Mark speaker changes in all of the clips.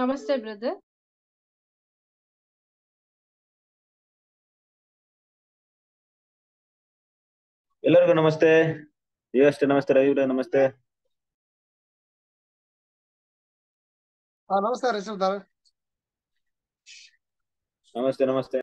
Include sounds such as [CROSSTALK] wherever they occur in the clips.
Speaker 1: ನಮಸ್ತೆ ಬ್ರದರ್ ಎಲ್ಲರಿಗೂ ನಮಸ್ತೆ ನೀವು ಅಷ್ಟೇ ನಮಸ್ತೆ ರವಿವ್ರೆ ನಮಸ್ತೆ ನಮಸ್ತೆ ನಮಸ್ತೆ ನಮಸ್ತೆ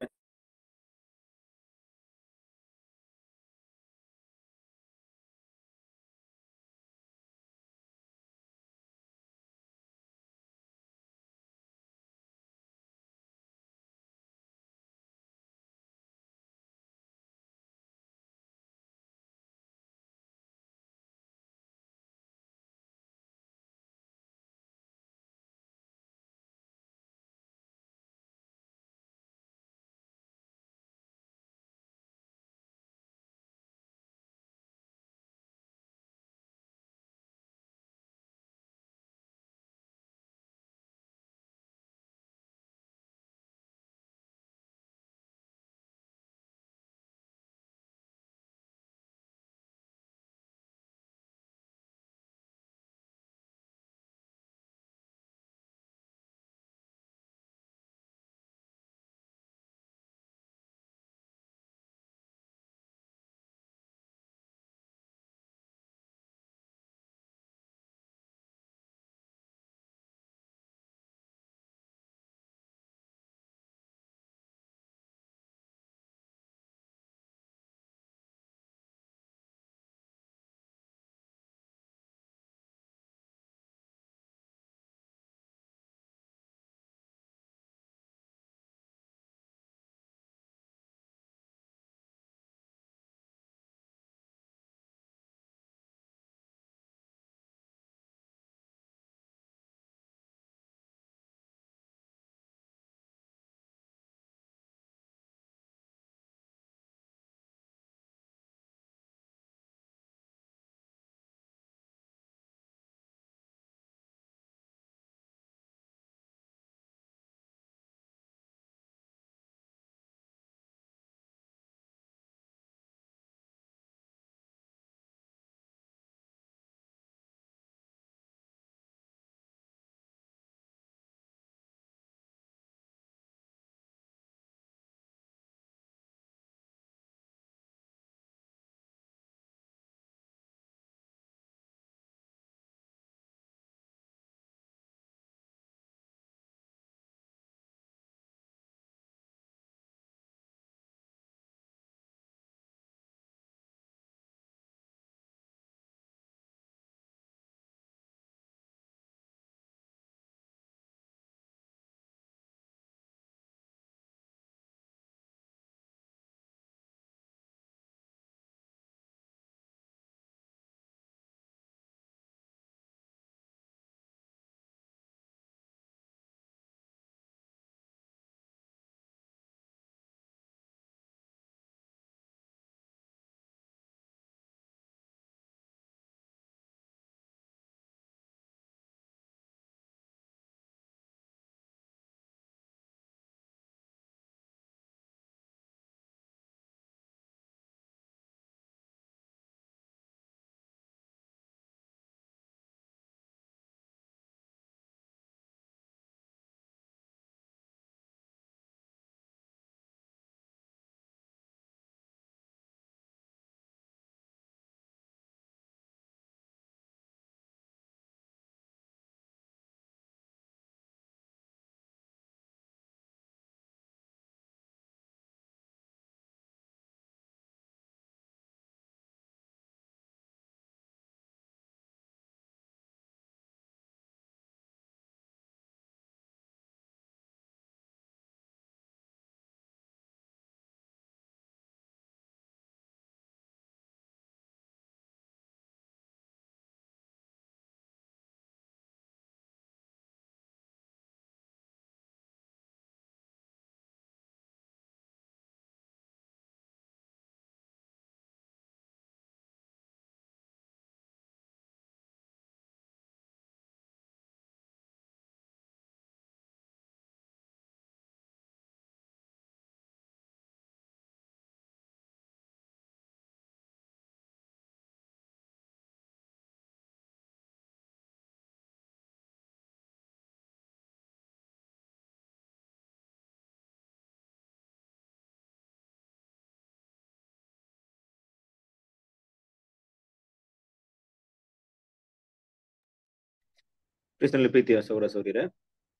Speaker 1: ಕ್ರಿಸ್ತನಲ್ಲಿ ಪ್ರೀತಿಯ ಸೌರ ಸೌರ್ಯರೇ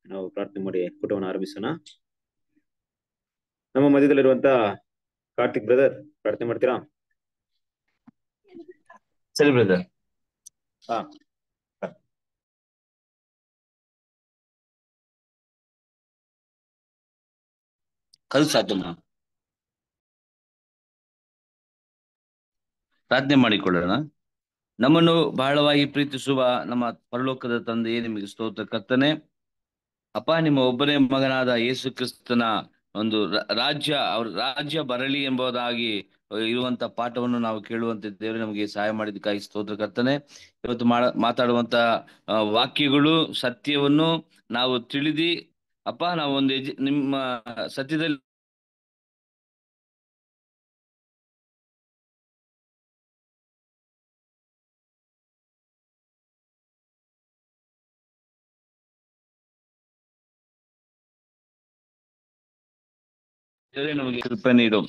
Speaker 1: ನಾವು ಪ್ರಾರ್ಥನೆ ಮಾಡಿ ಕೂಟವನ್ನು ಆರಂಭಿಸೋಣ
Speaker 2: ನಮ್ಮ ಮಧ್ಯದಲ್ಲಿರುವಂತ ಕಾರ್ತಿಕ್ ಬ್ರದರ್ ಪ್ರಾರ್ಥನೆ ಮಾಡ್ತೀರಾ
Speaker 1: ಸರಿ ಬ್ರದರ್ ಹಾ ಕಲ್ ಸಾಧ್ಯ ಪ್ರಾರ್ಥನೆ ಮಾಡಿಕೊಳ್ಳೋಣ ನಮ್ಮನ್ನು ಬಹಳವಾಗಿ ಪ್ರೀತಿಸುವ ನಮ್ಮ
Speaker 2: ಪರಲೋಕದ ತಂದೆಯೇ ನಿಮಗೆ ಸ್ತೋತ್ರ ಕರ್ತನೆ ಅಪ್ಪ ನಿಮ್ಮ ಒಬ್ಬನೇ ಮಗನಾದ ಯೇಸು ಕ್ರಿಸ್ತನ ಒಂದು ರಾಜ್ಯ ಅವ್ರ ರಾಜ್ಯ ಬರಲಿ ಎಂಬುದಾಗಿ ಇರುವಂತ ಪಾಠವನ್ನು ನಾವು ಕೇಳುವಂತೆ ದೇವರು ನಮಗೆ ಸಹಾಯ ಮಾಡಿದ್ದಕ್ಕಾಗಿ ಸ್ತೋತ್ರ ಕರ್ತನೆ ಇವತ್ತು ಮಾತಾಡುವಂತ
Speaker 1: ವಾಕ್ಯಗಳು ಸತ್ಯವನ್ನು ನಾವು ತಿಳಿದಿ ಅಪ್ಪ ನಾವು ಒಂದು ನಿಮ್ಮ ಸತ್ಯದಲ್ಲಿ ನಮಗೆ ಕೃಪೆ ನೀಡು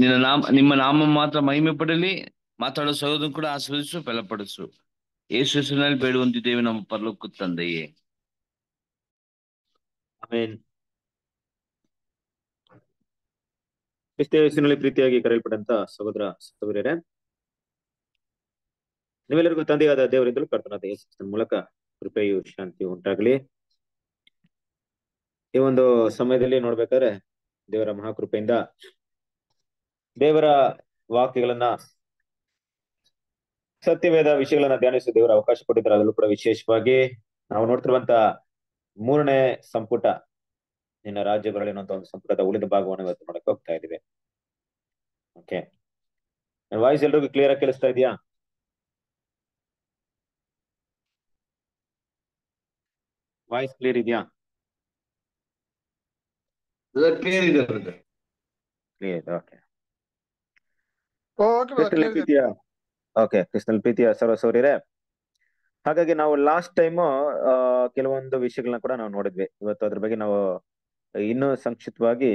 Speaker 1: ನಿನ್ನ ನಾಮ ನಿಮ್ಮ ನಾಮ ಮಾತ್ರ
Speaker 2: ಮಹಿಮೆ ಪಡಲಿ ಮಾತಾಡೋ ಸಹೋದನ್ ಕೂಡ ಆಸ್ವಾದಿಸು ಬೆಲಪಡಿಸು ಯೇಸು ಹೆಸರಿನಲ್ಲಿ ಬೇಡುವಂತಿದ್ದೇವೆ ನಮ್ಮ ಪರಲೋಕ ತಂದೆಯೇ ಹೆಸರಿನಲ್ಲಿ ಪ್ರೀತಿಯಾಗಿ ಕರೆಯಲ್ಪಟ್ಟಂತ ಸಹೋದರ ಸಹೋದರಿಯರೇ ನೀವೆಲ್ಲರಿಗೂ ತಂದೆಯಾದ ದೇವರಿಂದಲೂ ಕರ್ತನಾದ ಯೇಸು ಮೂಲಕ ಕೃಪೆಯು ಶಾಂತಿ ಉಂಟಾಗಲಿ ಈ ಒಂದು ಸಮಯದಲ್ಲಿ ನೋಡ್ಬೇಕಾದ್ರೆ ದೇವರ ಮಹಾಕೃಪೆಯಿಂದ ದೇವರ ವಾಕ್ಯಗಳನ್ನ ಸತ್ಯವೇದ ವಿಷಯಗಳನ್ನ ಧ್ಯಾನಿಸುವ ದೇವರ ಅವಕಾಶ ಕೊಟ್ಟಿದ್ದಾರೆ ಅದರಲ್ಲೂ ಕೂಡ ವಿಶೇಷವಾಗಿ ನಾವು ನೋಡ್ತಿರುವಂತ ಮೂರನೇ ಸಂಪುಟ ನಿನ್ನ ರಾಜ್ಯ ಅನ್ನೋ ಒಂದು ಸಂಪುಟದ ಉಳಿದ ಭಾಗವನ್ನು ಇವತ್ತು ನೋಡಕ್ಕೆ ಹೋಗ್ತಾ ಇದ್ದೀವಿ ಓಕೆ ವಾಯ್ಸ್ ಎಲ್ರಿಗೂ ಕ್ಲಿಯರ್ ಆಗಿ ಕೇಳಿಸ್ತಾ ಇದೆಯಾ
Speaker 1: ವಾಯ್ಸ್ ಕ್ಲಿಯರ್ ಇದೆಯಾ ಕ್ಲಿಯರ್ ಇದೆ
Speaker 2: ಓಕೆ ಓಕೆ ಹಾಗಾಗಿ ನಾವು ಲಾಸ್ಟ್ ಟೈಮ್ ಕೆಲವೊಂದು ವಿಷಯಗಳನ್ನ ಕೂಡ ನಾವು ನೋಡಿದ್ವಿ ಇವತ್ತು ಅದ್ರ ಬಗ್ಗೆ ನಾವು ಇನ್ನೂ ಸಂಕ್ಷಿಪ್ತವಾಗಿ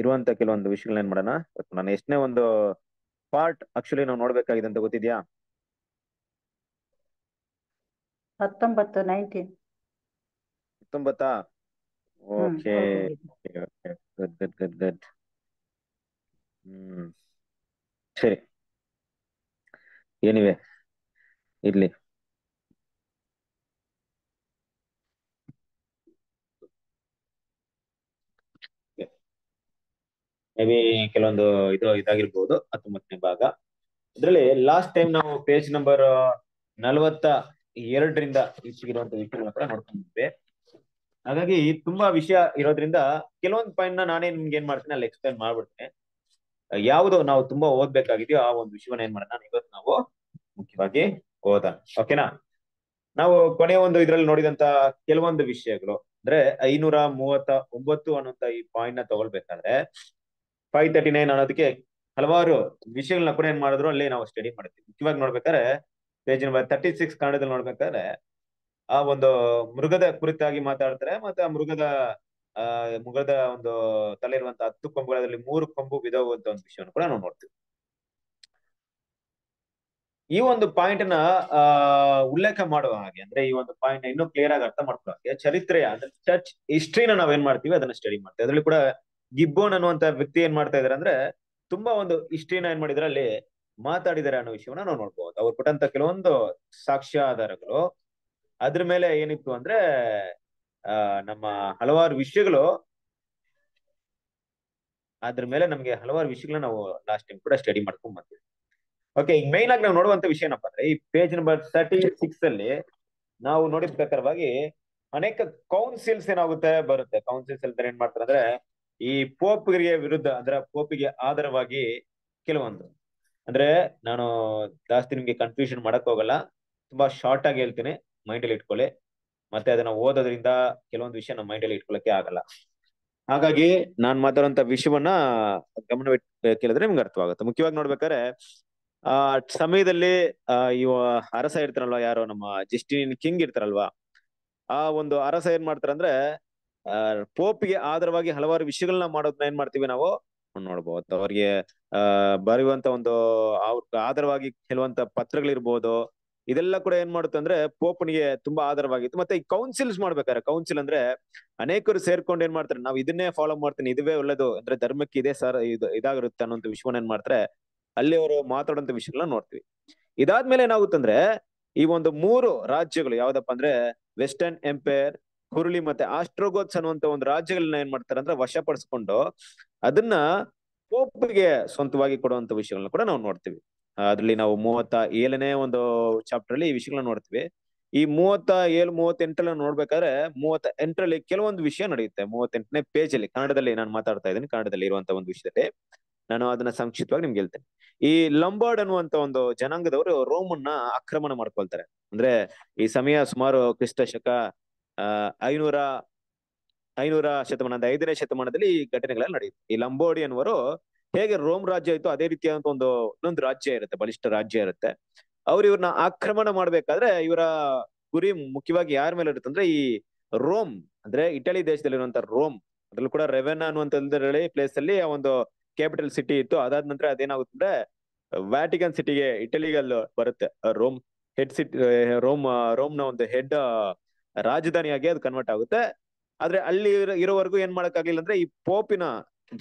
Speaker 2: ಇರುವಂತ ಕೆಲವೊಂದು ವಿಷಯಗಳನ್ನ ಏನ್ ಮಾಡೋಣ ನಾನು ಎಷ್ಟನೇ ಒಂದು ಪಾರ್ಟ್ ಆಕ್ಚುಲಿ ನಾವು ನೋಡ್ಬೇಕಾಗಿದೆ ಅಂತ ಗೊತ್ತಿದ್ಯಾ
Speaker 3: ಹತ್ತೊಂಬತ್ತು ನೈನ್ಟೀನ್
Speaker 2: ಹತ್ತೊಂಬತ್ತಾ okay
Speaker 1: good, good, good, good. ಹ್ಮ್ ಸರಿ ಏನಿವೆ ಇರ್ಲಿ ಮೇಬಿ ಕೆಲವೊಂದು ಇದು ಇದಾಗಿರ್ಬೋದು ಹತ್ತೊಂಬತ್ತನೇ ಭಾಗ
Speaker 2: ಇದರಲ್ಲಿ ಲಾಸ್ಟ್ ಟೈಮ್ ನಾವು ಪೇಜ್ ನಂಬರ್ ನಲವತ್ತ ಎರಡರಿಂದ ಈಚೆಗಿರುವಂತಹ ವಿಷಯಗಳ ಕೂಡ ನೋಡ್ಕೊಂಡಿದ್ವಿ ಹಾಗಾಗಿ ತುಂಬಾ ವಿಷಯ ಇರೋದ್ರಿಂದ ಕೆಲವೊಂದು ಪಾಯಿಂಟ್ ನ ನಾನೇ ನಿಮ್ಗೆ ಏನ್ ಮಾಡ್ತೀನಿ ಅಲ್ಲಿ ಎಕ್ಸ್ಪ್ಲೈನ್ ಮಾಡ್ಬಿಡ್ತೀನಿ ಯಾವುದು ನಾವು ತುಂಬಾ ಓದ್ಬೇಕಾಗಿದೆಯೋ ಆ ಒಂದು ವಿಷಯವನ್ನ ಏನ್ ಮಾಡೋಣ ಇವತ್ತು ನಾವು ಮುಖ್ಯವಾಗಿ ಓದೋಣ ಓಕೆನಾ ನಾವು ಕೊನೆಯ ಒಂದು ಇದ್ರಲ್ಲಿ ನೋಡಿದಂತ ಕೆಲವೊಂದು ವಿಷಯಗಳು ಅಂದ್ರೆ ಐನೂರ ಮೂವತ್ತ ಒಂಬತ್ತು ಅನ್ನೋಂತ ಈ ಪಾಯಿಂಟ್ ನ ತಗೊಳ್ಬೇಕಾದ್ರೆ ಫೈವ್ ತರ್ಟಿ ನೈನ್ ಅನ್ನೋದಕ್ಕೆ ಹಲವಾರು ವಿಷಯಗಳನ್ನ ಕೂಡ ಏನ್ ಮಾಡಿದ್ರು ಅಲ್ಲಿ ನಾವು ಸ್ಟಡಿ ಮಾಡ್ತೀವಿ ಮುಖ್ಯವಾಗಿ ನೋಡ್ಬೇಕಾದ್ರೆ ಪೇಜ್ ನಂಬರ್ ತರ್ಟಿ ಸಿಕ್ಸ್ ಕನ್ನಡದಲ್ಲಿ ನೋಡ್ಬೇಕಾದ್ರೆ ಆ ಒಂದು ಮೃಗದ ಕುರಿತಾಗಿ ಮಾತಾಡ್ತಾರೆ ಮತ್ತೆ ಆ ಮೃಗದ ಆ ಮೃಗದ ಒಂದು ತಲೆ ಇರುವಂತಹ ಹತ್ತು ಕೊಂಬುಗಳಲ್ಲಿ ಮೂರು ಕೊಂಬು ವಿಧವಂತ ಒಂದು ವಿಷಯವನ್ನು ಕೂಡ ನಾವು ನೋಡ್ತೀವಿ ಈ ಒಂದು ಪಾಯಿಂಟ್ ನ ಆ ಉಲ್ಲೇಖ ಮಾಡುವ ಹಾಗೆ ಅಂದ್ರೆ ಈ ಒಂದು ಪಾಯಿಂಟ್ ಇನ್ನೂ ಕ್ಲಿಯರ್ ಆಗಿ ಅರ್ಥ ಮಾಡ್ಕೊಳ್ಳೋ ಹಾಗೆ ಚರಿತ್ರೆಯ ಅಂದ್ರೆ ಚರ್ಚ್ ಹಿಸ್ಟ್ರಿನ ಏನ್ ಮಾಡ್ತೀವಿ ಅದನ್ನ ಸ್ಟಡಿ ಮಾಡ್ತೀವಿ ಅದ್ರಲ್ಲಿ ಕೂಡ ಗಿಬ್ಬೋನ್ ಅನ್ನುವಂತ ವ್ಯಕ್ತಿ ಏನ್ ಮಾಡ್ತಾ ಇದಾರೆ ಅಂದ್ರೆ ತುಂಬಾ ಒಂದು ಹಿಸ್ಟ್ರಿನ ಏನ್ ಮಾಡಿದ್ರೆ ಅಲ್ಲಿ ಮಾತಾಡಿದಾರೆ ಅನ್ನೋ ವಿಷಯವನ್ನ ನಾವು ನೋಡ್ಬೋದು ಅವ್ರು ಕೊಟ್ಟಂತ ಕೆಲವೊಂದು ಸಾಕ್ಷ್ಯಾಧಾರಗಳು ಅದ್ರ ಮೇಲೆ ಏನಿತ್ತು ಅಂದ್ರೆ ಆ ನಮ್ಮ ಹಲವಾರು ವಿಷಯಗಳು ಅದ್ರ ಮೇಲೆ ನಮ್ಗೆ ಹಲವಾರು ವಿಷಯಗಳನ್ನ ನಾವು ಲಾಸ್ಟ್ ಟೈಮ್ ಕೂಡ ಸ್ಟಡಿ ಮಾಡ್ಕೊಂಡ್ ಬಂದ್ವಿ ಓಕೆ ಈಗ ಮೈನ್ ಆಗಿ ನಾವು ನೋಡುವಂತ ವಿಷಯ ಏನಪ್ಪಾ ಅಂದ್ರೆ ಈ ಪೇಜ್ ನಂಬರ್ ತರ್ಟಿ ಸಿಕ್ಸ್ ಅಲ್ಲಿ ನಾವು ನೋಡಿದ ಪ್ರಕಾರವಾಗಿ ಅನೇಕ ಕೌನ್ಸಿಲ್ಸ್ ಏನಾಗುತ್ತೆ ಬರುತ್ತೆ ಕೌನ್ಸಿಲ್ಸ್ ಅಲ್ಲಿ ಏನ್ ಮಾಡ್ತಾರೆ ಅಂದ್ರೆ ಈ ಪೋಪ್ಗೆ ವಿರುದ್ಧ ಅಂದ್ರೆ ಪೋಪಿಗೆ ಆಧಾರವಾಗಿ ಕೆಲವೊಂದು ಅಂದ್ರೆ ನಾನು ಜಾಸ್ತಿ ನಿಮ್ಗೆ ಕನ್ಫ್ಯೂಷನ್ ಮಾಡಕ್ ಹೋಗಲ್ಲ ತುಂಬಾ ಶಾರ್ಟ್ ಆಗಿ ಹೇಳ್ತೀನಿ ಮೈಂಡಲ್ಲಿ ಇಟ್ಕೊಳ್ಳಿ ಮತ್ತೆ ಅದನ್ನ ಓದೋದ್ರಿಂದ ಕೆಲವೊಂದು ವಿಷಯ ನಮ್ಮ ಮೈಂಡಲ್ಲಿ ಇಟ್ಕೊಳ್ಳಕ್ಕೆ ಆಗಲ್ಲ ಹಾಗಾಗಿ ನಾನ್ ಮಾತಾಡುವಂತ ವಿಷಯವನ್ನ ಗಮನವಿಟ್ಟು ಕೇಳಿದ್ರೆ ನಿಮ್ಗೆ ಅರ್ಥವಾಗುತ್ತೆ ಮುಖ್ಯವಾಗಿ ನೋಡ್ಬೇಕಾದ್ರೆ ಆ ಸಮಯದಲ್ಲಿ ಇವ ಅರಸ ಇರ್ತಾರಲ್ವಾ ಯಾರು ನಮ್ಮ ಜಸ್ಟಿನ್ ಕಿಂಗ್ ಇರ್ತಾರಲ್ವಾ ಆ ಒಂದು ಅರಸ ಏನ್ ಮಾಡ್ತಾರಂದ್ರೆ ಅಹ್ ಪೋಪ್ಗೆ ಆಧಾರವಾಗಿ ಹಲವಾರು ವಿಷಯಗಳನ್ನ ಮಾಡೋದನ್ನ ಏನ್ ಮಾಡ್ತೀವಿ ನಾವು ನೋಡ್ಬೋದು ಅವ್ರಿಗೆ ಆ ಬರೆಯುವಂತ ಒಂದು ಅವ್ರ ಆಧಾರವಾಗಿ ಕೆಲವಂತ ಪತ್ರಗಳಿರ್ಬೋದು ಇದೆಲ್ಲ ಕೂಡ ಏನ್ ಮಾಡುತ್ತೆ ಅಂದ್ರೆ ಪೋಪ್ನಿಗೆ ತುಂಬಾ ಆಧಾರವಾಗಿತ್ತು ಮತ್ತೆ ಈ ಕೌನ್ಸಿಲ್ಸ್ ಮಾಡ್ಬೇಕಾದ್ರೆ ಕೌನ್ಸಿಲ್ ಅಂದ್ರೆ ಅನೇಕರು ಸೇರ್ಕೊಂಡು ಏನ್ ಮಾಡ್ತಾರೆ ನಾವು ಇದನ್ನೇ ಫಾಲೋ ಮಾಡ್ತೀನಿ ಇದುವೇ ಒಳ್ಳೇದು ಅಂದ್ರೆ ಧರ್ಮಕ್ಕೆ ಇದೇ ಸರ್ ಇದು ಇದಾಗಿರುತ್ತೆ ಅನ್ನೋಂಥ ವಿಷಯವನ್ನ ಏನ್ ಮಾಡ್ತಾರೆ ಅಲ್ಲಿ ಅವರು ಮಾತಾಡುವಂತ ವಿಷಯಗಳನ್ನ ನೋಡ್ತೀವಿ ಇದಾದ್ಮೇಲೆ ಏನಾಗುತ್ತಂದ್ರೆ ಈ ಒಂದು ಮೂರು ರಾಜ್ಯಗಳು ಯಾವ್ದಪ್ಪ ಅಂದ್ರೆ ವೆಸ್ಟರ್ನ್ ಎಂಪೈರ್ ಹುರುಳಿ ಮತ್ತೆ ಆಸ್ಟ್ರೋಗೋತ್ಸ್ ಅನ್ನುವಂತ ಒಂದು ರಾಜ್ಯಗಳನ್ನ ಏನ್ ಮಾಡ್ತಾರೆ ಅಂದ್ರೆ ವಶಪಡಿಸ್ಕೊಂಡು ಅದನ್ನ ಪೋಪ್ಗೆ ಸ್ವಂತವಾಗಿ ಕೊಡುವಂತ ವಿಷಯಗಳನ್ನ ಕೂಡ ನಾವು ನೋಡ್ತೀವಿ ಅದ್ರಲ್ಲಿ ನಾವು ಮೂವತ್ತ ಏಳನೇ ಒಂದು ಚಾಪ್ಟರ್ ಅಲ್ಲಿ ಈ ವಿಷಯಗಳನ್ನ ನೋಡ್ತೀವಿ ಈ ಮೂವತ್ತ ಏಳು ಮೂವತ್ತೆಂಟರಲ್ಲಿ ನೋಡ್ಬೇಕಾದ್ರೆ ಮೂವತ್ತ ಎಂಟರಲ್ಲಿ ಕೆಲವೊಂದು ವಿಷಯ ನಡೆಯುತ್ತೆ ಮೂವತ್ತೆಂಟನೇ ಪೇಜ್ ಅಲ್ಲಿ ಕನ್ನಡದಲ್ಲಿ ನಾನು ಮಾತಾಡ್ತಾ ಇದ್ದೀನಿ ಕನ್ನಡದಲ್ಲಿ ಇರುವಂತ ಒಂದು ವಿಷಯದಲ್ಲಿ ನಾನು ಅದನ್ನ ಸಂಕ್ಷಿಪ್ತವಾಗಿ ನಿಮ್ಗೆ ಹೇಳ್ತೇನೆ ಈ ಲಂಬಾರ್ಡ್ ಅನ್ನುವಂತ ಒಂದು ಜನಾಂಗದವರು ರೋಮನ್ನ ಆಕ್ರಮಣ ಮಾಡ್ಕೊಳ್ತಾರೆ ಅಂದ್ರೆ ಈ ಸಮಯ ಸುಮಾರು ಕ್ರಿಸ್ತ ಶಕ ಐನೂರ ಐನೂರ ಶತಮಾನದ ಐದನೇ ಶತಮಾನದಲ್ಲಿ ಈ ಘಟನೆಗಳೆಲ್ಲ ನಡೆಯುತ್ತೆ ಈ ಲಂಬೋಡಿ ಅನ್ನುವರು ಹೇಗೆ ರೋಮ್ ರಾಜ್ಯ ಆಯ್ತು ಅದೇ ರೀತಿಯಾದಂತ ಒಂದು ಇನ್ನೊಂದು ರಾಜ್ಯ ಇರುತ್ತೆ ಬಲಿಷ್ಠ ರಾಜ್ಯ ಇರುತ್ತೆ ಅವ್ರ ಇವ್ರನ್ನ ಆಕ್ರಮಣ ಮಾಡ್ಬೇಕಾದ್ರೆ ಇವರ ಗುರಿ ಮುಖ್ಯವಾಗಿ ಯಾರ ಮೇಲೆ ಇರುತ್ತೆ ಅಂದ್ರೆ ಈ ರೋಮ್ ಅಂದ್ರೆ ಇಟಲಿ ದೇಶದಲ್ಲಿ ಇರುವಂತ ರೋಮ್ ಅದ್ರಲ್ಲೂ ಕೂಡ ರೆವೆನಾ ಅನ್ನುವಂಥದ್ರಲ್ಲಿ ಪ್ಲೇಸ್ ಅಲ್ಲಿ ಆ ಒಂದು ಕ್ಯಾಪಿಟಲ್ ಸಿಟಿ ಇತ್ತು ಅದಾದ ನಂತರ ಅದೇನಾಗುತ್ತೆ ಅಂದ್ರೆ ವ್ಯಾಟಿಕನ್ ಸಿಟಿಗೆ ಇಟಲಿಗಲ್ ಬರುತ್ತೆ Rome head city Rome Rome ನ ಒಂದು ಹೆಡ್ ರಾಜಧಾನಿಯಾಗಿ ಅದು ಕನ್ವರ್ಟ್ ಆಗುತ್ತೆ ಆದ್ರೆ ಅಲ್ಲಿ ಇರೋವರೆಗೂ ಏನ್ ಆಗ್ಲಿಲ್ಲ ಅಂದ್ರೆ ಈ ಪೋಪಿನ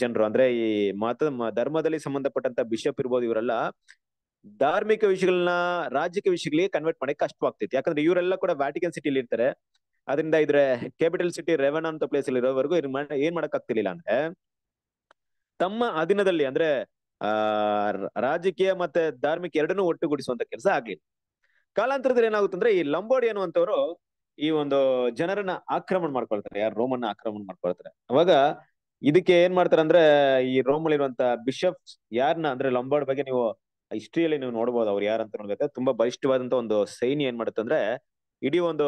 Speaker 2: ಜನರು ಅಂದ್ರೆ ಈ ಮತ ಧರ್ಮದಲ್ಲಿ ಸಂಬಂಧಪಟ್ಟಂತ ಬಿಷಪ್ ಇರ್ಬೋದು ಇವರೆಲ್ಲ ಧಾರ್ಮಿಕ ವಿಷಯಗಳನ್ನ ರಾಜಕೀಯ ವಿಷಯಗಳಿಗೆ ಕನ್ವರ್ಟ್ ಮಾಡಕ್ ಕಷ್ಟವಾಗ್ತೈತಿ ಯಾಕಂದ್ರೆ ಇವರೆಲ್ಲ ಕೂಡ ವ್ಯಾಟಿಕನ್ ಸಿಟಿಲಿ ಇರ್ತಾರೆ ಅದರಿಂದ ಇದ್ರೆ ಕ್ಯಾಪಿಟಲ್ ಸಿಟಿ ರೆವನ್ ಅಂತ ಪ್ಲೇಸ್ ಅಲ್ಲಿ ಇರೋವರೆಗೂ ಏನ್ ಮಾಡಕ್ ಆಗ್ತಿರ್ಲಿಲ್ಲ ಅಂದ್ರೆ ತಮ್ಮ ಅಧೀನದಲ್ಲಿ ಅಂದ್ರೆ ಆ ರಾಜಕೀಯ ಮತ್ತೆ ಧಾರ್ಮಿಕ ಎರಡನ್ನೂ ಒಟ್ಟುಗೂಡಿಸುವಂತ ಕೆಲಸ ಆಗ್ಲಿಲ್ಲ ಕಾಲಾಂತರದಲ್ಲಿ ಏನಾಗುತ್ತಂದ್ರೆ ಈ ಲಂಬೋಡಿ ಅನ್ನುವಂಥವ್ರು ಈ ಒಂದು ಜನರನ್ನ ಆಕ್ರಮಣ ಮಾಡ್ಕೊಳ್ತಾರೆ ಯಾರು ರೋಮನ್ನ ಆಕ್ರಮಣ ಮಾಡ್ಕೊಳ್ತಾರೆ ಅವಾಗ ಇದಕ್ಕೆ ಏನ್ ಮಾಡ್ತಾರಂದ್ರೆ ಈ ರೋಮ್ ಇರುವಂತ ಬಿಷಪ್ಸ್ ಯಾರನ್ನ ಅಂದ್ರೆ ಲಂಬಾರ್ಡ್ ಬಗ್ಗೆ ನೀವು ಹಿಸ್ಟ್ರಿಯಲ್ಲಿ ನೀವು ನೋಡಬಹುದು ಅವ್ರು ಯಾರಂತ ಗೊತ್ತೆ ತುಂಬಾ ಬಲಿಷ್ಠವಾದಂತ ಒಂದು ಸೈನ್ಯ ಏನ್ ಅಂದ್ರೆ ಇಡೀ ಒಂದು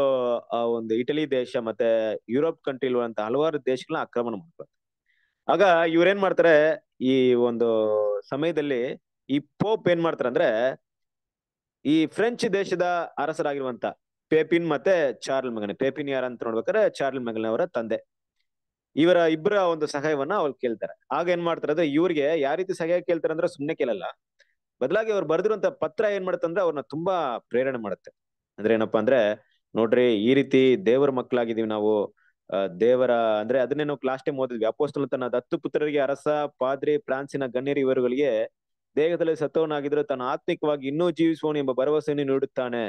Speaker 2: ಒಂದು ಇಟಲಿ ದೇಶ ಮತ್ತೆ ಯುರೋಪ್ ಕಂಟ್ರಿ ಇರುವಂತ ಹಲವಾರು ದೇಶಗಳನ್ನ ಆಕ್ರಮಣ ಮಾಡ್ತಾರೆ ಆಗ ಇವ್ರೇನ್ ಮಾಡ್ತಾರೆ ಈ ಒಂದು ಸಮಯದಲ್ಲಿ ಈ ಪೋಪ್ ಏನ್ ಮಾಡ್ತಾರೆ ಅಂದ್ರೆ ಈ ಫ್ರೆಂಚ್ ದೇಶದ ಅರಸರಾಗಿರುವಂತ ಪೇಪಿನ್ ಮತ್ತೆ ಚಾರ್ಲ್ ಮಗನ್ ಪೇಪಿನ್ ಯಾರ ಅಂತ ನೋಡ್ಬೇಕಾದ್ರೆ ಚಾರ್ಲ್ ಮಗನ್ ಅವರ ತಂದೆ ಇವರ ಇಬ್ಬರ ಒಂದು ಸಹಾಯವನ್ನ ಅವ್ರು ಕೇಳ್ತಾರೆ ಆಗ ಏನ್ ಮಾಡ್ತಾರೆ ಅಂದ್ರೆ ಇವ್ರಿಗೆ ಯಾವ ರೀತಿ ಸಹಾಯ ಕೇಳ್ತಾರೆ ಅಂದ್ರೆ ಸುಮ್ನೆ ಕೇಳಲ್ಲ ಬದಲಾಗಿ ಅವ್ರು ಬರೆದಿರುವಂತ ಪತ್ರ ಏನ್ ಮಾಡುತ್ತೆ ಅಂದ್ರೆ ಅವ್ರನ್ನ ತುಂಬಾ ಪ್ರೇರಣೆ ಮಾಡುತ್ತೆ ಅಂದ್ರೆ ಏನಪ್ಪಾ ಅಂದ್ರೆ ನೋಡ್ರಿ ಈ ರೀತಿ ದೇವರ ಮಕ್ಕಳಾಗಿದೀವಿ ನಾವು ದೇವರ ಅಂದ್ರೆ ಅದನ್ನೇ ನಾವು ಲಾಸ್ಟ್ ಟೈಮ್ ಓದಿದ್ವಿ ಅಪೋಸ್ತಲು ತನ್ನ ದತ್ತು ಪುತ್ರರಿಗೆ ಅರಸ ಪಾದ್ರಿ ಫ್ರಾನ್ಸಿನ ಗಣ್ಯರು ಇವರುಗಳಿಗೆ ದೇಹದಲ್ಲಿ ಸತ್ತವನಾಗಿದ್ರು ತನ್ನ ಆತ್ಮಿಕವಾಗಿ ಇನ್ನೂ ಜೀವಿಸುವನು ಎಂಬ ಭರವಸೆಯನ್ನು ನೀಡುತ್ತಾನೆ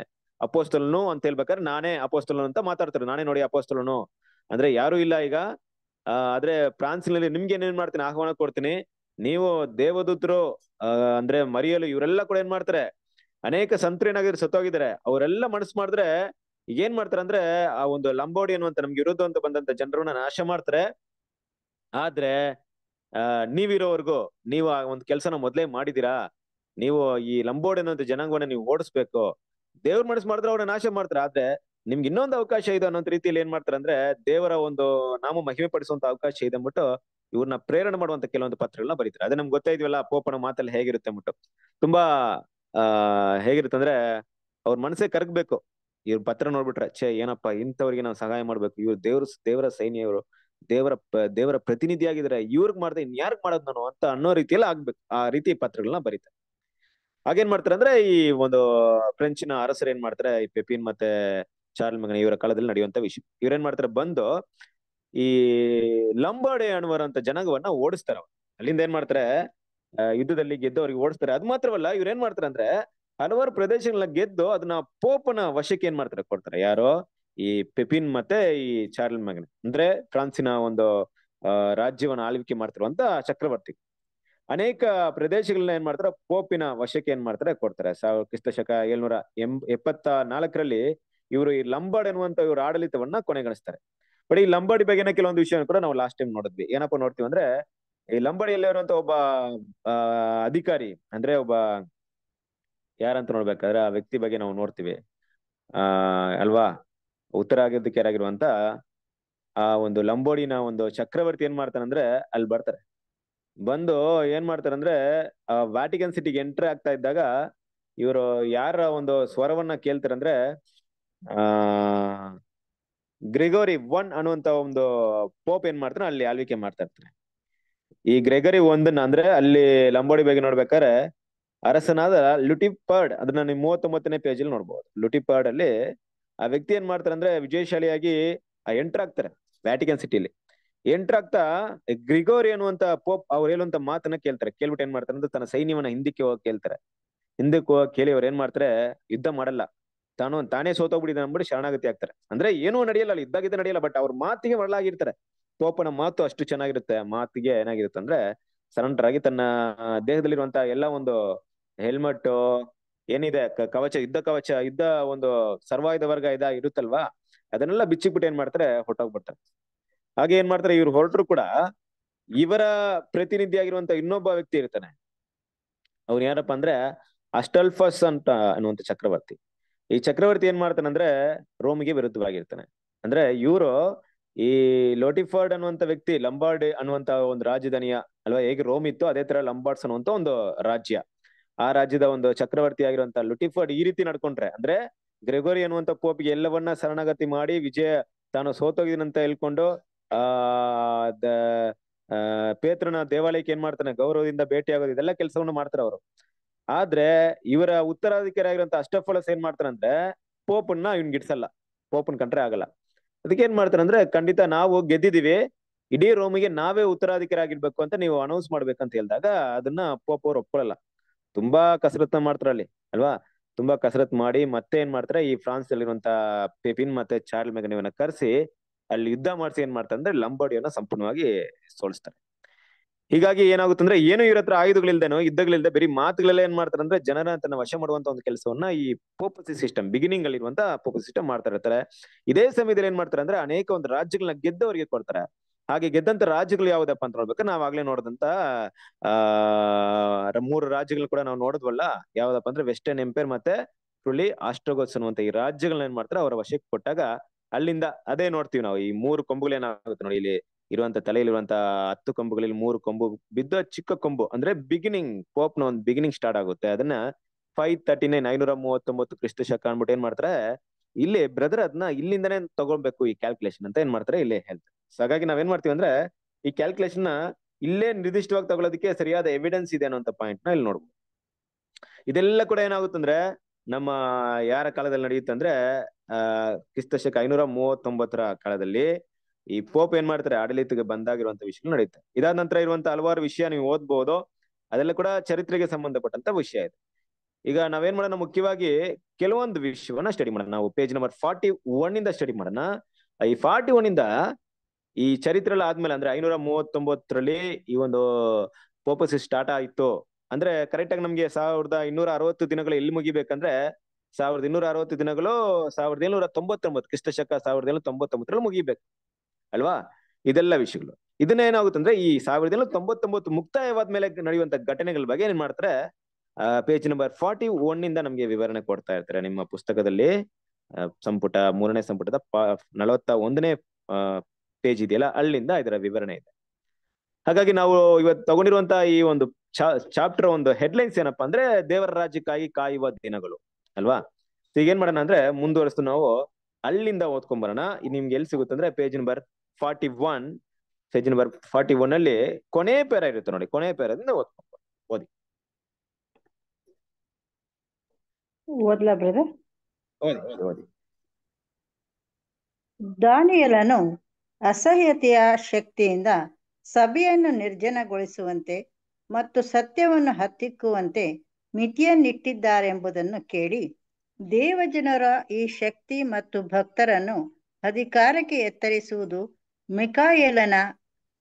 Speaker 2: ಅಪೋಸ್ತಲನು ಅಂತ ಹೇಳ್ಬೇಕಾದ್ರೆ ನಾನೇ ಅಪೋಸ್ಟಲ್ ಅಂತ ಮಾತಾಡ್ತಾರೆ ನಾನೇ ನೋಡಿ ಅಪೋಸ್ಟಲ್ನು ಅಂದ್ರೆ ಯಾರು ಇಲ್ಲ ಈಗ ಆದ್ರೆ ಫ್ರಾನ್ಸ್ ನಲ್ಲಿ ನಿಮ್ಗೆ ಏನೇನ್ ಮಾಡ್ತೀನಿ ಆಹ್ವಾನ ಕೊಡ್ತೀನಿ ನೀವು ದೇವದೂತರು ಅಂದ್ರೆ ಮರಿಯಲು ಇವರೆಲ್ಲ ಕೂಡ ಏನ್ ಮಾಡ್ತಾರೆ ಅನೇಕ ಸಂತರು ನಗರ ಸತ್ತೋಗಿದ್ದಾರೆ ಅವರೆಲ್ಲ ಮನಸ್ಸು ಮಾಡಿದ್ರೆ ಏನ್ ಮಾಡ್ತಾರೆ ಅಂದ್ರೆ ಆ ಒಂದು ಲಂಬೋಡಿ ಅನ್ನುವಂತ ನಮ್ಗೆ ವಿರುದ್ಧ ಅಂತ ಬಂದಂತ ಜನರನ್ನ ನಾಶ ಮಾಡ್ತಾರೆ ಆದ್ರೆ ಆ ನೀವಿರೋವರೆಗೂ ನೀವು ಆ ಒಂದು ಕೆಲಸನ ಮೊದ್ಲೇ ಮಾಡಿದೀರಾ ನೀವು ಈ ಲಂಬೋಡಿ ಅನ್ನುವಂತ ಜನಾಂಗವನ್ನ ನೀವು ಓಡಿಸ್ಬೇಕು ದೇವ್ರ ಮನಸ್ಸು ಮಾಡಿದ್ರೆ ಅವ್ರನ್ನ ನಾಶ ಮಾಡ್ತಾರೆ ಆದ್ರೆ ನಿಮ್ಗೆ ಇನ್ನೊಂದು ಅವಕಾಶ ಇದೆ ಅನ್ನೋ ರೀತಿಯಲ್ಲಿ ಏನ್ ಮಾಡ್ತಾರೆ ಅಂದ್ರೆ ದೇವರ ಒಂದು ನಾಮ ಮಹಿಮೆ ಪಡಿಸುವಂತ ಅವಕಾಶ ಇದೆ ಅಂದ್ಬಿಟ್ಟು ಇವ್ರನ್ನ ಪ್ರೇರಣೆ ಮಾಡುವಂತ ಕೆಲವೊಂದು ಪತ್ರಗಳನ್ನ ಬರೀತಾರೆ ಅದೇ ನಮ್ಗೆ ಗೊತ್ತಾಯ್ತಿವಲ್ಲ ಪೋಪನ ಮಾತಲ್ಲಿ ಹೇಗಿರುತ್ತೆ ಅಂದ್ಬಿಟ್ಟು ತುಂಬಾ ಆ ಹೇಗಿರುತ್ತೆ ಅಂದ್ರೆ ಅವ್ರ ಮನಸ್ಸೇ ಕರಗ್ಬೇಕು ಇವ್ರ ಪತ್ರ ನೋಡ್ಬಿಟ್ರೆ ಛೇ ಏನಪ್ಪಾ ಇಂಥವ್ರಿಗೆ ನಾವು ಸಹಾಯ ಮಾಡ್ಬೇಕು ಇವ್ರು ದೇವ್ರ ದೇವರ ಸೈನ್ಯವರು ದೇವರ ದೇವರ ಪ್ರತಿನಿಧಿ ಆಗಿದ್ರೆ ಇವ್ರಿಗೆ ಮಾಡ್ದೆ ಇನ್ಯಾರ್ಗ್ ಮಾಡೋದ್ ನಾನು ಅಂತ ಅನ್ನೋ ರೀತಿಯಲ್ಲಿ ಆಗ್ಬೇಕು ಆ ರೀತಿ ಪತ್ರಗಳನ್ನ ಬರೀತಾರೆ ಹಾಗೇನ್ ಮಾಡ್ತಾರೆ ಅಂದ್ರೆ ಈ ಒಂದು ನ ಅರಸರು ಏನ್ ಮಾಡ್ತಾರೆ ಈ ಪೆಪಿನ್ ಮತ್ತೆ ಚಾರ್ಲ್ ಮಗನ ಇವರ ಕಾಲದಲ್ಲಿ ನಡೆಯುವಂತ ವಿಷಯ ಇವ್ರೇನ್ ಮಾಡ್ತಾರೆ ಬಂದು ಈ ಲಂಬಾಡೆ ಅನ್ನುವಂತ ಜನಾಂಗವನ್ನ ಓಡಿಸ್ತಾರ ಅವ್ರು ಅಲ್ಲಿಂದ ಏನ್ ಮಾಡ್ತಾರೆ ಯುದ್ಧದಲ್ಲಿ ಗೆದ್ದು ಅವ್ರಿಗೆ ಓಡಿಸ್ತಾರೆ ಅದು ಮಾತ್ರವಲ್ಲ ಇವ್ರ ಏನ್ ಮಾಡ್ತಾರೆ ಅಂದ್ರೆ ಹಲವಾರು ಪ್ರದೇಶಗಳನ್ನ ಗೆದ್ದು ಅದನ್ನ ಪೋಪನ ವಶಕ್ಕೆ ಏನ್ ಮಾಡ್ತಾರೆ ಕೊಡ್ತಾರೆ ಯಾರೋ ಈ ಪೆಪಿನ್ ಮತ್ತೆ ಈ ಚಾರ್ಲ್ ಮಗನ್ ಅಂದ್ರೆ ಫ್ರಾನ್ಸಿನ ಒಂದು ರಾಜ್ಯವನ್ನ ಆಳ್ವಿಕೆ ಮಾಡ್ತಿರುವಂತ ಚಕ್ರವರ್ತಿ ಅನೇಕ ಪ್ರದೇಶಗಳನ್ನ ಏನ್ ಮಾಡ್ತಾರೆ ಪೋಪಿನ ವಶಕ್ಕೆ ಏನ್ ಮಾಡ್ತಾರೆ ಕೊಡ್ತಾರೆ ಸಾವಿರ ಕ್ರಿಸ್ತ ಶಕ ಏಳ್ನೂರ ಎಂ ಎಪ್ಪತ್ತ ನಾಲ್ಕರಲ್ಲಿ ಇವರು ಈ ಲಂಬಾಡ್ ಎನ್ನುವಂತ ಇವರ ಆಡಳಿತವನ್ನ ಕೊನೆಗಣಿಸ್ತಾರೆ ಬಟ್ ಈ ಲಂಬಾಡಿ ಬಗ್ಗೆನ ಕೆಲವೊಂದು ವಿಷಯ ಕೂಡ ನಾವು ಲಾಸ್ಟ್ ಟೈಮ್ ನೋಡಿದ್ವಿ ಏನಪ್ಪಾ ನೋಡ್ತೀವಿ ಅಂದ್ರೆ ಈ ಲಂಬಾಡಿಯಲ್ಲಿ ಇರುವಂತ ಒಬ್ಬ ಅಧಿಕಾರಿ ಅಂದ್ರೆ ಒಬ್ಬ ಯಾರಂತ ನೋಡ್ಬೇಕಾದ್ರೆ ಆ ವ್ಯಕ್ತಿ ಬಗ್ಗೆ ನಾವು ನೋಡ್ತೀವಿ ಆ ಅಲ್ವಾ ಉತ್ತರ ಆಗಿದ್ದಕ್ಕೆ ಆ ಒಂದು ಲಂಬೋಡಿನ ಒಂದು ಚಕ್ರವರ್ತಿ ಏನ್ ಮಾಡ್ತಾರಂದ್ರೆ ಅಲ್ಲಿ ಬರ್ತಾರೆ ಬಂದು ಏನ್ ಮಾಡ್ತಾರಂದ್ರೆ ಆ ವ್ಯಾಟಿಕನ್ ಸಿಟಿಗೆ ಎಂಟ್ರಿ ಆಗ್ತಾ ಇದ್ದಾಗ ಇವರು ಯಾರ ಒಂದು ಸ್ವರವನ್ನ ಕೇಳ್ತಾರಂದ್ರೆ ಗ್ರಿಗೋರಿ ಒನ್ ಅನ್ನುವಂತ ಒಂದು ಪೋಪ್ ಏನ್ ಮಾಡ್ತಾರೆ ಅಲ್ಲಿ ಆಳ್ವಿಕೆ ಮಾಡ್ತಾ ಇರ್ತಾರೆ ಈ ಗ್ರೆಗರಿ ಒಂದನ್ನ ಅಂದ್ರೆ ಅಲ್ಲಿ ಲಂಬೋಡಿ ಬಗ್ಗೆ ನೋಡ್ಬೇಕಾರೆ ಅರಸನಾದ ಲುಟಿಪರ್ಡ್ ಅದನ್ನ ನೀವು ಮೂವತ್ತೊಂಬತ್ತನೇ ಪೇಜ್ ಅಲ್ಲಿ ನೋಡ್ಬೋದು ಲುಟಿಪರ್ಡ್ ಅಲ್ಲಿ ಆ ವ್ಯಕ್ತಿ ಏನ್ ಮಾಡ್ತಾರೆ ಅಂದ್ರೆ ವಿಜಯಶಾಲಿಯಾಗಿ ಎಂಟರ್ ಆಗ್ತಾರೆ ವ್ಯಾಟಿಕನ್ ಸಿಟಿಲಿ ಆಗ್ತಾ ಗ್ರಿಗೋರಿ ಅನ್ನುವಂತ ಪೋಪ್ ಅವ್ರು ಹೇಳುವಂತ ಮಾತನ್ನ ಕೇಳ್ತಾರೆ ಕೇಳ್ಬಿಟ್ಟು ಏನ್ ಮಾಡ್ತಾರೆ ಅಂದ್ರೆ ತನ್ನ ಸೈನ್ಯವನ್ನ ಹಿಂದಕ್ಕೆ ಹೋಗಿ ಕೇಳ್ತಾರೆ ಹಿಂದಕ್ಕೆ ಹೋಗಿ ಕೇಳಿ ಅವ್ರು ಏನ್ ಮಾಡ್ತಾರೆ ಯುದ್ಧ ಮಾಡಲ್ಲ ತಾನು ತಾನೇ ಸೋತೋಗ್ಬಿಟ್ಟಿದ್ದ ಅಂದ್ಬಿಟ್ಟು ಶರಣಾಗತಿ ಆಗ್ತಾರೆ ಅಂದ್ರೆ ಏನೂ ನಡೆಯಲ್ಲ ಅಲ್ಲಿ ಇದ್ದಾಗಿದ್ದ ನಡೆಯಲ್ಲ ಬಟ್ ಅವ್ರ ಮಾತಿಗೆ ಒಳಗಾಗಿರ್ತಾರೆ ತೋಪನ ಮಾತು ಅಷ್ಟು ಚೆನ್ನಾಗಿರುತ್ತೆ ಮಾತಿಗೆ ಏನಾಗಿರುತ್ತೆ ಅಂದ್ರೆ ಆಗಿ ತನ್ನ ದೇಹದಲ್ಲಿರುವಂತಹ ಎಲ್ಲ ಒಂದು ಹೆಲ್ಮೆಟ್ ಏನಿದೆ ಕವಚ ಇದ್ದ ಕವಚ ಇದ್ದ ಒಂದು ಸರ್ವಾಯುಧ ವರ್ಗ ಇದ ಇರುತ್ತಲ್ವಾ ಅದನ್ನೆಲ್ಲ ಬಿಚ್ಚಿಬಿಟ್ಟು ಏನ್ ಮಾಡ್ತಾರೆ ಹೊಟ್ಟೋಗ್ಬಿಡ್ತಾರೆ ಹಾಗೆ ಏನ್ ಮಾಡ್ತಾರೆ ಇವ್ರು ಹೊರಟ್ರು ಕೂಡ ಇವರ ಪ್ರತಿನಿಧಿ ಆಗಿರುವಂತ ಇನ್ನೊಬ್ಬ ವ್ಯಕ್ತಿ ಇರ್ತಾನೆ ಅವ್ನು ಯಾರಪ್ಪ ಅಂದ್ರೆ ಅಸ್ಟಲ್ಫಸ್ ಅಂತ ಅನ್ನುವಂತ ಚಕ್ರವರ್ತಿ ಈ ಚಕ್ರವರ್ತಿ ಏನ್ ಮಾಡ್ತಾನಂದ್ರೆ ರೋಮ್ಗೆ ವಿರುದ್ಧವಾಗಿರ್ತಾನೆ ಅಂದ್ರೆ ಇವರು ಈ ಲೋಟಿಫರ್ಡ್ ಅನ್ನುವಂತ ವ್ಯಕ್ತಿ ಲಂಬಾರ್ಡ್ ಅನ್ನುವಂತ ಒಂದು ರಾಜಧಾನಿಯ ಅಲ್ವಾ ಹೇಗೆ ರೋಮ್ ಇತ್ತು ಅದೇ ತರ ಲಂಬಾರ್ಡ್ಸ್ ಅನ್ನುವಂತ ಒಂದು ರಾಜ್ಯ ಆ ರಾಜ್ಯದ ಒಂದು ಚಕ್ರವರ್ತಿ ಆಗಿರುವಂತ ಲುಟಿಫರ್ಡ್ ಈ ರೀತಿ ನಡ್ಕೊಂಡ್ರೆ ಅಂದ್ರೆ ಗ್ರೆಗೋರಿ ಅನ್ನುವಂತ ಪೋಪ್ಗೆ ಎಲ್ಲವನ್ನ ಶರಣಾಗತಿ ಮಾಡಿ ವಿಜಯ ತಾನು ಅಂತ ಹೇಳ್ಕೊಂಡು ಆ ಪೇತ್ರನ ದೇವಾಲಯಕ್ಕೆ ಏನ್ ಮಾಡ್ತಾನೆ ಗೌರವದಿಂದ ಭೇಟಿ ಆಗೋದು ಇದೆಲ್ಲ ಕೆಲಸವನ್ನು ಮಾಡ್ತಾರೆ ಅವರು ಆದ್ರೆ ಇವರ ಉತ್ತರಾಧಿಕಾರಿ ಆಗಿರೋ ಅಷ್ಟಫಲಸ್ ಏನ್ ಮಾಡ್ತಾರಂದ್ರೆ ಪೋಪನ್ನ ಇವ್ನ್ ಗಿಡ್ಸಲ್ಲ ಪೋಪನ್ ಕಂಡ್ರೆ ಆಗಲ್ಲ ಅದಕ್ಕೆ ಏನ್ ಮಾಡ್ತಾರಂದ್ರೆ ಖಂಡಿತ ನಾವು ಗೆದ್ದಿದೀವಿ ಇಡೀ ರೋಮಿಗೆ ನಾವೇ ಉತ್ತರಾಧಿಕಾರಿ ಆಗಿರ್ಬೇಕು ಅಂತ ನೀವು ಅನೌನ್ಸ್ ಮಾಡ್ಬೇಕಂತ ಹೇಳಿದಾಗ ಅದನ್ನ ಪೋಪ್ ಅವ್ರು ಒಪ್ಕೊಳ್ಳಲ್ಲ ತುಂಬಾ ಕಸರತ್ನ ಮಾಡ್ತಾರ ಅಲ್ಲಿ ಅಲ್ವಾ ತುಂಬಾ ಕಸರತ್ ಮಾಡಿ ಮತ್ತೆ ಏನ್ ಮಾಡ್ತಾರೆ ಈ ಫ್ರಾನ್ಸ್ ಅಲ್ಲಿರುವಂತ ಪೆಪಿನ್ ಮತ್ತೆ ಚಾರ್ಲ್ ಇವನ್ನ ಕರೆಸಿ ಅಲ್ಲಿ ಯುದ್ಧ ಮಾಡಿಸಿ ಏನ್ ಮಾಡ್ತಾರೆ ಅಂದ್ರೆ ಲಂಬಾಡಿಯನ್ನ ಸಂಪೂರ್ಣವಾಗಿ ಸೋಲಿಸ್ತಾರೆ ಹೀಗಾಗಿ ಅಂದ್ರೆ ಏನು ಇವ್ರ ಹತ್ರ ಆಯುಧಗಳಿಲ್ದೇನೋ ಯುದ್ಧಗಳಿಲ್ದೆ ಬರೀ ಮಾತುಗಳೆಲ್ಲ ಏನ್ ಅಂದ್ರೆ ಜನರ ತನ್ನ ವಶ ಮಾಡುವಂತ ಒಂದು ಕೆಲಸವನ್ನ ಈ ಪೋಪಸಿ ಸಿಸ್ಟಮ್ ಬಿಗಿನಿಂಗ್ ಅಲ್ಲಿ ಇರುವಂತ ಪೋಪಸಿ ಸಿಸ್ಟಮ್ ಮಾಡ್ತಾ ಇರ್ತಾರೆ ಇದೇ ಸಮಯದಲ್ಲಿ ಏನ್ ಮಾಡ್ತಾರೆ ಅಂದ್ರೆ ಅನೇಕ ಒಂದು ರಾಜ್ಯಗಳನ್ನ ಗೆದ್ದವರಿಗೆ ಕೊಡ್ತಾರೆ ಹಾಗೆ ಗೆದ್ದಂತ ರಾಜ್ಯಗಳು ಯಾವ್ದಪ್ಪ ಅಂತ ನೋಡ್ಬೇಕು ಆಗ್ಲೇ ನೋಡಿದಂತ ಆ ಮೂರು ರಾಜ್ಯಗಳು ಕೂಡ ನಾವು ನೋಡಿದ್ವಲ್ಲ ಯಾವ್ದಪ್ಪ ಅಂದ್ರೆ ವೆಸ್ಟರ್ನ್ ಎಂಪೈರ್ ಮತ್ತೆ ಹುಳಿ ಆಸ್ಟ್ರೋಗೋಸ್ ಅನ್ನುವಂತ ಈ ರಾಜ್ಯಗಳನ್ನ ಏನ್ ಮಾಡ್ತಾರೆ ಅವರ ವಶಕ್ಕೆ ಕೊಟ್ಟಾಗ ಅಲ್ಲಿಂದ ಅದೇ ನೋಡ್ತೀವಿ ನಾವು ಈ ಮೂರು ಕೊಂಬುಗಳು ಏನಾಗುತ್ತೆ ನೋಡಿ ಇಲ್ಲಿ ಇರುವಂತ ತಲೆಯಲ್ಲಿರುವಂತ ಹತ್ತು ಕೊಂಬುಗಳಲ್ಲಿ ಮೂರು ಕೊಂಬು ಬಿದ್ದ ಚಿಕ್ಕ ಕೊಂಬು ಅಂದ್ರೆ ಬಿಗಿನಿಂಗ್ ಪೋಪ್ ನ ಒಂದು ಬಿಗಿನಿಂಗ್ ಸ್ಟಾರ್ಟ್ ಆಗುತ್ತೆ ಅದನ್ನ ಫೈವ್ ತರ್ಟಿ ನೈನ್ ಐನೂರ ಮೂವತ್ತೊಂಬತ್ತು ಕ್ರಿಸ್ತ ಶಕ ಅನ್ಬಿಟ್ಟು ಏನ್ ಮಾಡ್ತಾರೆ ಇಲ್ಲಿ ಬ್ರದರ್ ಅದನ್ನ ಇಲ್ಲಿಂದನೇ ತಗೊಳ್ಬೇಕು ಈ ಕ್ಯಾಲ್ಕುಲೇಷನ್ ಅಂತ ಏನ್ ಮಾಡ್ತಾರೆ ಇಲ್ಲೇ ಹೆಲ್ತ್ ಸೊ ಹಾಗಾಗಿ ನಾವೇನ್ ಮಾಡ್ತೀವಿ ಅಂದ್ರೆ ಈ ಕ್ಯಾಲ್ಕುಲೇಷನ್ ನ ಇಲ್ಲೇ ನಿರ್ದಿಷ್ಟವಾಗಿ ತಗೊಳ್ಳೋದಕ್ಕೆ ಸರಿಯಾದ ಎವಿಡೆನ್ಸ್ ಇದೆ ಅನ್ನೋ ಪಾಯಿಂಟ್ ನ ಇಲ್ಲಿ ನೋಡ್ಬೋದು ಇದೆಲ್ಲ ಕೂಡ ಏನಾಗುತ್ತಂದ್ರೆ ನಮ್ಮ ಯಾರ ಕಾಲದಲ್ಲಿ ನಡೆಯುತ್ತೆ ಅಂದ್ರೆ ಕ್ರಿಸ್ತ ಶಕ ಐನೂರ ಮೂವತ್ತೊಂಬತ್ತರ ಕಾಲದಲ್ಲಿ ಈ ಪೋಪ್ ಏನ್ ಮಾಡ್ತಾರೆ ಆಡಳಿತಕ್ಕೆ ಬಂದಾಗಿರುವಂತ ವಿಷಯಗಳು ನಡೆಯುತ್ತೆ ಇದಾದ ನಂತರ ಇರುವಂತ ಹಲವಾರು ವಿಷಯ ನೀವು ಓದ್ಬಹುದು ಅದೆಲ್ಲ ಕೂಡ ಚರಿತ್ರೆಗೆ ಸಂಬಂಧಪಟ್ಟಂತ ವಿಷಯ ಇದೆ ಈಗ ನಾವೇನ್ ಮಾಡೋಣ ಮುಖ್ಯವಾಗಿ ಕೆಲವೊಂದು ವಿಷಯವನ್ನ ಸ್ಟಡಿ ಮಾಡೋಣ ನಾವು ಪೇಜ್ ನಂಬರ್ ಫಾರ್ಟಿ ಒನ್ ಇಂದ ಸ್ಟಡಿ ಮಾಡೋಣ ಈ ಫಾರ್ಟಿ ಒನ್ ಇಂದ ಈ ಚರಿತ್ರೆ ಆದ್ಮೇಲೆ ಅಂದ್ರೆ ಐನೂರ ಮೂವತ್ತೊಂಬತ್ತರಲ್ಲಿ ಈ ಒಂದು ಪೋಪಸಿ ಸ್ಟಾರ್ಟ್ ಆಯ್ತು ಅಂದ್ರೆ ಕರೆಕ್ಟ್ ಆಗಿ ನಮ್ಗೆ ಸಾವಿರದ ಇನ್ನೂರ ಅರವತ್ತು ದಿನಗಳು ಎಲ್ಲಿ ಮುಗಿಬೇಕಂದ್ರೆ ಸಾವಿರದ ಇನ್ನೂರ ಅರವತ್ತು ದಿನಗಳು ಸಾವಿರದ ಏಳ್ನೂರ ತೊಂಬತ್ತೊಂಬತ್ತು ಕ್ರಿಸ್ತ ಶಕ ಸಾವಿರದ ಏಳ್ನೂರ ತೊಂಬತ್ತೊಂಬತ್ತರಲ್ಲಿ ಮುಗಿಬೇಕು ಅಲ್ವಾ ಇದೆಲ್ಲ ವಿಷಯಗಳು ಇದನ್ನ ಏನಾಗುತ್ತಂದ್ರೆ ಈ ಸಾವಿರದ ತೊಂಬತ್ತೊಂಬತ್ತು ಮುಕ್ತಾಯವಾದ ಮೇಲೆ ನಡೆಯುವಂತ ಘಟನೆಗಳ ಬಗ್ಗೆ ಏನ್ ಮಾಡ್ತಾರೆ ಪೇಜ್ ನಂಬರ್ ಫಾರ್ಟಿ ಒನ್ ಇಂದ ನಮ್ಗೆ ವಿವರಣೆ ಕೊಡ್ತಾ ಇರ್ತಾರೆ ನಿಮ್ಮ ಪುಸ್ತಕದಲ್ಲಿ ಸಂಪುಟ ಮೂರನೇ ಸಂಪುಟದ ನಲವತ್ತ ಒಂದನೇ ಪೇಜ್ ಇದೆಯಲ್ಲ ಅಲ್ಲಿಂದ ಇದರ ವಿವರಣೆ ಇದೆ ಹಾಗಾಗಿ ನಾವು ಇವತ್ತು ತಗೊಂಡಿರುವಂತ ಈ ಒಂದು ಚಾಪ್ಟರ್ ಒಂದು ಹೆಡ್ಲೈನ್ಸ್ ಏನಪ್ಪಾ ಅಂದ್ರೆ ದೇವರ ರಾಜ್ಯಕ್ಕಾಗಿ ಕಾಯುವ ದಿನಗಳು ಅಲ್ವಾ ಈಗ ಏನ್ ಮಾಡೋಣ ಅಂದ್ರೆ ಮುಂದುವರೆಸ್ತು ನಾವು ಅಲ್ಲಿಂದ ಓದ್ಕೊಂಡ್ ಬರೋಣ ನಿಮ್ಗೆ ಎಲ್ಲಿ ಸಿಗುತ್ತಂದ್ರೆ ಪೇಜ್ ನಂಬರ್ ಫಾರ್ಟಿ ಒನ್ ಸೆಜ್ ನಂಬರ್ ಫಾರ್ಟಿ ಒನ್ ಅಲ್ಲಿ ಕೊನೆ ಪೇರ ಇರುತ್ತೆ ನೋಡಿ ಕೊನೆ ಪೇರದಿಂದ ಓದ್ಕೊಂಡು ಓದಿ
Speaker 1: ಓದಿ
Speaker 3: ದಾನಿಯಲನು ಅಸಹ್ಯತೆಯ ಶಕ್ತಿಯಿಂದ ಸಭೆಯನ್ನು ನಿರ್ಜನಗೊಳಿಸುವಂತೆ ಮತ್ತು ಸತ್ಯವನ್ನು ಹತ್ತಿಕ್ಕುವಂತೆ ಮಿತಿಯನ್ನಿಟ್ಟಿದ್ದಾರೆಂಬುದನ್ನು ಕೇಳಿ ದೇವಜನರ ಈ ಶಕ್ತಿ ಮತ್ತು ಭಕ್ತರನ್ನು ಅಧಿಕಾರಕ್ಕೆ ಎತ್ತರಿಸುವುದು ಮಿಕಾಯೇಲನ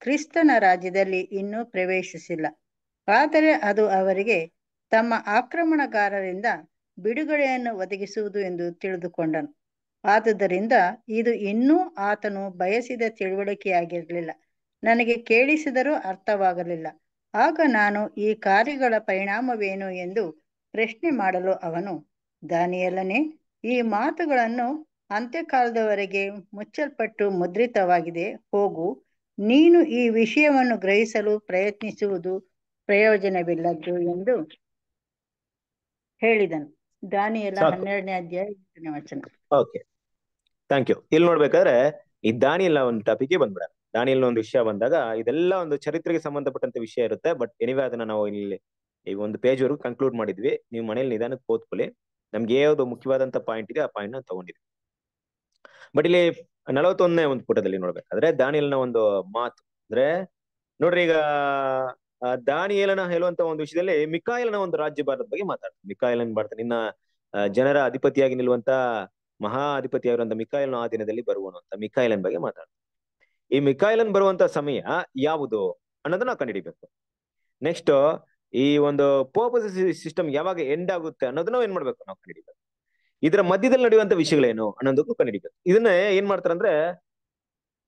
Speaker 3: ಕ್ರಿಸ್ತನ ರಾಜ್ಯದಲ್ಲಿ ಇನ್ನೂ ಪ್ರವೇಶಿಸಿಲ್ಲ ಆದರೆ ಅದು ಅವರಿಗೆ ತಮ್ಮ ಆಕ್ರಮಣಗಾರರಿಂದ ಬಿಡುಗಡೆಯನ್ನು ಒದಗಿಸುವುದು ಎಂದು ತಿಳಿದುಕೊಂಡನು ಆದುದರಿಂದ ಇದು ಇನ್ನೂ ಆತನು ಬಯಸಿದ ತಿಳುವಳಿಕೆಯಾಗಿರಲಿಲ್ಲ ನನಗೆ ಕೇಳಿಸಿದರೂ ಅರ್ಥವಾಗಲಿಲ್ಲ ಆಗ ನಾನು ಈ ಕಾರ್ಯಗಳ ಪರಿಣಾಮವೇನು ಎಂದು ಪ್ರಶ್ನೆ ಮಾಡಲು ಅವನು ದಾನಿಯಲ್ಲನೇ ಈ ಮಾತುಗಳನ್ನು ಅಂತ್ಯಕಾಲದವರೆಗೆ ಮುಚ್ಚಲ್ಪಟ್ಟು ಮುದ್ರಿತವಾಗಿದೆ ಹೋಗು ನೀನು ಈ ವಿಷಯವನ್ನು ಗ್ರಹಿಸಲು ಪ್ರಯತ್ನಿಸುವುದು ಪ್ರಯೋಜನವಿಲ್ಲದ್ದು ಎಂದು ಹೇಳಿದನು ದಾನಿಯಲ್ಲ ಹನ್ನೆರಡನೇ ಅಧ್ಯಾಯ ವಚನ
Speaker 1: ಓಕೆ ಥ್ಯಾಂಕ್
Speaker 2: ಯು ಇಲ್ಲಿ ನೋಡ್ಬೇಕಾದ್ರೆ ಈ ದಾನಿಯಲ್ಲ ಒಂದು ಟಾಪಿಕ್ ಬಂದ್ಬಿಡ ದಾನಿಯಲ್ಲ ಒಂದು ವಿಷಯ ಬಂದಾಗ ಇದೆಲ್ಲ ಒಂದು ಚರಿತ್ರೆಗೆ ಸಂಬಂಧಪಟ್ಟಂತ ವಿಷಯ ಇರುತ್ತೆ ಬಟ್ ಎನಿವೆ ಅದನ್ನ ನಾವು ಇಲ್ಲಿ ಈ ಒಂದು ಪೇಜ್ ವರ್ಗು ಕನ್ಕ್ಲೂಡ್ ಮಾಡಿದ್ವಿ ನೀವು ಮನೇಲಿ ನಿಧಾನಕ್ಕೆ ಓದ್ಕೊಳ್ಳಿ ನಮ್ಗೆ ಯಾವ್ದು ಮುಖ್ಯವಾದಂತ ಪಾಯಿಂಟ್ ಇದೆ ಆ ಪಾಯಿಂಟ್ ನ ತಗೊಂಡಿದ್ವಿ ಬಟ್ ಇಲ್ಲಿ ನಲವತ್ತೊಂದನೇ ಒಂದು ಪುಟದಲ್ಲಿ ನೋಡ್ಬೇಕಾದ್ರೆ ದಾನಿಯಲ್ನ ಒಂದು ಮಾತು ಅಂದ್ರೆ ನೋಡ್ರಿ ಈಗ ದಾನಿಯೇಲನ ಹೇಳುವಂತ ಒಂದು ವಿಷಯದಲ್ಲಿ ಮಿಕಾಯಲ್ನ ಒಂದು ರಾಜ್ಯ ಭಾರತದ ಬಗ್ಗೆ ಮಾತಾಡ್ತಾರೆ ಮಿಕಾಯಲ್ ಮಾಡ್ತಾರೆ ನಿನ್ನ ಜನರ ಅಧಿಪತಿಯಾಗಿ ನಿಲ್ಲುವಂತ ಮಹಾ ಅಧಿಪತಿ ಆಗಿರುವಂತ ಮಿಕಾಯಲ್ನ ಆ ದಿನದಲ್ಲಿ ಬರುವನು ಅಂತ ಮಿಕಾಯಲನ್ ಬಗ್ಗೆ ಮಾತಾಡ್ತಾರೆ ಈ ಮಿಕಾಯಲನ್ ಬರುವಂತ ಸಮಯ ಯಾವುದು ಅನ್ನೋದನ್ನ ನಾವು ಕಂಡುಹಿಡಿಬೇಕು ನೆಕ್ಸ್ಟ್ ಈ ಒಂದು ಪೋಪಸ್ ಸಿಸ್ಟಮ್ ಯಾವಾಗ ಎಂಡ್ ಆಗುತ್ತೆ ಅನ್ನೋದನ್ನ ಏನ್ ಮಾಡ್ಬೇಕು ನಾವು ಕಂಡುಹಿಡಿಬೇಕು ಇದರ ಮಧ್ಯದಲ್ಲಿ ನಡೆಯುವಂತ ವಿಷಯಗಳೇನು ಅನ್ನೋದಕ್ಕೂ ಕಂಡುಹಿಡಿಬೇಕು ಇದನ್ನ ಏನ್ ಮಾಡ್ತಾರಂದ್ರೆ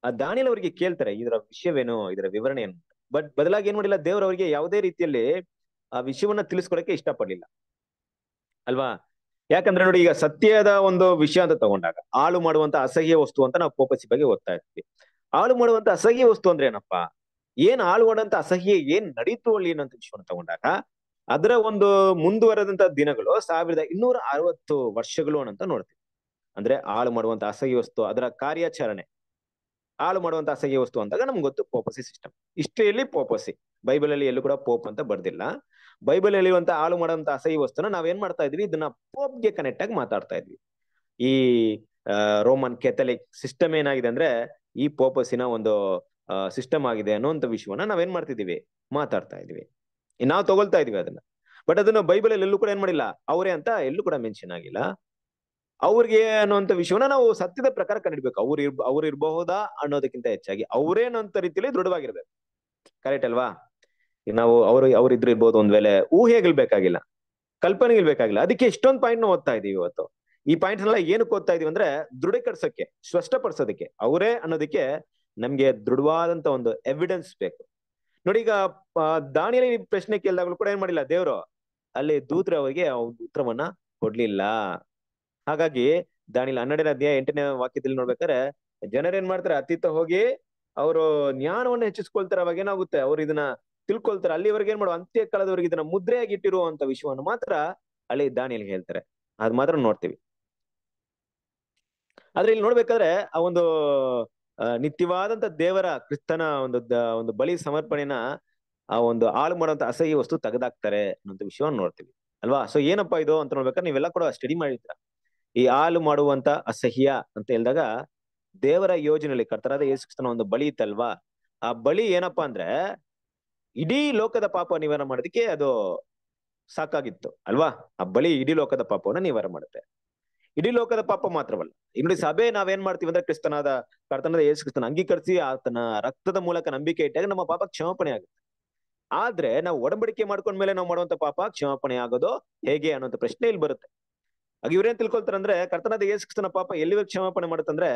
Speaker 2: ಆ ದಾನಿಲ್ ಅವರಿಗೆ ಕೇಳ್ತಾರೆ ಇದರ ವಿಷಯವೇನು ಇದರ ವಿವರಣೆ ಏನು ಬಟ್ ಬದಲಾಗಿ ಏನ್ ಮಾಡಿಲ್ಲ ದೇವ್ರ ಅವರಿಗೆ ಯಾವುದೇ ರೀತಿಯಲ್ಲಿ ಆ ವಿಷಯವನ್ನ ತಿಳಿಸ್ಕೊಡಕ್ಕೆ ಇಷ್ಟಪಡಲಿಲ್ಲ ಅಲ್ವಾ ಯಾಕಂದ್ರೆ ನೋಡಿ ಈಗ ಸತ್ಯದ ಒಂದು ವಿಷಯ ಅಂತ ತಗೊಂಡಾಗ ಹಾಳು ಮಾಡುವಂತ ಅಸಹ್ಯ ವಸ್ತು ಅಂತ ನಾವು ಕೋಪಸಿ ಬಗ್ಗೆ ಓದ್ತಾ ಇರ್ತೀವಿ ಹಾಳು ಮಾಡುವಂತ ಅಸಹ್ಯ ವಸ್ತು ಅಂದ್ರೆ ಏನಪ್ಪಾ ಏನ್ ಹಾಳು ಮಾಡುವಂತ ಅಸಹ್ಯ ಏನ್ ನಡೀತು ಅಲ್ಲಿ ಅನ್ನೋ ವಿಷಯವನ್ನು ತಗೊಂಡಾಗ ಅದರ ಒಂದು ಮುಂದುವರೆದಂತ ದಿನಗಳು ಸಾವಿರದ ಇನ್ನೂರ ಅರವತ್ತು ವರ್ಷಗಳು ಅಂತ ನೋಡ್ತೀವಿ ಅಂದ್ರೆ ಹಾಳು ಮಾಡುವಂತ ಅಸಹ್ಯ ವಸ್ತು ಅದರ ಕಾರ್ಯಾಚರಣೆ ಹಾಳು ಮಾಡುವಂತ ಅಸಹ್ಯ ವಸ್ತು ಅಂದಾಗ ನಮ್ಗೆ ಗೊತ್ತು ಪೋಪಸಿ ಸಿಸ್ಟಮ್ ಹಿಸ್ಟ್ರಿಯಲ್ಲಿ ಪೋಪಸಿ ಬೈಬಲ್ ಅಲ್ಲಿ ಎಲ್ಲೂ ಕೂಡ ಪೋಪ್ ಅಂತ ಬರ್ದಿಲ್ಲ ಬೈಬಲ್ ಇರುವಂತ ಹಾಳು ಮಾಡುವಂತ ಅಸಹ್ಯ ವಸ್ತುನ ನಾವೇನ್ ಮಾಡ್ತಾ ಇದ್ವಿ ಇದನ್ನ ಪೋಪ್ಗೆ ಕನೆಕ್ಟ್ ಆಗಿ ಮಾತಾಡ್ತಾ ಇದ್ವಿ ಈ ರೋಮನ್ ಕೆಥಲಿಕ್ ಸಿಸ್ಟಮ್ ಏನಾಗಿದೆ ಅಂದ್ರೆ ಈ ಪೋಪಸಿನ ಒಂದು ಸಿಸ್ಟಮ್ ಆಗಿದೆ ಅನ್ನೋ ಅಂತ ವಿಷಯವನ್ನ ನಾವೇನ್ ಮಾಡ್ತಿದ್ದೀವಿ ಮಾತಾಡ್ತಾ ಇದೀವಿ ನಾವು ತಗೊಳ್ತಾ ಇದೀವಿ ಅದನ್ನ ಬಟ್ ಅದನ್ನ ಬೈಬಲ್ ಅಲ್ಲಿ ಎಲ್ಲೂ ಕೂಡ ಏನ್ ಮಾಡಿಲ್ಲ ಅವರೇ ಅಂತ ಎಲ್ಲೂ ಕೂಡ ಮೆನ್ಷನ್ ಆಗಿಲ್ಲ ಅವ್ರಿಗೆ ಅನ್ನುವಂಥ ವಿಷಯವನ್ನ ನಾವು ಸತ್ಯದ ಪ್ರಕಾರ ಕಂಡಿಡ್ಬೇಕು ಅವ್ರ ಇರ್ ಅವ್ರು ಇರಬಹುದಾ ಅನ್ನೋದಕ್ಕಿಂತ ಹೆಚ್ಚಾಗಿ ಅವರೇ ಅನ್ನೋಂತ ರೀತಿಯಲ್ಲಿ ದೃಢವಾಗಿರ್ಬೇಕು ಕರೆಕ್ಟ್ ಅಲ್ವಾ ನಾವು ಅವ್ರು ಅವ್ರಿದ್ರು ಇರ್ಬೋದು ಒಂದ್ ವೇಳೆ ಊಹೆಗಳು ಬೇಕಾಗಿಲ್ಲ ಕಲ್ಪನೆಗಳು ಬೇಕಾಗಿಲ್ಲ ಅದಕ್ಕೆ ಇಷ್ಟೊಂದು ಪಾಯಿಂಟ್ ನಾವು ಓದ್ತಾ ಇದೀವಿ ಇವತ್ತು ಈ ಪಾಯಿಂಟ್ ನೆಲ್ಲ ಏನಕ್ಕೆ ಓದ್ತಾ ಇದೀವಿ ಅಂದ್ರೆ ದೃಢೀಕರಿಸೋಕೆ ಸ್ಪಷ್ಟಪಡಿಸೋದಕ್ಕೆ ಅವರೇ ಅನ್ನೋದಕ್ಕೆ ನಮ್ಗೆ ದೃಢವಾದಂತ ಒಂದು ಎವಿಡೆನ್ಸ್ ಬೇಕು ನೋಡಿ ಈಗ ದಾನಿಯಲ್ಲಿ ಪ್ರಶ್ನೆ ಕೇಳಿದಾಗಲೂ ಕೂಡ ಏನ್ ಮಾಡಿಲ್ಲ ದೇವರು ಅಲ್ಲಿ ದೂತ್ರ ಅವರಿಗೆ ಉತ್ತರವನ್ನ ಕೊಡ್ಲಿಲ್ಲ ಹಾಗಾಗಿ ದಾನಿಲ್ ಹನ್ನೆರಡನೇ ಅಧ್ಯಾಯ ಎಂಟನೇ ವಾಕ್ಯದಲ್ಲಿ ನೋಡ್ಬೇಕಾದ್ರೆ ಜನರೇನ್ ಮಾಡ್ತಾರೆ ಅತೀತ ಹೋಗಿ ಅವರು ಜ್ಞಾನವನ್ನು ಹೆಚ್ಚಿಸ್ಕೊಳ್ತಾರೆ ಅವಾಗ ಏನಾಗುತ್ತೆ ಅವ್ರು ಇದನ್ನ ತಿಳ್ಕೊಳ್ತಾರೆ ಅಲ್ಲಿವರೆಗೆ ಏನ್ ಮಾಡುವ ಅಂತ್ಯ ಕಾಲದವರೆಗೆ ಇದನ್ನ ಮುದ್ರೆಯಾಗಿ ಇಟ್ಟಿರುವಂತ ವಿಷಯವನ್ನು ಮಾತ್ರ ಅಲ್ಲಿ ದಾನಿಯಲ್ಲಿ ಹೇಳ್ತಾರೆ ಅದ್ ಮಾತ್ರ ನೋಡ್ತೀವಿ ಆದ್ರೆ ಇಲ್ಲಿ ನೋಡ್ಬೇಕಾದ್ರೆ ಆ ಒಂದು ನಿತ್ಯವಾದಂತ ದೇವರ ಕ್ರಿಸ್ತನ ಒಂದು ಒಂದು ಬಲಿ ಸಮರ್ಪಣೆನ ಆ ಒಂದು ಹಾಳು ಮಾಡುವಂತ ಅಸಹ್ಯ ವಸ್ತು ತೆಗೆದಾಕ್ತಾರೆ ಅನ್ನೋಂತ ವಿಷಯವನ್ನು ನೋಡ್ತೀವಿ ಅಲ್ವಾ ಸೊ ಏನಪ್ಪಾ ಇದು ಅಂತ ನೋಡ್ಬೇಕಾದ್ರೆ ನೀವೆಲ್ಲ ಕೂಡ ಸ್ಟಡಿ ಮಾಡಿದ್ರ ಈ ಹಾಲು ಮಾಡುವಂತ ಅಸಹ್ಯ ಅಂತ ಹೇಳಿದಾಗ ದೇವರ ಯೋಜನೆಯಲ್ಲಿ ಕರ್ತರಾದ ಯೇಸುಕ್ರಿಸ್ತನ ಒಂದು ಬಳಿ ಇತ್ತಲ್ವಾ ಆ ಬಳಿ ಏನಪ್ಪಾ ಅಂದ್ರೆ ಇಡೀ ಲೋಕದ ಪಾಪ ನಿವಾರ ಮಾಡೋದಕ್ಕೆ ಅದು ಸಾಕಾಗಿತ್ತು ಅಲ್ವಾ ಆ ಬಳಿ ಇಡೀ ಲೋಕದ ಪಾಪವನ್ನ ನಿವಾರ ಮಾಡುತ್ತೆ ಇಡೀ ಲೋಕದ ಪಾಪ ಮಾತ್ರವಲ್ಲ ಇನ್ನುಡಿ ಸಭೆ ನಾವೇನ್ ಮಾಡ್ತೀವಿ ಅಂದ್ರೆ ಕ್ರಿಸ್ತನಾದ ಕರ್ತನದ ಯೇಸು ಕ್ರಿಸ್ತನ ಅಂಗೀಕರಿಸಿ ಆತನ ರಕ್ತದ ಮೂಲಕ ನಂಬಿಕೆ ಇಟ್ಟಾಗ ನಮ್ಮ ಪಾಪ ಕ್ಷಮಾಪಣೆ ಆಗುತ್ತೆ ಆದ್ರೆ ನಾವು ಒಡಂಬಡಿಕೆ ಮಾಡ್ಕೊಂಡ್ಮೇಲೆ ನಾವು ಮಾಡುವಂತ ಪಾಪ ಕ್ಷಮಾಪಣೆ ಆಗೋದು ಹೇಗೆ ಅನ್ನೋಂತ ಪ್ರಶ್ನೆ ಇಲ್ಲಿ ಬರುತ್ತೆ ಹಾಗೆ ಇವ್ರೇನ್ ತಿಳ್ಕೊಳ್ತಾರಂದ್ರೆ ಕರ್ತನದ ಯೇಸು ಕ್ರಿಸ್ತನ ಪಾಪ ಎಲ್ಲಿವರೆಗೆ ಕ್ಷಮಾಪಣೆ ಮಾಡುತ್ತಂದ್ರೆ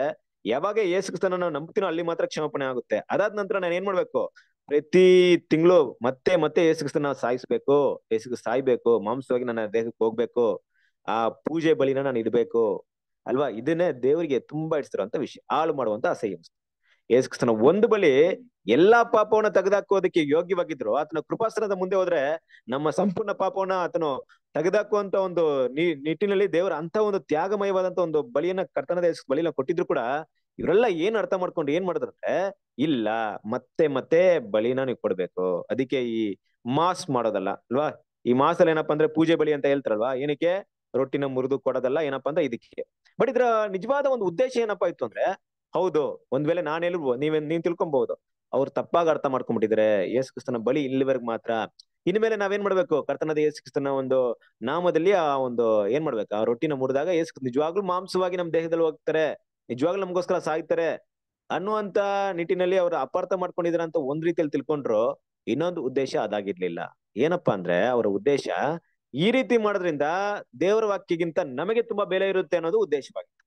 Speaker 2: ಯಾವಾಗ ಯೇಸು ಕ್ರಿಸ್ತನ ನಾವು ನಂಬ್ತೀನೋ ಅಲ್ಲಿ ಮಾತ್ರ ಕ್ಷಮಾಪಣೆ ಆಗುತ್ತೆ ಅದಾದ ನಂತರ ನಾನು ಏನ್ ಮಾಡ್ಬೇಕು ಪ್ರತಿ ತಿಂಗಳು ಮತ್ತೆ ಮತ್ತೆ ಯೇಸು ಕ್ರಿಸ್ತನ ಸಾಯಿಸ್ಬೇಕು ಯೇಸುಗ್ ಸಾಯ್ಬೇಕು ಮಾಂಸವಾಗಿ ನನ್ನ ದೇಹಕ್ಕೆ ಹೋಗ್ಬೇಕು ಆ ಪೂಜೆ ಬಲಿನ ನಾನು ಇಡ್ಬೇಕು ಅಲ್ವಾ ಇದನ್ನೇ ದೇವರಿಗೆ ತುಂಬಾ ಇಡ್ತಿರೋ ಅಂತ ವಿಷಯ ಹಾಳು ಮಾಡುವಂತ ಅಸಹ್ಯ ಯೇಸುಕ್ರಿಸ್ತನ ಒಂದು ಬಲಿ ಎಲ್ಲಾ ಪಾಪವನ್ನ ತೆಗೆದಾಕೋದಕ್ಕೆ ಯೋಗ್ಯವಾಗಿದ್ರು ಆತನ ಕೃಪಾಸನದ ಮುಂದೆ ಹೋದ್ರೆ ನಮ್ಮ ಸಂಪೂರ್ಣ ಪಾಪವನ್ನ ಆತನು ತೆಗೆದಾಕುವಂತ ಒಂದು ನಿಟ್ಟಿನಲ್ಲಿ ದೇವರ ಅಂತ ಒಂದು ತ್ಯಾಗಮಯವಾದಂತ ಒಂದು ಬಲಿಯನ್ನ ಕರ್ತನದ ಬಲಿನ ಕೊಟ್ಟಿದ್ರು ಕೂಡ ಇವರೆಲ್ಲ ಏನ್ ಅರ್ಥ ಮಾಡ್ಕೊಂಡು ಏನ್ ಮಾಡಿದ್ರಂದ್ರೆ ಇಲ್ಲ ಮತ್ತೆ ಮತ್ತೆ ಬಲಿನ ನೀವು ಕೊಡ್ಬೇಕು ಅದಕ್ಕೆ ಈ ಮಾಸ್ ಮಾಡೋದಲ್ಲ ಅಲ್ವಾ ಈ ಮಾಸಲ್ಲಿ ಏನಪ್ಪಾ ಅಂದ್ರೆ ಪೂಜೆ ಬಲಿ ಅಂತ ಹೇಳ್ತಾರಲ್ವಾ ಏನಕ್ಕೆ ರೊಟ್ಟಿನ ಮುರಿದು ಕೊಡೋದಲ್ಲ ಏನಪ್ಪಾ ಅಂದ್ರೆ ಇದಕ್ಕೆ ಬಟ್ ಇದ್ರ ನಿಜವಾದ ಒಂದು ಉದ್ದೇಶ ಏನಪ್ಪಾ ಇತ್ತು ಅಂದ್ರೆ ಹೌದು ಒಂದ್ ವೇಳೆ ನಾನು ಹೇಳ್ಬೋದು ನೀವೇನ್ ನೀನ್ ತಿಳ್ಕೊಬಹುದು ಅವ್ರ ತಪ್ಪಾಗಿ ಅರ್ಥ ಮಾಡ್ಕೊಂಡ್ಬಿಟ್ಟಿದ್ರೆ ಯೇಸು ಕ್ರಿಸ್ತನ ಬಳಿ ಇಲ್ಲಿವರೆಗೆ ಮಾತ್ರ ಇನ್ಮೇಲೆ ಏನ್ ಮಾಡ್ಬೇಕು ಕರ್ತನದ ಯೇಸು ಕ್ರಿಸ್ತನ ಒಂದು ನಾಮದಲ್ಲಿ ಆ ಒಂದು ಏನ್ ಮಾಡ್ಬೇಕು ಆ ರೊಟ್ಟಿನ ಮುರಿದಾಗ ಯೇಸು ನಿಜವಾಗ್ಲೂ ಮಾಂಸವಾಗಿ ನಮ್ ದೇಹದಲ್ಲಿ ಹೋಗ್ತಾರೆ ನಿಜವಾಗ್ಲೂ ನಮಗೋಸ್ಕರ ಸಾಯ್ತಾರೆ ಅನ್ನುವಂತ ನಿಟ್ಟಿನಲ್ಲಿ ಅವ್ರು ಅಪಾರ್ಥ ಮಾಡ್ಕೊಂಡಿದ್ರ ಅಂತ ಒಂದ್ ರೀತಿಯಲ್ಲಿ ತಿಳ್ಕೊಂಡ್ರು ಇನ್ನೊಂದು ಉದ್ದೇಶ ಅದಾಗಿರ್ಲಿಲ್ಲ ಏನಪ್ಪಾ ಅಂದ್ರೆ ಅವರ ಉದ್ದೇಶ ಈ ರೀತಿ ಮಾಡೋದ್ರಿಂದ ದೇವರ ವಾಕ್ಯಗಿಂತ ನಮಗೆ ತುಂಬಾ ಬೆಲೆ ಇರುತ್ತೆ ಅನ್ನೋದು ಉದ್ದೇಶವಾಗಿದೆ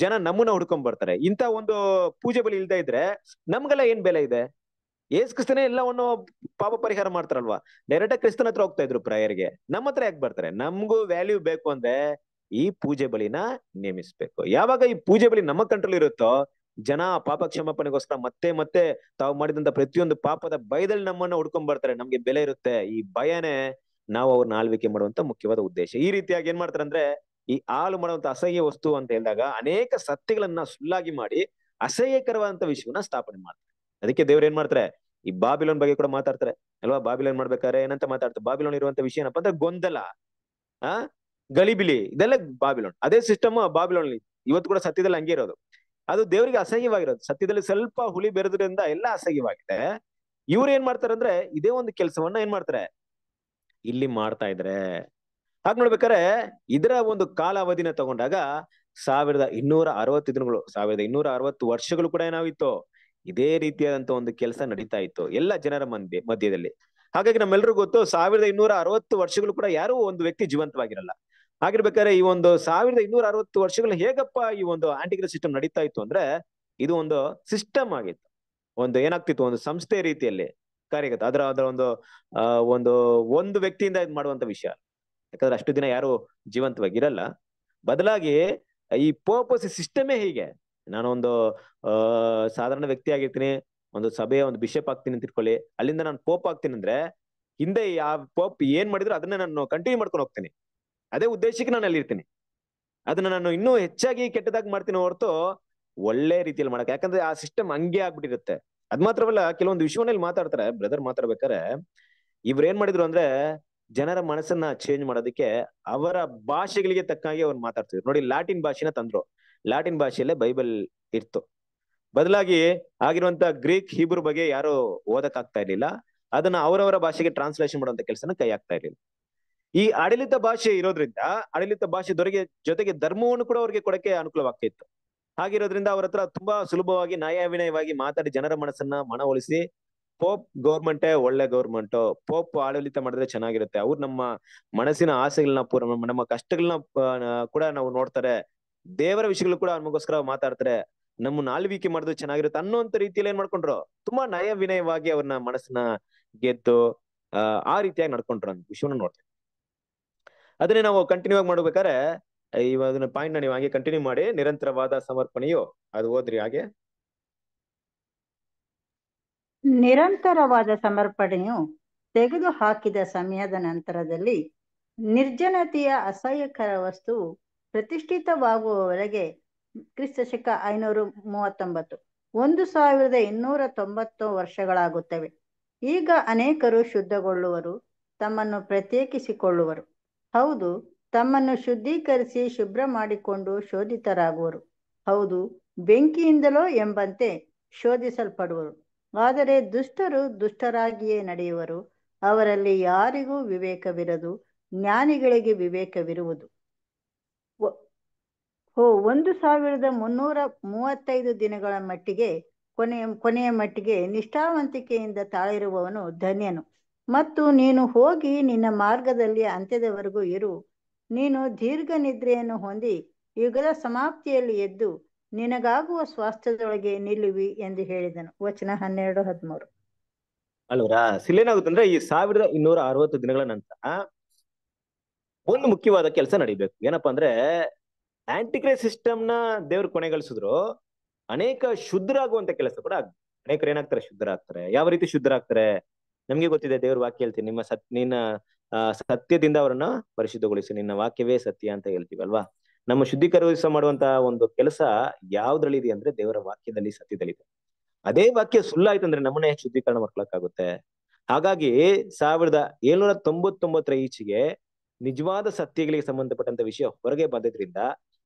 Speaker 2: ಜನ ನಮ್ಮನ್ನ ಹುಡ್ಕೊಂಡ್ ಬರ್ತಾರೆ ಇಂತ ಒಂದು ಪೂಜೆ ಬಲಿ ಇಲ್ದೇ ಇದ್ರೆ ನಮ್ಗೆಲ್ಲ ಏನ್ ಬೆಲೆ ಇದೆ ಏಸ್ ಕ್ರಿಸ್ತನೇ ಎಲ್ಲವನ್ನು ಪಾಪ ಪರಿಹಾರ ಮಾಡ್ತಾರಲ್ವಾ ಡೈರೆಕ್ಟ್ ಕ್ರಿಸ್ತನ ಹತ್ರ ಹೋಗ್ತಾ ಇದ್ರು ಪ್ರಯರ್ಗೆ ನಮ್ಮ ಹತ್ರ ಯಾಕೆ ಬರ್ತಾರೆ ನಮಗೂ ವ್ಯಾಲ್ಯೂ ಬೇಕು ಅಂದ್ರೆ ಈ ಪೂಜೆ ಬಲಿನ ನೇಮಿಸ್ಬೇಕು ಯಾವಾಗ ಈ ಪೂಜೆ ಬಲಿ ನಮ್ಮ ಕಂಟ್ರೋಲ್ ಇರುತ್ತೋ ಜನ ಪಾಪ ಕ್ಷಮಾಪಣೆಗೋಸ್ಕರ ಮತ್ತೆ ಮತ್ತೆ ತಾವು ಮಾಡಿದಂತ ಪ್ರತಿಯೊಂದು ಪಾಪದ ಭಯದಲ್ಲಿ ನಮ್ಮನ್ನ ಹುಡ್ಕೊಂಡ್ ಬರ್ತಾರೆ ನಮ್ಗೆ ಬೆಲೆ ಇರುತ್ತೆ ಈ ಭಯನೇ ನಾವು ಅವ್ರನ್ನ ಆಳ್ವಿಕೆ ಮಾಡುವಂತ ಮುಖ್ಯವಾದ ಉದ್ದೇಶ ಈ ರೀತಿಯಾಗಿ ಏನ್ ಮಾಡ್ತಾರೆ ಅಂದ್ರೆ ಈ ಹಾಲು ಮಾಡುವಂತ ಅಸಹ್ಯ ವಸ್ತು ಅಂತ ಹೇಳಿದಾಗ ಅನೇಕ ಸತ್ಯಗಳನ್ನ ಸುಳ್ಳಾಗಿ ಮಾಡಿ ಅಸಹ್ಯಕರವಾದಂತ ವಿಷಯವನ್ನ ಸ್ಥಾಪನೆ ಮಾಡ್ತಾರೆ ಅದಕ್ಕೆ ದೇವ್ರು ಏನ್ ಮಾಡ್ತಾರೆ ಈ ಬಾಬಿಲೋನ್ ಬಗ್ಗೆ ಕೂಡ ಮಾತಾಡ್ತಾರೆ ಅಲ್ವಾ ಬಾಬಿಲೋನ್ ಮಾಡ್ಬೇಕಾದ್ರೆ ಏನಂತ ಮಾತಾಡ್ತಾರೆ ಬಾಬಿಲೋನ್ ಇರುವಂತ ವಿಷಯ ಏನಪ್ಪಾ ಅಂದ್ರೆ ಗೊಂದಲ ಆ ಗಲಿಬಿಲಿ ಇದೆಲ್ಲ ಬಾಬಿಲೋನ್ ಅದೇ ಸಿಸ್ಟಮ್ ಬಾಬಿಲೋನ್ ಇವತ್ತು ಕೂಡ ಸತ್ಯದಲ್ಲಿ ಹಂಗೆ ಇರೋದು ಅದು ದೇವರಿಗೆ ಅಸಹ್ಯವಾಗಿರೋದು ಸತ್ಯದಲ್ಲಿ ಸ್ವಲ್ಪ ಹುಳಿ ಬೆರೆದ್ರಿಂದ ಎಲ್ಲ ಅಸಹ್ಯವಾಗಿದೆ ಇವ್ರು ಏನ್ ಮಾಡ್ತಾರೆ ಅಂದ್ರೆ ಇದೇ ಒಂದು ಕೆಲಸವನ್ನ ಏನ್ ಮಾಡ್ತಾರೆ ಇಲ್ಲಿ ಮಾಡ್ತಾ ಇದ್ರೆ ಹಾಗೆ ನೋಡ್ಬೇಕಾರೆ ಇದರ ಒಂದು ಕಾಲಾವಧಿನ ತಗೊಂಡಾಗ ಸಾವಿರದ ಇನ್ನೂರ ಅರವತ್ತು ದಿನಗಳು ಸಾವಿರದ ಇನ್ನೂರ ಅರವತ್ತು ವರ್ಷಗಳು ಕೂಡ ಏನಾಗಿತ್ತು ಇದೇ ರೀತಿಯಾದಂತ ಒಂದು ಕೆಲಸ ನಡೀತಾ ಇತ್ತು ಎಲ್ಲ ಜನರ ಮಧ್ಯೆ ಮಧ್ಯದಲ್ಲಿ ಹಾಗಾಗಿ ನಮ್ಮೆಲ್ಲರಿಗೂ ಗೊತ್ತು ಸಾವಿರದ ಇನ್ನೂರ ಅರವತ್ತು ವರ್ಷಗಳು ಕೂಡ ಯಾರು ಒಂದು ವ್ಯಕ್ತಿ ಜೀವಂತವಾಗಿರಲ್ಲ ಆಗಿರ್ಬೇಕಾದ್ರೆ ಈ ಒಂದು ಸಾವಿರದ ಇನ್ನೂರ ಅರವತ್ತು ವರ್ಷಗಳು ಹೇಗಪ್ಪ ಈ ಒಂದು ಆಂಟಿಗ್ರ ಸಿಸ್ಟಮ್ ನಡೀತಾ ಇತ್ತು ಅಂದ್ರೆ ಇದು ಒಂದು ಸಿಸ್ಟಮ್ ಆಗಿತ್ತು ಒಂದು ಏನಾಗ್ತಿತ್ತು ಒಂದು ಸಂಸ್ಥೆ ರೀತಿಯಲ್ಲಿ ಕಾರ್ಯಗತ ಅದರ ಅದರ ಒಂದು ಒಂದು ಒಂದು ವ್ಯಕ್ತಿಯಿಂದ ಇದ್ ಮಾಡುವಂತ ವಿಷಯ ಯಾಕಂದ್ರೆ ಅಷ್ಟು ದಿನ ಯಾರು ಜೀವಂತವಾಗಿ ಇರಲ್ಲ ಬದಲಾಗಿ ಈ ಪೋಪಸ್ ಸಿಸ್ಟಮೇ ಹೀಗೆ ನಾನೊಂದು ಅಹ್ ಸಾಧಾರಣ ವ್ಯಕ್ತಿ ಆಗಿರ್ತೀನಿ ಒಂದು ಸಭೆಯ ಒಂದು ಬಿಷಪ್ ಆಗ್ತೀನಿ ಅಂತ ಇಟ್ಕೊಳ್ಳಿ ಅಲ್ಲಿಂದ ನಾನು ಪೋಪ್ ಆಗ್ತೀನಿ ಅಂದ್ರೆ ಹಿಂದೆ ಆ ಪೋಪ್ ಏನ್ ಮಾಡಿದ್ರು ಅದನ್ನ ನಾನು ಕಂಟಿನ್ಯೂ ಮಾಡ್ಕೊಂಡು ಹೋಗ್ತೀನಿ ಅದೇ ಉದ್ದೇಶಕ್ಕೆ ನಾನು ಅಲ್ಲಿರ್ತೀನಿ ಅದನ್ನ ನಾನು ಇನ್ನೂ ಹೆಚ್ಚಾಗಿ ಕೆಟ್ಟದಾಗಿ ಮಾಡ್ತೀನಿ ಹೊರತು ಒಳ್ಳೆ ರೀತಿಯಲ್ಲಿ ಮಾಡಕ್ಕೆ ಯಾಕಂದ್ರೆ ಆ ಸಿಸ್ಟಮ್ ಹಂಗೆ ಆಗ್ಬಿಟ್ಟಿರುತ್ತೆ ಅದ್ ಮಾತ್ರವಲ್ಲ ಕೆಲವೊಂದು ವಿಷಯನಲ್ಲಿ ಮಾತಾಡ್ತಾರೆ ಬ್ರದರ್ ಮಾತಾಡ್ಬೇಕಾರೆ ಇವ್ರ ಏನ್ ಮಾಡಿದ್ರು ಅಂದ್ರೆ ಜನರ ಮನಸ್ಸನ್ನ ಚೇಂಜ್ ಮಾಡೋದಕ್ಕೆ ಅವರ ಭಾಷೆಗಳಿಗೆ ತಕ್ಕಾಗಿ ಅವ್ರು ಮಾತಾಡ್ತಿದ್ರು ನೋಡಿ ಲ್ಯಾಟಿನ್ ಭಾಷೆನ ತಂದ್ರು ಲ್ಯಾಟಿನ್ ಭಾಷೆಯಲ್ಲೇ ಬೈಬಲ್ ಇತ್ತು ಬದಲಾಗಿ ಆಗಿರುವಂತ ಗ್ರೀಕ್ ಹಿಬ್ರ ಬಗ್ಗೆ ಯಾರು ಓದಕ್ ಆಗ್ತಾ ಇರ್ಲಿಲ್ಲ ಅದನ್ನ ಅವರವರ ಭಾಷೆಗೆ ಟ್ರಾನ್ಸ್ಲೇಷನ್ ಮಾಡುವಂತ ಕೆಲಸನ ಕೈ ಆಗ್ತಾ ಇರ್ಲಿಲ್ಲ ಈ ಆಡಳಿತ ಭಾಷೆ ಇರೋದ್ರಿಂದ ಆಡಳಿತ ಭಾಷೆ ದೊರೆಗೆ ಜೊತೆಗೆ ಧರ್ಮವನ್ನು ಕೂಡ ಅವ್ರಿಗೆ ಕೊಡಕ್ಕೆ ಅನುಕೂಲವಾಗ್ತಿತ್ತು ಹಾಗಿರೋದ್ರಿಂದ ಅವ್ರ ಹತ್ರ ತುಂಬಾ ಸುಲಭವಾಗಿ ನ್ಯಾಯವಿನಯವಾಗಿ ಮಾತಾಡಿ ಜನರ ಮನಸ್ಸನ್ನ ಮನವೊಲಿಸಿ ಪೋಪ್ ಗೌರ್ಮೆಂಟೇ ಒಳ್ಳೆ ಗೌರ್ಮೆಂಟ್ ಪೋಪ್ ಆಡಳಿತ ಮಾಡಿದ್ರೆ ಚೆನ್ನಾಗಿರುತ್ತೆ ಅವ್ರು ನಮ್ಮ ಮನಸ್ಸಿನ ಆಸೆಗಳನ್ನ ಪೂರ ನಮ್ಮ ಕಷ್ಟಗಳನ್ನ ಕೂಡ ನಾವು ನೋಡ್ತಾರೆ ದೇವರ ವಿಷಯಗಳು ಕೂಡ ನಮಗೋಸ್ಕರ ಮಾತಾಡ್ತಾರೆ ನಮ್ಮ ನಾಲ್ವಿಕೆ ಮಾಡಿದ್ರೆ ಚೆನ್ನಾಗಿರುತ್ತೆ ಅನ್ನೋಂತ ರೀತಿಯಲ್ಲಿ ಏನ್ ಮಾಡ್ಕೊಂಡ್ರು ತುಂಬಾ ನ್ಯಾಯ ವಿನಯವಾಗಿ ಅವ್ರನ್ನ ಮನಸ್ಸನ್ನ ಗೆದ್ದು ಆ ರೀತಿಯಾಗಿ ನಡ್ಕೊಂಡ್ರು ಅಂತ ವಿಷಯವನ್ನ ನೋಡ್ತೇವೆ ಅದನ್ನೇ ನಾವು ಕಂಟಿನ್ಯೂ ಆಗಿ ಮಾಡ್ಬೇಕಾದ್ರೆ ಇವಾಗ ಪಾಯಿಂಟ್ ನೀವು ಹಾಗೆ ಕಂಟಿನ್ಯೂ ಮಾಡಿ ನಿರಂತರವಾದ ಸಮರ್ಪಣೆಯು ಅದು ಓದ್ರಿ ಹಾಗೆ
Speaker 3: ನಿರಂತರವಾದ ಸಮರ್ಪಣೆಯು ಹಾಕಿದ ಸಮಯದ ನಂತರದಲ್ಲಿ ನಿರ್ಜನತೆಯ ಅಸಹ್ಯಕರ ವಸ್ತುವು ಪ್ರತಿಷ್ಠಿತವಾಗುವವರೆಗೆ ಕ್ರಿಸ್ತ ಶಕ ಐನೂರು ಮೂವತ್ತೊಂಬತ್ತು ಒಂದು ಸಾವಿರದ ಇನ್ನೂರ ತೊಂಬತ್ತು ವರ್ಷಗಳಾಗುತ್ತವೆ ಈಗ ಅನೇಕರು ಶುದ್ಧಗೊಳ್ಳುವರು ತಮ್ಮನ್ನು ಪ್ರತ್ಯೇಕಿಸಿಕೊಳ್ಳುವರು ಹೌದು ತಮ್ಮನ್ನು ಶುದ್ಧೀಕರಿಸಿ ಶುಭ್ರ ಮಾಡಿಕೊಂಡು ಶೋಧಿತರಾಗುವರು ಹೌದು ಬೆಂಕಿಯಿಂದಲೋ ಎಂಬಂತೆ ಶೋಧಿಸಲ್ಪಡುವರು ಆದರೆ ದುಷ್ಟರು ದುಷ್ಟರಾಗಿಯೇ ನಡೆಯುವರು ಅವರಲ್ಲಿ ಯಾರಿಗೂ ವಿವೇಕವಿರದು ಜ್ಞಾನಿಗಳಿಗೆ ವಿವೇಕವಿರುವುದು ಓ ಒಂದು ಸಾವಿರದ ಮುನ್ನೂರ ಮೂವತ್ತೈದು ದಿನಗಳ ಮಟ್ಟಿಗೆ ಕೊನೆಯ ಕೊನೆಯ ಮಟ್ಟಿಗೆ ನಿಷ್ಠಾವಂತಿಕೆಯಿಂದ ತಾಳಿರುವವನು ಧನ್ಯನು ಮತ್ತು ನೀನು ಹೋಗಿ ನಿನ್ನ ಮಾರ್ಗದಲ್ಲಿ ಅಂತ್ಯದವರೆಗೂ ಇರು ನೀನು ದೀರ್ಘ ನಿದ್ರೆಯನ್ನು ಹೊಂದಿ ಯುಗದ ಸಮಾಪ್ತಿಯಲ್ಲಿ ಎದ್ದು ನಿನಗಾಗುವ ಸ್ವಾಸ್ಥ್ಯದೊಳಗೆ ನಿಲ್ಲುವಿ ಎಂದು ಹೇಳಿದನು ವಚನ ಹನ್ನೆರಡು ಹದಿಮೂರು
Speaker 1: ಅಲ್ವರ
Speaker 2: ಸಿಲೇನಾಗುತ್ತಂದ್ರೆ ಈ ಸಾವಿರದ ಇನ್ನೂರ ಅರವತ್ತು ದಿನಗಳ ನಂತರ ಒಂದು ಮುಖ್ಯವಾದ ಕೆಲಸ ನಡೀಬೇಕು ಏನಪ್ಪಾ ಅಂದ್ರೆ ಆಂಟಿಕ್ರೇ ಸಿಸ್ಟಮ್ ನ ದೇವ್ರ ಕೊನೆಗಳಿಸಿದ್ರು ಅನೇಕ ಶುದ್ಧರಾಗುವಂತ ಕೆಲಸ ಕೂಡ ಆಗ್ಬೇಕು ಅನೇಕರು ಏನಾಗ್ತಾರೆ ಶುದ್ಧರಾಗ್ತಾರೆ ಯಾವ ರೀತಿ ಶುದ್ಧರಾಗ್ತಾರೆ ನಮ್ಗೆ ಗೊತ್ತಿದೆ ದೇವ್ರ ವಾಕ್ಯ ಹೇಳ್ತೀನಿ ನಿಮ್ಮ ಸತ್ ನಿನ್ನ ಸತ್ಯದಿಂದ ಅವರನ್ನ ಪರಿಶುದ್ಧಗೊಳಿಸಿ ನಿನ್ನ ವಾಕ್ಯವೇ ಸತ್ಯ ಅಂತ ಹೇಳ್ತೀವಲ್ವಾ ನಮ್ಮ ಶುದ್ಧೀಕರಿಸ ಮಾಡುವಂತಹ ಒಂದು ಕೆಲಸ ಯಾವ್ದ್ರಲ್ಲಿ ಇದೆ ಅಂದ್ರೆ ದೇವರ ವಾಕ್ಯದಲ್ಲಿ ಸತ್ಯದಲ್ಲಿದೆ ಅದೇ ವಾಕ್ಯ ಸುಳ್ಳಾಯ್ತು ಅಂದ್ರೆ ನಮ್ಮನ್ನೇ ಶುದ್ಧೀಕರಣ ಮಾಡ್ಕೊಳಕ್ಕಾಗುತ್ತೆ ಹಾಗಾಗಿ ಸಾವಿರದ ಏಳ್ನೂರ ತೊಂಬತ್ತೊಂಬತ್ತರ ಈಚೆಗೆ ನಿಜವಾದ ಸತ್ಯಗಳಿಗೆ ಸಂಬಂಧಪಟ್ಟಂತ ವಿಷಯ ಹೊರಗೆ ಬಂದಿದ್ರಿಂದ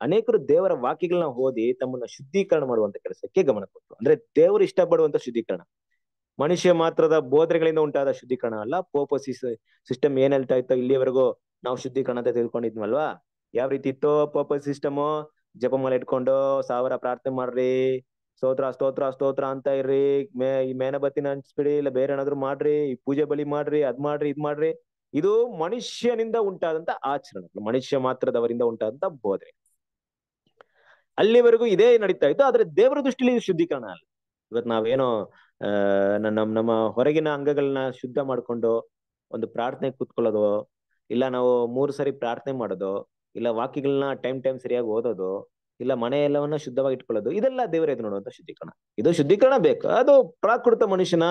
Speaker 2: ಅನೇಕರು ದೇವರ ವಾಕ್ಯಗಳನ್ನ ಓದಿ ತಮ್ಮನ್ನ ಶುದ್ಧೀಕರಣ ಮಾಡುವಂತ ಕೆಲಸಕ್ಕೆ ಗಮನ ಕೊಟ್ಟರು ಅಂದ್ರೆ ದೇವರು ಇಷ್ಟಪಡುವಂತ ಶುದ್ಧೀಕರಣ ಮನುಷ್ಯ ಮಾತ್ರದ ಬೋಧನೆಗಳಿಂದ ಉಂಟಾದ ಶುದ್ಧೀಕರಣ ಅಲ್ಲ ಪೋಪಸಿ ಸಿಸ್ಟಮ್ ಏನ್ ಹೇಳ್ತಾ ಇತ್ತೋ ಇಲ್ಲಿವರೆಗೂ ನಾವು ಶುದ್ಧೀಕರಣ ಅಂತ ತಿಳ್ಕೊಂಡಿದ್ವಲ್ವಾ ಯಾವ ರೀತಿ ಇತ್ತೋ ಪೋಪಸಿ ಸಿಸ್ಟಮ್ ಜಪಮಾಲೆ ಇಟ್ಕೊಂಡು ಸಾವಿರ ಪ್ರಾರ್ಥನೆ ಮಾಡ್ರಿ ಸ್ತೋತ್ರ ಸ್ತೋತ್ರ ಸ್ತೋತ್ರ ಅಂತ ಇರ್ರಿ ಮೇ ಈ ಮೇನಬತ್ತಿನ ಹಂಚ್ಬಿಡಿ ಇಲ್ಲ ಬೇರೆ ಏನಾದ್ರು ಮಾಡ್ರಿ ಈ ಪೂಜೆ ಬಲಿ ಮಾಡ್ರಿ ಅದ್ ಮಾಡ್ರಿ ಇದ್ ಮಾಡ್ರಿ ಇದು ಮನುಷ್ಯನಿಂದ ಉಂಟಾದಂತ ಆಚರಣೆ ಮನುಷ್ಯ ಮಾತ್ರದವರಿಂದ ಉಂಟಾದಂತ ಬೋಧನೆ ಅಲ್ಲಿವರೆಗೂ ಇದೇ ನಡೀತಾ ಇತ್ತು ಆದ್ರೆ ದೇವರ ದೃಷ್ಟಿಲಿ ಶುದ್ಧೀಕರಣ ಅಲ್ಲ ಇವತ್ ನಾವೇನೋ ನಮ್ ನಮ್ಮ ಹೊರಗಿನ ಅಂಗಗಳನ್ನ ಶುದ್ಧ ಮಾಡ್ಕೊಂಡು ಒಂದು ಪ್ರಾರ್ಥನೆ ಕೂತ್ಕೊಳ್ಳೋದು ಇಲ್ಲ ನಾವು ಮೂರು ಸರಿ ಪ್ರಾರ್ಥನೆ ಮಾಡೋದು ಇಲ್ಲ ವಾಕ್ಯಗಳನ್ನ ಟೈಮ್ ಟೈಮ್ ಸರಿಯಾಗಿ ಓದೋದು ಇಲ್ಲ ಮನೆ ಎಲ್ಲವನ್ನ ಶುದ್ಧವಾಗಿ ಇಟ್ಕೊಳ್ಳೋದು ಇದೆಲ್ಲ ದೇವರೇ ನೋಡುವಂತ ಶುದ್ಧೀಕರಣ ಇದು ಶುದ್ಧೀಕರಣ ಬೇಕು ಅದು ಪ್ರಾಕೃತ ಮನುಷ್ಯನ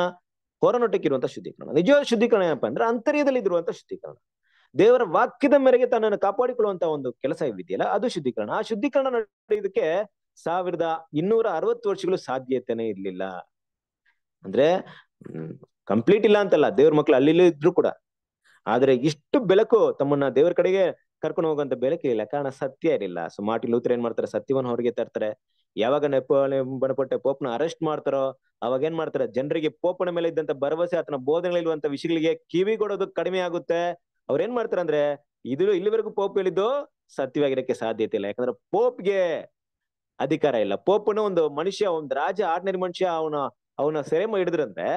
Speaker 2: ಇರುವಂತ ಶುದ್ಧೀಕರಣ ನಿಜವಾದ ಶುದ್ಧೀಕರಣ ಏನಪ್ಪಾ ಅಂದ್ರೆ ಅಂತರ್ಯದಲ್ಲಿ ಇರುವಂತ ಶುದ್ಧೀಕರಣ ದೇವರ ವಾಕ್ಯದ ಮೇರೆಗೆ ತನ್ನನ್ನು ಕಾಪಾಡಿಕೊಳ್ಳುವಂತ ಒಂದು ಕೆಲಸ ಇದೆಯಲ್ಲ ಅದು ಶುದ್ಧೀಕರಣ ಆ ಶುದ್ಧೀಕರಣ ನಡೆಯೋದಕ್ಕೆ ಸಾವಿರದ ಇನ್ನೂರ ಅರವತ್ತು ವರ್ಷಗಳು ಸಾಧ್ಯತೆನೇ ಇರ್ಲಿಲ್ಲ ಅಂದ್ರೆ ಕಂಪ್ಲೀಟ್ ಇಲ್ಲ ಅಂತಲ್ಲ ದೇವ್ರ ಮಕ್ಳು ಅಲ್ಲಿ ಇದ್ರು ಕೂಡ ಆದ್ರೆ ಇಷ್ಟು ಬೆಳಕು ತಮ್ಮನ್ನ ದೇವ್ರ ಕಡೆಗೆ ಕರ್ಕೊಂಡು ಹೋಗುವಂತ ಬೆಳಕು ಇಲ್ಲ ಕಾರಣ ಸತ್ಯ ಇರಲಿಲ್ಲ ಸೊ ಮಾರ್ಟಿನ್ ಲೂತ್ರ ಏನ್ ಮಾಡ್ತಾರೆ ಸತ್ಯವನ್ನ ಹೊರಗೆ ತರ್ತಾರೆ ಯಾವಾಗ ಬಣಪಟ್ಟೆ ಪೋಪ್ನ ಅರೆಸ್ಟ್ ಮಾಡ್ತಾರೋ ಅವಾಗ ಏನ್ ಮಾಡ್ತಾರೆ ಜನರಿಗೆ ಪೋಪನ ಮೇಲೆ ಇದ್ದಂತ ಭರವಸೆ ಆತನ ಬೋಧನೆಗಳಿರುವಂತ ವಿಷಯಗಳಿಗೆ ಕಿವಿ ಕೊಡೋದು ಕಡಿಮೆ ಆಗುತ್ತೆ ಅವ್ರ ಏನ್ ಮಾಡ್ತಾರೆ ಅಂದ್ರೆ ಇದು ಇಲ್ಲಿವರೆಗೂ ಪೋಪ್ ಹೇಳಿದ್ದು ಸತ್ಯವಾಗಿರಕ್ಕೆ ಸಾಧ್ಯತೆ ಇಲ್ಲ ಯಾಕಂದ್ರೆ ಪೋಪ್ಗೆ ಅಧಿಕಾರ ಇಲ್ಲ ಪೋಪ್ನ ಒಂದು ಮನುಷ್ಯ ಒಂದು ರಾಜ ಆರ್ಡಿನರಿ ಮನುಷ್ಯ ಅವನ ಅವನ ಸೆರೆಮ ಹಿಡಿದ್ರಂತೆ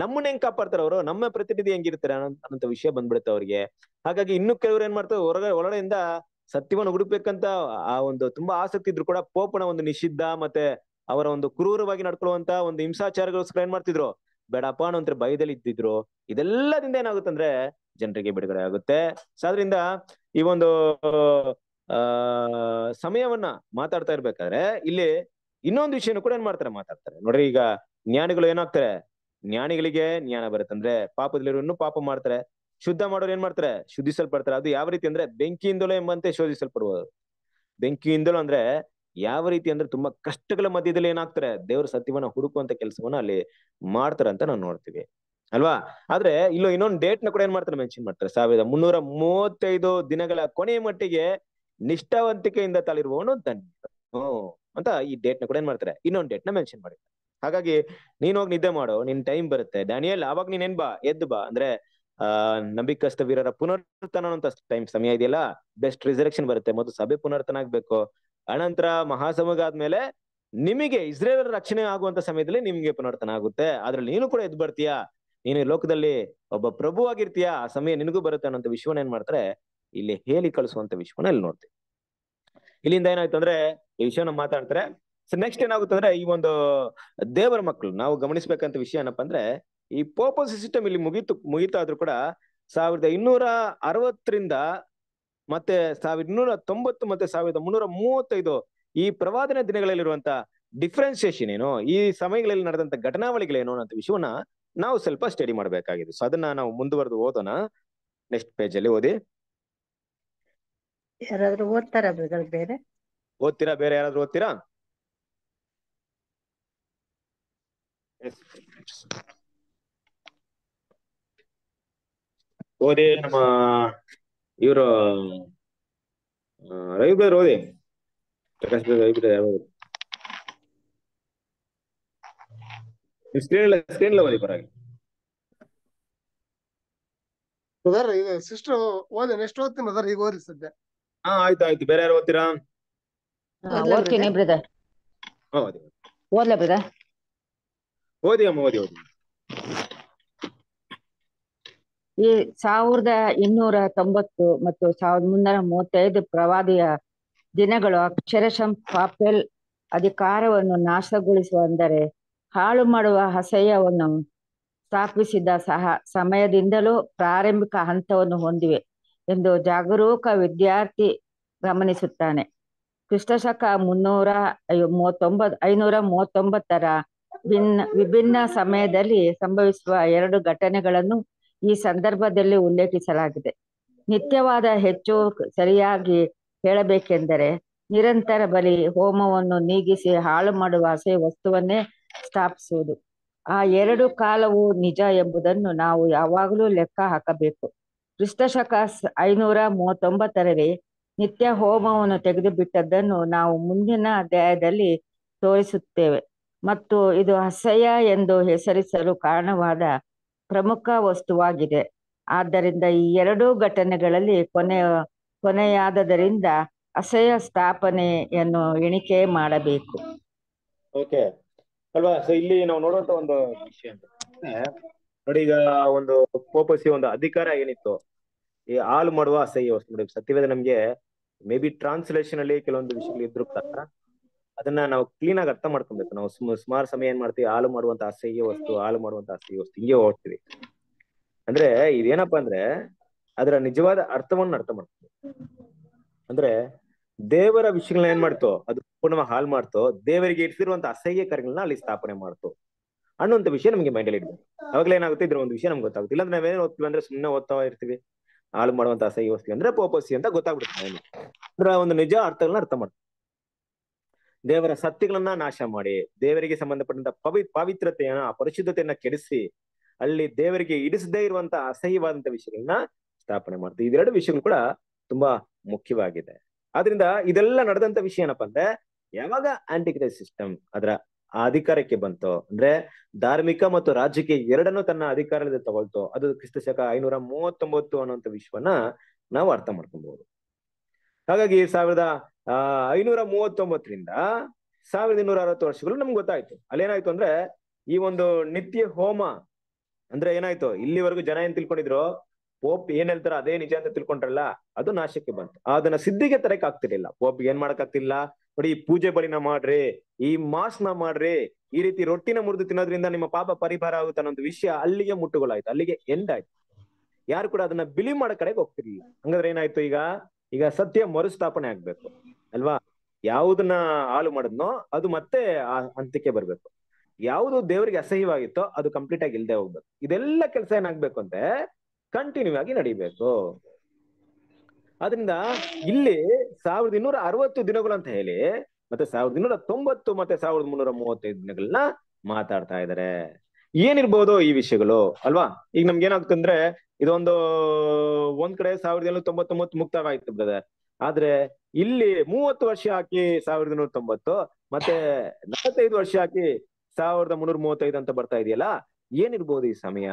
Speaker 2: ನಮ್ಮನ್ನ ಹೆಂಗ್ ಕಾಪಾಡ್ತಾರ ಅವರು ನಮ್ಮ ಪ್ರತಿನಿಧಿ ಹೆಂಗಿರ್ತಾರೆ ಅನ್ನೋ ವಿಷಯ ಬಂದ್ಬಿಡುತ್ತೆ ಅವ್ರಿಗೆ ಹಾಗಾಗಿ ಇನ್ನು ಕೆಲವ್ರು ಏನ್ ಮಾಡ್ತಾರೆ ಹೊರಗಡೆ ಒಳಗಡೆಯಿಂದ ಸತ್ಯವನ್ನು ಹುಡುಕ್ಬೇಕಂತ ಆ ಒಂದು ತುಂಬಾ ಆಸಕ್ತಿ ಇದ್ರು ಕೂಡ ಪೋಪನ ಒಂದು ನಿಷಿದ್ಧ ಮತ್ತೆ ಅವರ ಒಂದು ಕ್ರೂರವಾಗಿ ನಡ್ಕೊಳ್ಳುವಂತ ಒಂದು ಹಿಂಸಾಚಾರಗೋಸ್ಕರ ಏನ್ ಮಾಡ್ತಿದ್ರು ಬೇಡಪ್ಪ ಅನ್ನೋಂತರ ಭಯದಲ್ಲಿ ಇದ್ದಿದ್ರು ಇದೆಲ್ಲದಿಂದ ಏನಾಗುತ್ತೆ ಅಂದ್ರೆ ಜನರಿಗೆ ಬಿಡುಗಡೆ ಆಗುತ್ತೆ ಸೊ ಈ ಒಂದು ಆ ಸಮಯವನ್ನ ಮಾತಾಡ್ತಾ ಇರ್ಬೇಕಾದ್ರೆ ಇಲ್ಲಿ ಇನ್ನೊಂದು ವಿಷಯನೂ ಕೂಡ ಏನ್ ಮಾಡ್ತಾರೆ ಮಾತಾಡ್ತಾರೆ ನೋಡ್ರಿ ಈಗ ಜ್ಞಾನಿಗಳು ಏನಾಗ್ತಾರೆ ಜ್ಞಾನಿಗಳಿಗೆ ಜ್ಞಾನ ಬರುತ್ತೆ ಅಂದ್ರೆ ಪಾಪದಲ್ಲಿರೋನು ಪಾಪ ಮಾಡ್ತಾರೆ ಶುದ್ಧ ಮಾಡೋರು ಏನ್ ಮಾಡ್ತಾರೆ ಶುದ್ಧಿಸಲ್ಪಡ್ತಾರೆ ಅದು ಯಾವ ರೀತಿ ಅಂದ್ರೆ ಬೆಂಕಿಯಿಂದಲೋ ಎಂಬಂತೆ ಶೋಧಿಸಲ್ಪಡುವರು ಬೆಂಕಿಯಿಂದಲೋ ಅಂದ್ರೆ ಯಾವ ರೀತಿ ಅಂದ್ರೆ ತುಂಬಾ ಕಷ್ಟಗಳ ಮಧ್ಯದಲ್ಲಿ ಏನಾಗ್ತಾರೆ ದೇವರ ಸತ್ಯವನ್ನ ಹುಡುಕುವಂತ ಕೆಲಸವನ್ನ ಅಲ್ಲಿ ಮಾಡ್ತಾರಂತ ನಾವು ನೋಡ್ತೀವಿ ಅಲ್ವಾ ಆದ್ರೆ ಇಲ್ಲೋ ಇನ್ನೊಂದು ಡೇಟ್ ನ ಕೂಡ ಏನ್ ಮಾಡ್ತಾರೆ ಮೆನ್ಷನ್ ಮಾಡ್ತಾರೆ ಸಾವಿರದ ಮುನ್ನೂರ ಮೂವತ್ತೈದು ದಿನಗಳ ಕೊನೆಯ ಮಟ್ಟಿಗೆ ನಿಷ್ಠಾವಂತಿಕೆಯಿಂದ ತಳಿರುವವನು ಧನ್ಯ ಅಂತ ಈ ಡೇಟ್ ನ ಕೂಡ ಏನ್ ಮಾಡ್ತಾರೆ ಇನ್ನೊಂದು ಡೇಟ್ ನ ಮೆನ್ಷನ್ ಮಾಡಿದ್ದಾರೆ ಹಾಗಾಗಿ ನೀನ್ ಹೋಗಿ ನಿದ್ದೆ ಮಾಡು ನಿನ್ ಟೈಮ್ ಬರುತ್ತೆ ಡ್ಯಾನಿಯಲ್ ಅವಾಗ ನೀನ್ ಏನ್ ಬಾ ಎದ್ದು ಬಾ ಅಂದ್ರೆ ಆ ನಂಬಿಕಸ್ತ ವೀರರ ಪುನರ್ತನ ಅಂತ ಟೈಮ್ ಸಮಯ ಇದೆಯಲ್ಲ ಬೆಸ್ಟ್ ರಿಸರ್ಕ್ಷನ್ ಬರುತ್ತೆ ಮೊದಲು ಸಭೆ ಪುನರ್ತನ ಆಗ್ಬೇಕು ಅನಂತರ ಮಹಾಸಮುಗ ಆದ್ಮೇಲೆ ನಿಮಗೆ ಇಸ್ರೇಲ್ ರಕ್ಷಣೆ ಆಗುವಂತ ಸಮಯದಲ್ಲಿ ನಿಮ್ಗೆ ಪುನರ್ತನ ಆಗುತ್ತೆ ಅದ್ರಲ್ಲಿ ನೀನು ಕೂಡ ಎದ್ದು ಬರ್ತೀಯಾ ನೀನು ಲೋಕದಲ್ಲಿ ಒಬ್ಬ ಪ್ರಭು ಆಗಿರ್ತೀಯ ಆ ಸಮಯ ನಿನಗೂ ಬರುತ್ತೆ ಅನ್ನೋಂತ ವಿಶ್ವನ ಏನ್ ಮಾಡ್ತಾರೆ ಇಲ್ಲಿ ಹೇಳಿ ಕಳಿಸುವಂತ ವಿಶ್ವನ ಇಲ್ಲಿ ನೋಡ್ತೀವಿ ಇಲ್ಲಿಂದ ಏನಾಯ್ತು ಅಂದ್ರೆ ಈ ವಿಷಯನ ಮಾತಾಡ್ತಾರೆ ಸೊ ನೆಕ್ಸ್ಟ್ ಏನಾಗುತ್ತಂದ್ರೆ ಈ ಒಂದು ದೇವರ ಮಕ್ಕಳು ನಾವು ಗಮನಿಸಬೇಕಂತ ವಿಷಯ ಏನಪ್ಪಾ ಅಂದ್ರೆ ಈ ಪೋಪೋಸ್ ಸಿಸ್ಟಮ್ ಇಲ್ಲಿ ಮುಗಿತು ಮುಗಿತಾದ್ರೂ ಕೂಡ ಸಾವಿರದ ಇನ್ನೂರ ಅರವತ್ತರಿಂದ ಮತ್ತೆ ಸಾವಿರದ ಇನ್ನೂರ ತೊಂಬತ್ತು ಮತ್ತೆ ಸಾವಿರದ ಮುನ್ನೂರ ಮೂವತ್ತೈದು ಈ ಪ್ರವಾದನ ದಿನಗಳಲ್ಲಿರುವಂತ ಡಿಫ್ರೆನ್ಸಿಯೇಷನ್ ಏನು ಈ ಸಮಯಗಳಲ್ಲಿ ನಡೆದಂತ ಘಟನಾವಳಿಗಳೇನು ಅನ್ನೋ ವಿಷಯವನ್ನ ನಾವು ಸ್ವಲ್ಪ ಸ್ಟಡಿ ಮಾಡಬೇಕಾಗಿದೆ ಸೊ ಅದನ್ನ ನಾವು ಮುಂದುವರೆದು ಓದೋಣ ನೆಕ್ಸ್ಟ್ ಪೇಜ್ ಅಲ್ಲಿ ಓದಿ
Speaker 3: ಯಾರಾದ್ರೂ ಓದ್ತಾರ ಬೇರೆ
Speaker 2: ಓದ್ತೀರಾ ಬೇರೆ ಯಾರಾದ್ರೂ ಓದ್ತೀರಾ ఓదే నమ్మ ఇవరు ರವಿ ಬ್ರದರ್ ಓದಿ ಪ್ರಕಾಶ್ ಬ್ರದರ್ ರವಿ ಬ್ರದರ್ ಯಾವ ಸ್ಕ್ರೀನ್ ಸ್ಕ್ರೀನ್ ಓದಿ ಪರವಾಗಿ
Speaker 4: ಬ್ರದರ್ ಇದು ಸಿಸ್ಟರ್ ಓದಿ ನೆಕ್ಸ್ಟ್ ಓದ್ತೀನಿ ಬ್ರದರ್ ಈಗ ಓದಿ ಸದ್ಯ
Speaker 2: ಹಾ ಆಯ್ತು ಆಯ್ತು ಬೇರೆ ಯಾರು ಓದ್ತೀರಾ
Speaker 4: ಓದ್ತೀನಿ
Speaker 5: ಬ್ರದರ್ ಓದಿ ಓದ್ಲಾ ಬ್ರದರ್
Speaker 2: ಓದಿಯ ಓದಿ ಓದಿ
Speaker 5: ಈ ಸಾವಿರದ ಇನ್ನೂರ ತೊಂಬತ್ತು ಮತ್ತು ಸಾವಿರದ ಮುನ್ನೂರ ಮೂವತ್ತೈದು ಪ್ರವಾದಿಯ ದಿನಗಳು ಅಕ್ಷರಶಂ ಪಾಪೆಲ್ ಅಧಿಕಾರವನ್ನು ನಾಶಗೊಳಿಸುವ ಅಂದರೆ ಹಾಳು ಮಾಡುವ ಅಸಹ್ಯವನ್ನು ಸ್ಥಾಪಿಸಿದ ಸಹ ಸಮಯದಿಂದಲೂ ಪ್ರಾರಂಭಿಕ ಹಂತವನ್ನು ಹೊಂದಿವೆ ಎಂದು ಜಾಗರೂಕ ವಿದ್ಯಾರ್ಥಿ ಗಮನಿಸುತ್ತಾನೆ ಕ್ರಿಸ್ತಶಕ ಮುನ್ನೂರ ಮೂವತ್ತೊಂಬತ್ ಐನೂರ ಮೂವತ್ತೊಂಬತ್ತರ ಭಿನ್ನ ವಿಭಿನ್ನ ಸಮಯದಲ್ಲಿ ಸಂಭವಿಸುವ ಎರಡು ಘಟನೆಗಳನ್ನು ಈ ಸಂದರ್ಭದಲ್ಲಿ ಉಲ್ಲೇಖಿಸಲಾಗಿದೆ ನಿತ್ಯವಾದ ಹೆಚ್ಚು ಸರಿಯಾಗಿ ಹೇಳಬೇಕೆಂದರೆ ನಿರಂತರ ಬಲಿ ಹೋಮವನ್ನು ನೀಗಿಸಿ ಹಾಳು ಮಾಡುವ ಹಸೆ ವಸ್ತುವನ್ನೇ ಸ್ಥಾಪಿಸುವುದು ಆ ಎರಡು ಕಾಲವು ನಿಜ ಎಂಬುದನ್ನು ನಾವು ಯಾವಾಗಲೂ ಲೆಕ್ಕ ಹಾಕಬೇಕು ಕ್ರಿಸ್ತಶಕ ಐನೂರ ಮೂವತ್ತೊಂಬತ್ತರಲ್ಲಿ ನಿತ್ಯ ಹೋಮವನ್ನು ತೆಗೆದು ಬಿಟ್ಟದ್ದನ್ನು ನಾವು ಮುಂದಿನ ಅಧ್ಯಾಯದಲ್ಲಿ ತೋರಿಸುತ್ತೇವೆ ಮತ್ತು ಇದು ಅಸಹ್ಯ ಎಂದು ಹೆಸರಿಸಲು ಕಾರಣವಾದ ಪ್ರಮುಖ ವಸ್ತುವಾಗಿದೆ ಆದ್ದರಿಂದ ಈ ಎರಡೂ ಘಟನೆಗಳಲ್ಲಿ ಕೊನೆಯ ಕೊನೆಯಾದದರಿಂದ ಅಸಹ್ಯ ಸ್ಥಾಪನೆಯನ್ನು ಎಣಿಕೆ ಮಾಡಬೇಕು
Speaker 2: ಓಕೆ ಅಲ್ವಾ ಇಲ್ಲಿ ನಾವು ನೋಡುವಂತ ಒಂದು ವಿಷಯ ನೋಡಿ ಈಗ ಒಂದು ಪೋಪಸಿ ಒಂದು ಅಧಿಕಾರ ಏನಿತ್ತು ಈ ಹಾಲು ಮಾಡುವ ಅಸಹ್ಯ ವಸ್ತು ನೋಡಿ ಸತ್ಯವೇದ ನಮ್ಗೆ ಮೇ ಬಿ ಟ್ರಾನ್ಸ್ಲೇಷನ್ ಅಲ್ಲಿ ಕೆಲವೊಂದು ವಿಷಯಗಳು ಇದ್ರು ಅದನ್ನ ನಾವು ಕ್ಲೀನ್ ಆಗಿ ಅರ್ಥ ಮಾಡ್ಕೊಬೇಕು ನಾವು ಸುಮಾರು ಸಮಯ ಏನ್ ಮಾಡ್ತೀವಿ ಹಾಲು ಮಾಡುವಂತ ಅಸಹ್ಯ ವಸ್ತು ಹಾಲು ಮಾಡುವಂತ ಅಸಹ್ಯ ವಸ್ತು ಹಿಂಗೆ ಹೋಗ್ತೀವಿ ಅಂದ್ರೆ ಇದೇನಪ್ಪಾ ಅಂದ್ರೆ ಅದರ ನಿಜವಾದ ಅರ್ಥವನ್ನ ಅರ್ಥ ಮಾಡ್ತೀವಿ ಅಂದ್ರೆ ದೇವರ ವಿಷಯಗಳನ್ನ ಏನ್ ಮಾಡ್ತೋ ಅದು ಪೂರ್ಣವಾಗಿ ಹಾಲು ಮಾಡ್ತೋ ದೇವರಿಗೆ ಇಟ್ಟಿರುವಂತ ಅಸಹ್ಯ ಕಾರ್ಯಗಳನ್ನ ಅಲ್ಲಿ ಸ್ಥಾಪನೆ ಮಾಡ್ತೋ ಅನ್ನುವಂತ ವಿಷಯ ನಮಗೆ ಮೈಂಡಲ್ಲಿ ಇಡ್ಬೇಕು ಅವಾಗಲೇ ಏನಾಗುತ್ತೆ ಇದ್ರ ಒಂದು ವಿಷಯ ನಮ್ಗೆ ಗೊತ್ತಾಗುತ್ತೆ ಇಲ್ಲಾಂದ್ರೆ ನಾವೇನು ಓದ್ತೀವಿ ಅಂದ್ರೆ ಸುಮ್ಮನೆ ಓದ್ತಾ ಇರ್ತೀವಿ ಹಾಳು ಮಾಡುವಂತ ಅಸಹ್ಯ ವಸ್ತು ಅಂದ್ರೆ ಪೋಪಸಿ ಅಂತ ಗೊತ್ತಾಗ್ಬಿಡುತ್ತೆ ಅಂದ್ರೆ ಒಂದು ನಿಜ ಅರ್ಥಗಳನ್ನ ಅರ್ಥ ಮಾಡ್ತೀವಿ ದೇವರ ಸತ್ಯಗಳನ್ನ ನಾಶ ಮಾಡಿ ದೇವರಿಗೆ ಸಂಬಂಧಪಟ್ಟಂತ ಪವಿ ಪಾವಿತ್ರತೆಯನ್ನ ಪರಿಶುದ್ಧತೆಯನ್ನ ಕೆಡಿಸಿ ಅಲ್ಲಿ ದೇವರಿಗೆ ಇಡಿಸದೇ ಇರುವಂತ ಅಸಹ್ಯವಾದಂತ ವಿಷಯಗಳನ್ನ ಸ್ಥಾಪನೆ ಮಾಡ್ತೀವಿ ಇದೆರಡು ವಿಷಯಗಳು ಕೂಡ ತುಂಬಾ ಮುಖ್ಯವಾಗಿದೆ ಆದ್ರಿಂದ ಇದೆಲ್ಲ ನಡೆದಂತ ವಿಷಯ ಏನಪ್ಪಾ ಅಂದ್ರೆ ಯಾವಾಗ ಆಂಟಿಕ್ರೈ ಸಿಸ್ಟಮ್ ಅದರ ಅಧಿಕಾರಕ್ಕೆ ಬಂತು ಅಂದ್ರೆ ಧಾರ್ಮಿಕ ಮತ್ತು ರಾಜಕೀಯ ಎರಡನ್ನೂ ತನ್ನ ಅಧಿಕಾರದಲ್ಲಿ ತಗೊಳ್ತು ಅದು ಕ್ರಿಸ್ತ ಶಕ ಐನೂರ ಮೂವತ್ತೊಂಬತ್ತು ಅನ್ನುವಂಥ ವಿಶ್ವನ ನಾವು ಅರ್ಥ ಮಾಡ್ಕೊಬಹುದು ಹಾಗಾಗಿ ಸಾವಿರದ ಆ ಐನೂರ ಮೂವತ್ತೊಂಬತ್ತರಿಂದ ಸಾವಿರದ ಇನ್ನೂರ ಅರವತ್ತು ವರ್ಷಗಳು ನಮ್ಗೆ ಗೊತ್ತಾಯ್ತು ಏನಾಯ್ತು ಅಂದ್ರೆ ಈ ಒಂದು ನಿತ್ಯ ಹೋಮ ಅಂದ್ರೆ ಏನಾಯ್ತು ಇಲ್ಲಿವರೆಗೂ ಜನ ಏನ್ ತಿಳ್ಕೊಂಡಿದ್ರು ಪೋಪ್ ಏನ್ ಹೇಳ್ತಾರ ಅದೇ ನಿಜ ಅಂತ ತಿಳ್ಕೊಂಡ್ರಲ್ಲ ಅದು ನಾಶಕ್ಕೆ ಬಂತು ಅದನ್ನ ಸಿದ್ಧಿಗೆ ತರಕ್ ಆಗ್ತಿರ್ಲಿಲ್ಲ ಪೋಪ್ ಏನ್ ಮಾಡಕ್ ಆಗ್ತಿಲ್ಲ ನೋಡಿ ಈ ಪೂಜೆ ಬಳಿನ ಮಾಡ್ರಿ ಈ ಮಾಸ್ನ ಮಾಡ್ರಿ ಈ ರೀತಿ ರೊಟ್ಟಿನ ಮುರಿದು ತಿನ್ನೋದ್ರಿಂದ ನಿಮ್ಮ ಪಾಪ ಪರಿಹಾರ ಆಗುತ್ತೆ ಅನ್ನೋ ವಿಷಯ ಅಲ್ಲಿಗೆ ಮುಟ್ಟುಗಳಾಯ್ತು ಅಲ್ಲಿಗೆ ಎಂಡ್ ಆಯ್ತು ಯಾರು ಕೂಡ ಅದನ್ನ ಬಿಲೀವ್ ಮಾಡೋ ಕಡೆಗೆ ಹೋಗ್ತಿರ್ಲಿಲ್ಲ ಹಂಗಾದ್ರೆ ಏನಾಯ್ತು ಈಗ ಈಗ ಸತ್ಯ ಮರುಸ್ಥಾಪನೆ ಆಗ್ಬೇಕು ಅಲ್ವಾ ಯಾವುದನ್ನ ಹಾಳು ಮಾಡಿದ್ನೋ ಅದು ಮತ್ತೆ ಆ ಹಂತಕ್ಕೆ ಬರ್ಬೇಕು ಯಾವುದು ದೇವರಿಗೆ ಅಸಹ್ಯವಾಗಿತ್ತೋ ಅದು ಕಂಪ್ಲೀಟ್ ಆಗಿ ಇಲ್ದೆ ಹೋಗ್ಬೇಕು ಇದೆಲ್ಲ ಕೆಲಸ ಏನಾಗ್ಬೇಕು ಅಂದ್ರೆ ಕಂಟಿನ್ಯೂ ಆಗಿ ನಡಿಬೇಕು ಅದರಿಂದ ಇಲ್ಲಿ ಸಾವಿರದ ಇನ್ನೂರ ಅರವತ್ತು ದಿನಗಳು ಅಂತ ಹೇಳಿ ಮತ್ತೆ ಸಾವಿರದ ಇನ್ನೂರ ತೊಂಬತ್ತು ಮತ್ತೆ ಸಾವಿರದ ಮುನ್ನೂರ ಮೂವತ್ತೈದು ದಿನಗಳನ್ನ ಮಾತಾಡ್ತಾ ಇದ್ದಾರೆ ಏನಿರ್ಬೋದು ಈ ವಿಷಯಗಳು ಅಲ್ವಾ ಈಗ ನಮ್ಗೆ ಏನಾಗ್ತಂದ್ರೆ ಇದೊಂದು ಒಂದ್ ಕಡೆ ಸಾವಿರದ ಏಳ್ನೂರ ತೊಂಬತ್ತೊಂಬತ್ತು ಮುಕ್ತವಾಯ್ತು ಬ್ರದರ್ ಆದ್ರೆ ಇಲ್ಲಿ ಮೂವತ್ತು ವರ್ಷ ಹಾಕಿ ಸಾವಿರದ ನೂರ ತೊಂಬತ್ತು ಮತ್ತೆ ನಲವತ್ತೈದು ವರ್ಷ ಹಾಕಿ ಸಾವಿರದ ಮುನ್ನೂರ ಮೂವತ್ತೈದು ಅಂತ ಬರ್ತಾ ಇದೆಯಲ್ಲ ಏನಿರ್ಬೋದು ಈ ಸಮಯ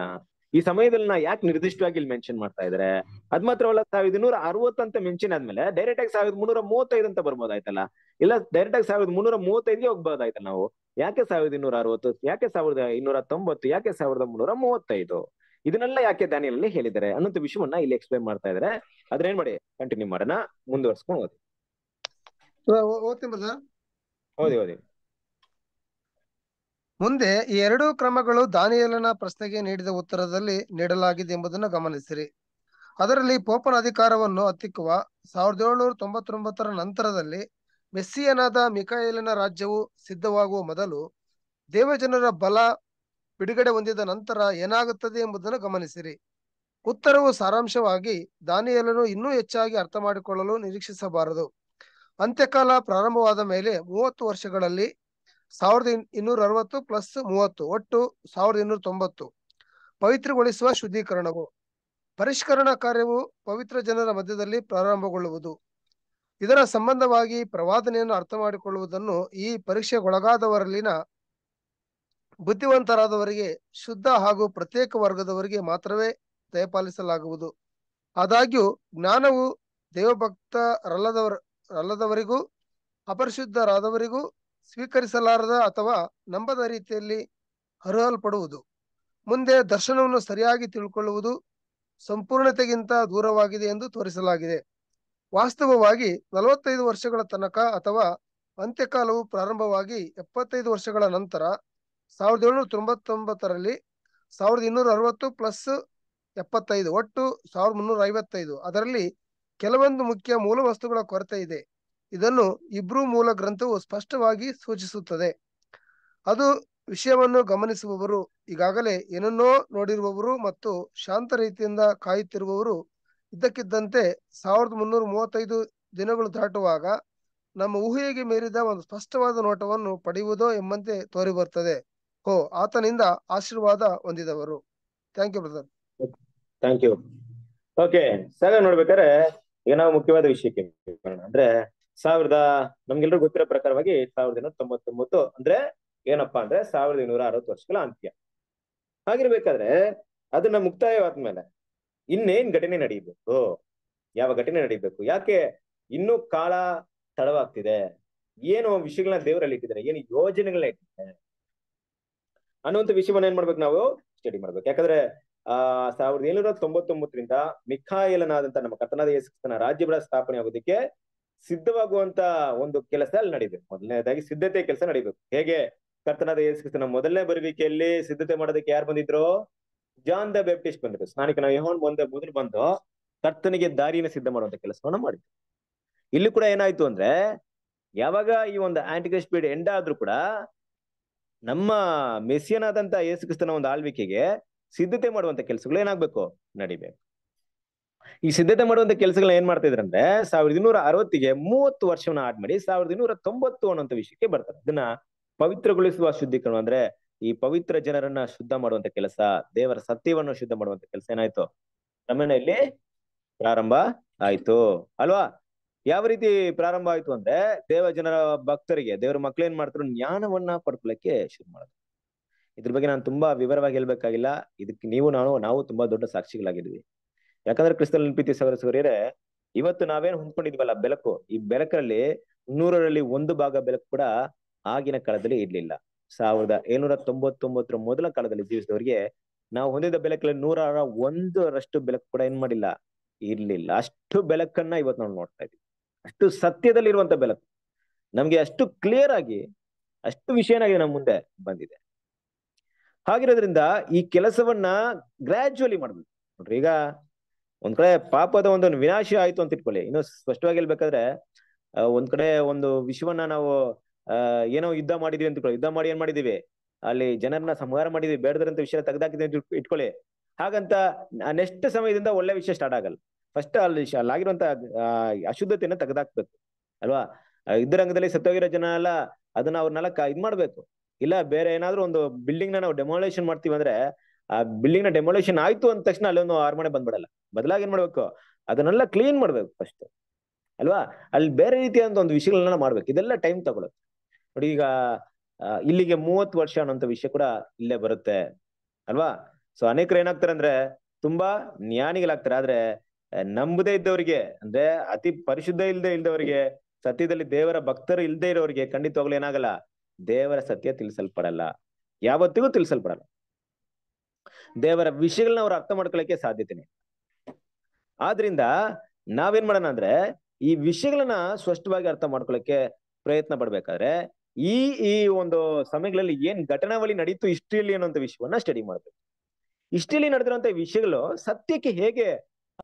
Speaker 2: ಈ ಸಮಯದಲ್ಲಿ ನಾ ಯಾಕೆ ನಿರ್ದಿಷ್ಟವಾಗಿ ಇಲ್ಲಿ ಮೆನ್ಷನ್ ಮಾಡ್ತಾ ಇದ್ರೆ ಅದ್ ಮಾತ್ರವಲ್ಲ ಸಾವಿರದ ಇನ್ನೂರ ಅರವತ್ತು ಅಂತ ಮೆನ್ಷನ್ ಆದ್ಮೇಲೆ ಡೈರೆಕ್ಟ್ ಆಗಿ ಸಾವಿರದ ಮುನ್ನೂರ ಮೂವತ್ತೈದು ಅಂತ ಬರ್ಬೋದಾಯ್ತಲ್ಲ ಇಲ್ಲ ಡೈರೆಕ್ಟ್ ಆಗಿ ಸಾವಿರದ ಮುನ್ನೂರ ಮೂವತ್ತೈದ್ಗೆ ಹೋಗ್ಬೋದಾಯ್ತಲ್ಲ ನಾವು ಯಾಕೆ ಸಾವಿರದ ಇನ್ನೂರ ಅರವತ್ತು ಯಾಕೆ ಸಾವಿರದ ಇನ್ನೂರ ತೊಂಬತ್ತು ಯಾಕೆ ಸಾವಿರದ ಮುನ್ನೂರ ಮೂವತ್ತೈದು ಇದನ್ನೆಲ್ಲ ಯಾಕೆ ದಾನಿಯಲ್ಲಿ ಹೇಳಿದ್ದಾರೆ ಅನ್ನೋ ವಿಷಯವನ್ನ ಇಲ್ಲಿ ಎಕ್ಸ್ಪ್ಲೈನ್ ಮಾಡ್ತಾ ಇದಾರೆ ಅದ್ರ ಏನ್ ಮಾಡಿ ಕಂಟಿನ್ಯೂ ಮಾಡೋಣ
Speaker 4: ಮುಂದುವರ್ಸ್ಕೊಂಡು ಓದಿ ಓದ್ತೀನಿ ಓದಿ ಮುಂದೆ ಈ ಎರಡೂ ಕ್ರಮಗಳು ದಾನಿಯಲನ ಪ್ರಶ್ನೆಗೆ ನೀಡಿದ ಉತ್ತರದಲ್ಲಿ ನೀಡಲಾಗಿದೆ ಎಂಬುದನ್ನು ಗಮನಿಸಿರಿ ಅದರಲ್ಲಿ ಪೋಪನ ಅಧಿಕಾರವನ್ನು ಹತ್ತಿಕ್ಕುವ ಸಾವಿರದ ಏಳುನೂರ ತೊಂಬತ್ತೊಂಬತ್ತರ ನಂತರದಲ್ಲಿ ಮೆಸ್ಸಿಯನಾದ ಮಿಕಾಯೇಲಿನ ರಾಜ್ಯವು ಸಿದ್ಧವಾಗುವ ಮೊದಲು ದೇವಜನರ ಬಲ ಬಿಡುಗಡೆ ಹೊಂದಿದ ನಂತರ ಏನಾಗುತ್ತದೆ ಎಂಬುದನ್ನು ಗಮನಿಸಿರಿ ಉತ್ತರವು ಸಾರಾಂಶವಾಗಿ ದಾನಿಯಲನ್ನು ಇನ್ನೂ ಹೆಚ್ಚಾಗಿ ಅರ್ಥ ಮಾಡಿಕೊಳ್ಳಲು ನಿರೀಕ್ಷಿಸಬಾರದು ಅಂತ್ಯಕಾಲ ಪ್ರಾರಂಭವಾದ ಮೇಲೆ ಮೂವತ್ತು ವರ್ಷಗಳಲ್ಲಿ ಸಾವಿರದ ಇನ್ನೂರ ಅರವತ್ತು ಪ್ಲಸ್ ಮೂವತ್ತು ಒಟ್ಟು ಸಾವಿರದ ಇನ್ನೂರ ತೊಂಬತ್ತು ಪವಿತ್ರಗೊಳಿಸುವ ಶುದ್ಧೀಕರಣವು ಪರಿಷ್ಕರಣಾ ಕಾರ್ಯವು ಪವಿತ್ರ ಜನರ ಮಧ್ಯದಲ್ಲಿ ಪ್ರಾರಂಭಗೊಳ್ಳುವುದು ಇದರ ಸಂಬಂಧವಾಗಿ ಪ್ರವಾದನೆಯನ್ನು ಅರ್ಥ ಮಾಡಿಕೊಳ್ಳುವುದನ್ನು ಈ ಪರೀಕ್ಷೆಗೊಳಗಾದವರಲ್ಲಿನ ಬುದ್ಧಿವಂತರಾದವರಿಗೆ ಶುದ್ಧ ಹಾಗೂ ಪ್ರತ್ಯೇಕ ವರ್ಗದವರಿಗೆ ಮಾತ್ರವೇ ದಯಪಾಲಿಸಲಾಗುವುದು ಆದಾಗ್ಯೂ ಜ್ಞಾನವು ದೇವಭಕ್ತರಲ್ಲದವರ ಅಪರಿಶುದ್ಧರಾದವರಿಗೂ ಸ್ವೀಕರಿಸಲಾರದ ಅಥವಾ ನಂಬದ ರೀತಿಯಲ್ಲಿ ಅರ್ಹಲ್ಪಡುವುದು ಮುಂದೆ ದರ್ಶನವನ್ನು ಸರಿಯಾಗಿ ತಿಳ್ಕೊಳ್ಳುವುದು ಸಂಪೂರ್ಣತೆಗಿಂತ ದೂರವಾಗಿದೆ ಎಂದು ತೋರಿಸಲಾಗಿದೆ ವಾಸ್ತವವಾಗಿ ನಲವತ್ತೈದು ವರ್ಷಗಳ ತನಕ ಅಥವಾ ಅಂತ್ಯಕಾಲವು ಪ್ರಾರಂಭವಾಗಿ ಎಪ್ಪತ್ತೈದು ವರ್ಷಗಳ ನಂತರ ಸಾವಿರದ ಏಳ್ನೂರ ತೊಂಬತ್ತೊಂಬತ್ತರಲ್ಲಿ ಸಾವಿರದ ಇನ್ನೂರ ಅರವತ್ತು ಪ್ಲಸ್ ಎಪ್ಪತ್ತೈದು ಒಟ್ಟು ಸಾವಿರದ ಮುನ್ನೂರ ಐವತ್ತೈದು ಅದರಲ್ಲಿ ಕೆಲವೊಂದು ಮುಖ್ಯ ಮೂಲ ವಸ್ತುಗಳ ಕೊರತೆ ಇದೆ ಇದನ್ನು ಇಬ್ರು ಮೂಲ ಗ್ರಂಥವು ಸ್ಪಷ್ಟವಾಗಿ ಸೂಚಿಸುತ್ತದೆ ಅದು ವಿಷಯವನ್ನು ಗಮನಿಸುವವರು ಈಗಾಗಲೇ ಏನನ್ನೋ ನೋಡಿರುವವರು ಮತ್ತು ಶಾಂತ ರೀತಿಯಿಂದ ಕಾಯುತ್ತಿರುವವರು ಇದ್ದಕ್ಕಿದ್ದಂತೆ ಸಾವಿರದ ಮುನ್ನೂರ ಮೂವತ್ತೈದು ದಿನಗಳು ದಾಟುವಾಗ ನಮ್ಮ ಊಹೆಗೆ ಮೀರಿದ ಒಂದು ಸ್ಪಷ್ಟವಾದ ನೋಟವನ್ನು ಪಡೆಯುವುದೋ ಎಂಬಂತೆ ತೋರಿಬರುತ್ತದೆ ಓ ಆತನಿಂದ ಆಶೀರ್ವಾದ ಹೊಂದಿದವರು thank you brother
Speaker 2: thank you okay ಸರಿ ನೋಡ್ಬೇಕಾದ್ರೆ ಈಗ ನಾವು ಮುಖ್ಯವಾದ ವಿಷಯಕ್ಕೆ ಅಂದ್ರೆ ಸಾವಿರದ ನಮ್ಗೆಲ್ಲರೂ ಗೊತ್ತಿರೋ ಪ್ರಕಾರವಾಗಿ ಸಾವಿರದ ಇನ್ನೂರ ತೊಂಬತ್ತೊಂಬತ್ತು ಅಂದ್ರೆ ಏನಪ್ಪಾ ಅಂದ್ರೆ ಸಾವಿರದ ಇನ್ನೂರ ಅರವತ್ತು ವರ್ಷಗಳ ಅಂತ್ಯ ಹಾಗಿರ್ಬೇಕಾದ್ರೆ ಅದನ್ನ ಮುಕ್ತಾಯವಾದ್ಮೇಲೆ ಇನ್ನೇನ್ ಘಟನೆ ನಡೀಬೇಕು ಯಾವ ಘಟನೆ ನಡೀಬೇಕು ಯಾಕೆ ಇನ್ನೂ ಕಾಲ ತಡವಾಗ್ತಿದೆ ಏನು ವಿಷಯಗಳನ್ನ ದೇವರಲ್ಲಿ ಇಟ್ಟಿದ್ದಾರೆ ಏನು ಯೋಜನೆಗಳನ್ನ ಇಟ್ಟಿದ್ದಾರೆ ಅನ್ನುವಂತ ವಿಷಯವನ್ನ ಏನ್ ಮಾಡ್ಬೇಕು ನಾವು ಸ್ಟಡಿ ಮಾಡ್ಬೇಕು ಯಾಕಂದ್ರೆ ಆ ಸಾವಿರದ ಏಳ್ನೂರ ತೊಂಬತ್ತೊಂಬತ್ತರಿಂದ ಮಿಖಾಯಲನಾದಂತ ನಮ್ಮ ಕರ್ತನಾದ ಯೇಸುಕ್ರಿಸ್ತನ ರಾಜ್ಯಗಳ ಸ್ಥಾಪನೆ ಆಗೋದಕ್ಕೆ ಸಿದ್ಧವಾಗುವಂತ ಒಂದು ಕೆಲಸ ಅಲ್ಲಿ ನಡಿಬೇಕು ಮೊದಲನೇದಾಗಿ ಸಿದ್ಧತೆ ಕೆಲಸ ನಡಿಬೇಕು ಹೇಗೆ ಕರ್ತನಾದ ಯೇಸುಕ್ರಿಸ್ತನ ಮೊದಲನೇ ಬರುವಿಕೆಯಲ್ಲಿ ಸಿದ್ಧತೆ ಮಾಡೋದಕ್ಕೆ ಯಾರು ಬಂದಿದ್ರು ಜಾನ್ ದ ಬಂದಿದ್ರು ಸ್ನಾನಿಕ ನಾವು ಯಹೋನ್ ಬಂದ ಮೊದಲು ಬಂದು ಕರ್ತನಿಗೆ ದಾರಿನ ಸಿದ್ಧ ಮಾಡುವಂತ ಕೆಲಸವನ್ನು ಮಾಡಿದ್ರು ಇಲ್ಲಿ ಕೂಡ ಏನಾಯ್ತು ಅಂದ್ರೆ ಯಾವಾಗ ಈ ಒಂದು ಆಂಟಿಕ್ರಿಸ್ಟ್ ಪೀಡ್ ಎಂಡ್ ಆದ್ರೂ ಕೂಡ ನಮ್ಮ ಮೆಸ್ಸಿಯನಾದಂತ ಯೇಸುಕ್ರಿಸ್ತನ ಒಂದು ಆಳ್ವಿಕೆಗೆ ಸಿದ್ಧತೆ ಮಾಡುವಂತ ಕೆಲಸಗಳು ಏನಾಗ್ಬೇಕು ನಡಿಬೇಕು ಈ ಸಿದ್ಧತೆ ಮಾಡುವಂತ ಕೆಲಸಗಳನ್ನ ಏನ್ ಮಾಡ್ತಾ ಇದ್ರಂದ್ರೆ ಸಾವಿರದ ಇನ್ನೂರ ಅರವತ್ತಿಗೆ ಮೂವತ್ತು ವರ್ಷವನ್ನ ಆಡ್ ಮಾಡಿ ಸಾವಿರದ ಇನ್ನೂರ ತೊಂಬತ್ತು ಅನ್ನೋಂತ ವಿಷಯಕ್ಕೆ ಬರ್ತಾರೆ ಅದನ್ನ ಪವಿತ್ರಗೊಳಿಸುವ ಶುದ್ಧೀಕರಣ ಅಂದ್ರೆ ಈ ಪವಿತ್ರ ಜನರನ್ನ ಶುದ್ಧ ಮಾಡುವಂತ ಕೆಲಸ ದೇವರ ಸತ್ಯವನ್ನು ಶುದ್ಧ ಮಾಡುವಂತ ಕೆಲಸ ಏನಾಯ್ತು ನಮ್ಮನೆಯಲ್ಲಿ ಇಲ್ಲಿ ಪ್ರಾರಂಭ ಆಯ್ತು ಅಲ್ವಾ ಯಾವ ರೀತಿ ಪ್ರಾರಂಭ ಆಯ್ತು ಅಂದ್ರೆ ದೇವ ಜನರ ಭಕ್ತರಿಗೆ ದೇವರ ಮಕ್ಳು ಏನ್ ಮಾಡ್ತಾರೆ ಜ್ಞಾನವನ್ನ ಪಡ್ಕೊಳ್ಳಕ್ಕೆ ಶುರು ಮಾಡೋದು ಇದ್ರ ಬಗ್ಗೆ ನಾನು ತುಂಬಾ ವಿವರವಾಗಿ ಹೇಳ್ಬೇಕಾಗಿಲ್ಲ ಇದಕ್ಕೆ ನೀವು ನಾನು ನಾವು ತುಂಬಾ ದೊಡ್ಡ ಸಾಕ್ಷಿಗಳಾಗಿದ್ವಿ ಯಾಕಂದ್ರೆ ಕ್ರಿಸ್ತಲ್ ಪ್ರೀತಿ ಸಹೋದರ ಇವತ್ತು ನಾವೇನು ಹೊಂದ್ಕೊಂಡಿದ್ವಲ್ಲ ಬೆಳಕು ಈ ಬೆಳಕಲ್ಲಿ ನೂರರಲ್ಲಿ ಒಂದು ಭಾಗ ಬೆಳಕು ಕೂಡ ಆಗಿನ ಕಾಲದಲ್ಲಿ ಇರ್ಲಿಲ್ಲ ಸಾವಿರದ ಏಳ್ನೂರ ತೊಂಬತ್ತೊಂಬತ್ತರ ಮೊದಲ ಕಾಲದಲ್ಲಿ ಜೀವಿಸಿದವರಿಗೆ ನಾವು ಹೊಂದಿದ ಬೆಳಕಲ್ಲಿ ನೂರಾರ ಒಂದರಷ್ಟು ಬೆಳಕು ಕೂಡ ಏನ್ ಮಾಡಿಲ್ಲ ಇರ್ಲಿಲ್ಲ ಅಷ್ಟು ಬೆಳಕನ್ನ ಇವತ್ತು ನಾವು ನೋಡ್ತಾ ಇದ್ವಿ ಅಷ್ಟು ಸತ್ಯದಲ್ಲಿ ಇರುವಂತ ಬೆಳಕು ನಮ್ಗೆ ಅಷ್ಟು ಕ್ಲಿಯರ್ ಆಗಿ ಅಷ್ಟು ವಿಷಯನಾಗಿ ನಮ್ಮ ಮುಂದೆ ಬಂದಿದೆ ಹಾಗಿರೋದ್ರಿಂದ ಈ ಕೆಲಸವನ್ನ ಗ್ರಾಜುವಲಿ ಮಾಡ್ಬೇಕು ನೋಡ್ರಿ ಈಗ ಒಂದ್ ಕಡೆ ಪಾಪದ ಒಂದು ವಿನಾಶ ಆಯ್ತು ಅಂತ ಇಟ್ಕೊಳ್ಳಿ ಇನ್ನು ಸ್ಪಷ್ಟವಾಗಿ ಹೇಳ್ಬೇಕಾದ್ರೆ ಒಂದ್ ಕಡೆ ಒಂದು ವಿಶ್ವವನ್ನ ನಾವು ಅಹ್ ಏನೋ ಯುದ್ಧ ಮಾಡಿದ್ವಿ ಅಂತ ಯುದ್ಧ ಮಾಡಿ ಏನ್ ಮಾಡಿದೀವಿ ಅಲ್ಲಿ ಜನರನ್ನ ಸಂಹಾರ ಮಾಡಿದ್ವಿ ಬೇಡದ್ರಂತ ವಿಷಯ ತೆಗೆದಾಕಿದ್ವಿ ಅಂತ ಇಟ್ಕೊಳ್ಳಿ ಹಾಗಂತ ನೆಕ್ಸ್ಟ್ ಸಮಯದಿಂದ ಒಳ್ಳೆ ವಿಷಯ ಸ್ಟಾರ್ಟ್ ಆಗಲ್ಲ ಫಸ್ಟ್ ಅಲ್ಲಿ ಅಲ್ಲಾಗಿರುವಂತ ಅಶುದ್ಧತೆಯನ್ನ ತೆಗೆದಾಕ್ಬೇಕು ಅಲ್ವಾ ಯುದ್ಧರಂಗದಲ್ಲಿ ಸತ್ತೋಗಿರೋ ಜನ ಎಲ್ಲ ಅದನ್ನ ಅವ್ರನ್ನೆಲ್ಲ ಇದ್ ಮಾಡ್ಬೇಕು ಇಲ್ಲ ಬೇರೆ ಏನಾದ್ರು ಒಂದು ಬಿಲ್ಡಿಂಗ್ ನ ನಾವು ಡೆಮಾಲೇಷನ್ ಮಾಡ್ತೀವಿ ಅಂದ್ರೆ ಆ ಬಿಲ್ಡಿಂಗ್ ನ ಡೆಮೊಲೇಷನ್ ಆಯ್ತು ಅಂದ ತಕ್ಷಣ ಅಲ್ಲೊಂದು ಆರ್ಮಣೆ ಬಂದ್ಬಿಡಲ್ಲ ಬದಲಾಗಿ ಏನ್ ಮಾಡ್ಬೇಕು ಅದನ್ನೆಲ್ಲ ಕ್ಲೀನ್ ಮಾಡ್ಬೇಕು ಫಸ್ಟ್ ಅಲ್ವಾ ಅಲ್ಲಿ ಬೇರೆ ರೀತಿಯಾದಂತ ಒಂದು ವಿಷಯಗಳನ್ನ ಮಾಡ್ಬೇಕು ಇದೆಲ್ಲ ಟೈಮ್ ತಗೊಳುತ್ತೆ ನೋಡಿ ಈಗ ಇಲ್ಲಿಗೆ ಮೂವತ್ತು ವರ್ಷ ಅನ್ನೋಂಥ ವಿಷಯ ಕೂಡ ಇಲ್ಲೇ ಬರುತ್ತೆ ಅಲ್ವಾ ಸೊ ಅನೇಕರು ಏನಾಗ್ತಾರೆ ಅಂದ್ರೆ ತುಂಬಾ ಜ್ಞಾನಿಗಳಾಗ್ತಾರೆ ಆದ್ರೆ ನಂಬದೇ ಇದ್ದವರಿಗೆ ಅಂದ್ರೆ ಅತಿ ಪರಿಶುದ್ಧ ಇಲ್ಲದೆ ಇಲ್ದವರಿಗೆ ಸತ್ಯದಲ್ಲಿ ದೇವರ ಭಕ್ತರು ಇಲ್ದೇ ಇರೋರಿಗೆ ಖಂಡಿತವಾಗ್ಲೂ ಏನಾಗಲ್ಲ ದೇವರ ಸತ್ಯ ತಿಳಿಸಲ್ಪಡಲ್ಲ ಯಾವತ್ತಿಗೂ ತಿಳಿಸಲ್ಪಡಲ್ಲ ದೇವರ ವಿಷಯಗಳನ್ನ ಅವ್ರು ಅರ್ಥ ಮಾಡ್ಕೊಳ್ಳಕ್ಕೆ ಸಾಧ್ಯತೆನೆ ಆದ್ರಿಂದ ನಾವೇನ್ ಮಾಡೋಣ ಅಂದ್ರೆ ಈ ವಿಷಯಗಳನ್ನ ಸ್ಪಷ್ಟವಾಗಿ ಅರ್ಥ ಮಾಡ್ಕೊಳಕ್ಕೆ ಪ್ರಯತ್ನ ಪಡ್ಬೇಕಾದ್ರೆ ಈ ಈ ಒಂದು ಸಮಯಗಳಲ್ಲಿ ಏನ್ ಘಟನಾವಳಿ ನಡೀತು ಇಷ್ಟ್ರಿಯಲ್ಲಿ ಅನ್ನೋಂಥ ವಿಷಯವನ್ನ ಸ್ಟಡಿ ಮಾಡ್ಬೇಕು ಹಿಸ್ಟ್ರಿಯಲ್ಲಿ ನಡೆದಿರುವಂತಹ ವಿಷಯಗಳು ಸತ್ಯಕ್ಕೆ ಹೇಗೆ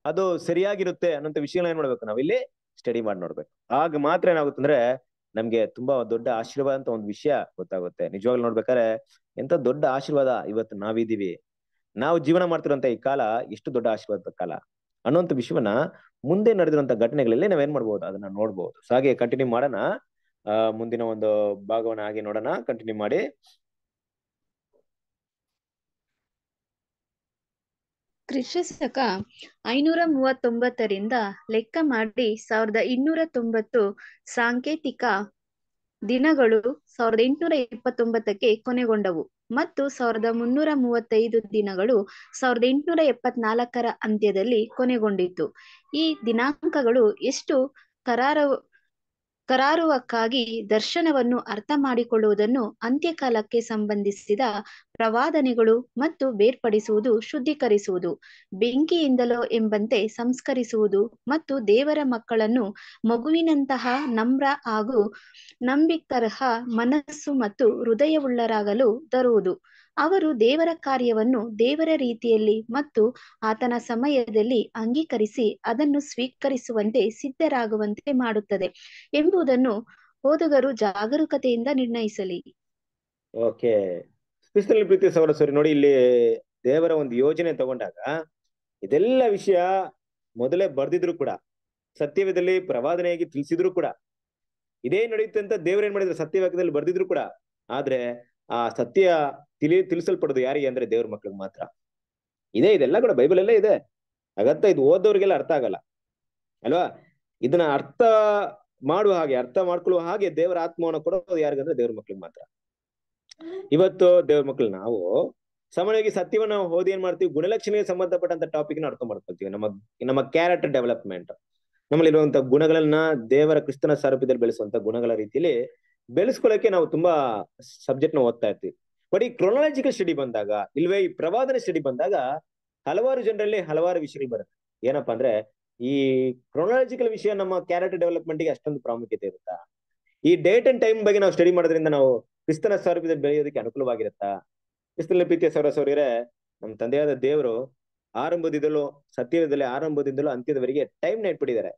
Speaker 2: ಅದು ಸರಿಯಾಗಿರುತ್ತೆ ಅನ್ನೋಂತ ವಿಷಯಗಳನ್ನ ಏನ್ ಮಾಡ್ಬೇಕು ನಾವಿಲ್ಲಿ ಸ್ಟಡಿ ಮಾಡಿ ನೋಡ್ಬೇಕು ಆಗ ಮಾತ್ರ ಏನಾಗುತ್ತೆ ಅಂದ್ರೆ ನಮ್ಗೆ ತುಂಬಾ ದೊಡ್ಡ ಆಶೀರ್ವಾದ ಅಂತ ಒಂದು ವಿಷಯ ಗೊತ್ತಾಗುತ್ತೆ ನಿಜವಾಗ್ಲೂ ನೋಡ್ಬೇಕಾದ್ರೆ ಎಂತ ದೊಡ್ಡ ಆಶೀರ್ವಾದ ಇವತ್ತು ನಾವಿದೀವಿ ನಾವು ಜೀವನ ಮಾಡ್ತಿರುವಂತ ಈ ಕಾಲ ಎಷ್ಟು ದೊಡ್ಡ ಆಶೀರ್ವಾದದ ಕಾಲ ಅನ್ನುವಂಥ ವಿಶ್ವನ ಮುಂದೆ ನಡೆದಿರುವಂತ ಘಟನೆಗಳಲ್ಲಿ ಏನ್ ಮಾಡ್ಬೋದು ಅದನ್ನ ನೋಡ್ಬೋದು ಸೊ ಹಾಗೆ ಕಂಟಿನ್ಯೂ ಮಾಡೋಣ ಮುಂದಿನ ಒಂದು ಭಾಗವನ್ನ ಹಾಗೆ ನೋಡೋಣ ಕಂಟಿನ್ಯೂ ಮಾಡಿ
Speaker 6: ಕ್ರಿಶಕ ಐನೂರ ಮೂವತ್ತೊಂಬತ್ತರಿಂದ ಲೆಕ್ಕ ಮಾಡಿ ಸಾವಿರದ ಇನ್ನೂರ ತೊಂಬತ್ತು ಸಾಂಕೇತಿಕ ದಿನಗಳು ಸಾವಿರದ ಎಂಟುನೂರ ಇಪ್ಪತ್ತೊಂಬತ್ತಕ್ಕೆ ಕೊನೆಗೊಂಡವು ಮತ್ತು ಸಾವಿರದ ಮುನ್ನೂರ ಮೂವತ್ತೈದು ದಿನಗಳು ಸಾವಿರದ ಎಂಟುನೂರ ಎಪ್ಪತ್ನಾಲ್ಕರ ಅಂತ್ಯದಲ್ಲಿ ಕೊನೆಗೊಂಡಿತು ಈ ದಿನಾಂಕಗಳು ಎಷ್ಟು ಕರಾರು ಕರಾರುವಕ್ಕಾಗಿ ದರ್ಶನವನ್ನು ಅರ್ಥ ಮಾಡಿಕೊಳ್ಳುವುದನ್ನು ಅಂತ್ಯಕಾಲಕ್ಕೆ ಸಂಬಂಧಿಸಿದ ಪ್ರವಾದನೆಗಳು ಮತ್ತು ಬೇರ್ಪಡಿಸುವುದು ಶುದ್ಧೀಕರಿಸುವುದು ಬೆಂಕಿಯಿಂದಲೋ ಎಂಬಂತೆ ಸಂಸ್ಕರಿಸುವುದು ಮತ್ತು ದೇವರ ಮಕ್ಕಳನ್ನು ಮಗುವಿನಂತಹ ನಮ್ರ ಹಾಗೂ ನಂಬಿಕರ್ಹ ಮನಸ್ಸು ಮತ್ತು ಹೃದಯವುಳ್ಳರಾಗಲು ತರುವುದು ಅವರು ದೇವರ ಕಾರ್ಯವನ್ನು ದೇವರ ರೀತಿಯಲ್ಲಿ ಮತ್ತು ಆತನ ಸಮಯದಲ್ಲಿ ಅಂಗೀಕರಿಸಿ ಅದನ್ನು ಸ್ವೀಕರಿಸುವಂತೆ ಸಿದ್ಧರಾಗುವಂತೆ ಮಾಡುತ್ತದೆ ಎಂಬುದನ್ನು ಓದುಗರು ಜಾಗರೂಕತೆಯಿಂದ ನಿರ್ಣಯಿಸಲಿ
Speaker 2: ಓಕೆ ಪ್ರೀತಿ ಸರಿ ನೋಡಿ ಇಲ್ಲಿ ದೇವರ ಒಂದು ಯೋಜನೆ ತಗೊಂಡಾಗ ಇದೆಲ್ಲ ವಿಷಯ ಮೊದಲೇ ಬರ್ದಿದ್ರು ಕೂಡ ಸತ್ಯವೇದಲ್ಲಿ ಪ್ರವಾದನೆಯಾಗಿ ತಿಳಿಸಿದ್ರು ಕೂಡ ಇದೇ ನಡೆಯುತ್ತೆ ಅಂತ ದೇವರೇನ್ ಮಾಡಿದ್ರು ಸತ್ಯವಾಕ್ಯದಲ್ಲಿ ಬರ್ದಿದ್ರು ಕೂಡ ಆದ್ರೆ ಆ ಸತ್ಯ ತಿಳಿ ತಿಳಿಸಲ್ಪಡೋದು ಯಾರಿಗೆ ಅಂದ್ರೆ ದೇವ್ರ ಮಕ್ಳಿಗೆ ಮಾತ್ರ ಇದೇ ಇದೆಲ್ಲ ಕೂಡ ಬೈಬಲ್ ಅಲ್ಲೇ ಇದೆ ಹಾಗಂತ ಇದು ಓದೋರಿಗೆಲ್ಲ ಅರ್ಥ ಆಗಲ್ಲ ಅಲ್ವಾ ಇದನ್ನ ಅರ್ಥ ಮಾಡುವ ಹಾಗೆ ಅರ್ಥ ಮಾಡ್ಕೊಳ್ಳುವ ಹಾಗೆ ದೇವರ ಆತ್ಮವನ್ನು ಕೊಡೋದು ಯಾರಿಗಂದ್ರೆ ದೇವ್ರ ಮಕ್ಳಿಗೆ ಮಾತ್ರ ಇವತ್ತು ದೇವ್ರ ಮಕ್ಳು ನಾವು ಸಾಮಾನ್ಯವಾಗಿ ಸತ್ಯವನ್ನ ನಾವು ಓದಿ ಏನ್ ಮಾಡ್ತೀವಿ ಗುಣಲಕ್ಷ್ಮಿಗೆ ಸಂಬಂಧಪಟ್ಟಂತ ಟಾಪಿಕ್ ನ ಅರ್ಥ ಮಾಡ್ಕೊಳ್ತೀವಿ ನಮ್ಮ ನಮ್ಮ ಕ್ಯಾರೆಕ್ಟರ್ ಡೆವಲಪ್ಮೆಂಟ್ ನಮ್ಮಲ್ಲಿ ಗುಣಗಳನ್ನ ದೇವರ ಕ್ರಿಸ್ತನ ಸ್ವರೂಪದಲ್ಲಿ ಬೆಳೆಸುವಂತ ಗುಣಗಳ ರೀತಿಯಲ್ಲಿ ಬೆಳೆಸ್ಕೊಳ್ಳಕ್ಕೆ ನಾವು ತುಂಬಾ ಸಬ್ಜೆಕ್ಟ್ ನ ಓದ್ತಾ ಇರ್ತೀವಿ ಬಟ್ ಈ ಕ್ರೊನಾಲಜಿಕಲ್ ಸ್ಟಡಿ ಬಂದಾಗ ಇಲ್ವೇ ಈ ಪ್ರವಾದನ ಸ್ಟಡಿ ಬಂದಾಗ ಹಲವಾರು ಜನರಲ್ಲಿ ಹಲವಾರು ವಿಷಯಗಳು ಬರುತ್ತೆ ಏನಪ್ಪಾ ಅಂದ್ರೆ ಈ ಕ್ರೊನಾಲಜಿಕಲ್ ವಿಷಯ ನಮ್ಮ ಕ್ಯಾರೆಕ್ಟರ್ ಡೆವಲಪ್ಮೆಂಟ್ ಗೆ ಅಷ್ಟೊಂದು ಪ್ರಾಮುಖ್ಯತೆ ಇರುತ್ತಾ ಈ ಡೇಟ್ ಅಂಡ್ ಟೈಮ್ ಬಗ್ಗೆ ನಾವು ಸ್ಟಡಿ ಮಾಡೋದ್ರಿಂದ ನಾವು ಕ್ರಿಸ್ತನ ಸ್ವರೂಪದ ಬೆಳೆಯೋದಕ್ಕೆ ಅನುಕೂಲವಾಗಿರುತ್ತಾ ಕ್ರಿಸ್ತನ ಪ್ರೀತಿಯ ಸೌರ ಸೌರ್ಯರೆ ನಮ್ಮ ತಂದೆಯಾದ ದೇವರು ಆರಂಭದಿಂದಲೂ ಸತ್ಯದಲ್ಲಿ ಆರಂಭದಿಂದಲೂ ಅಂತ್ಯದವರೆಗೆ ಟೈಮ್ ಇಟ್ಬಿಟ್ಟಿದ್ದಾರೆ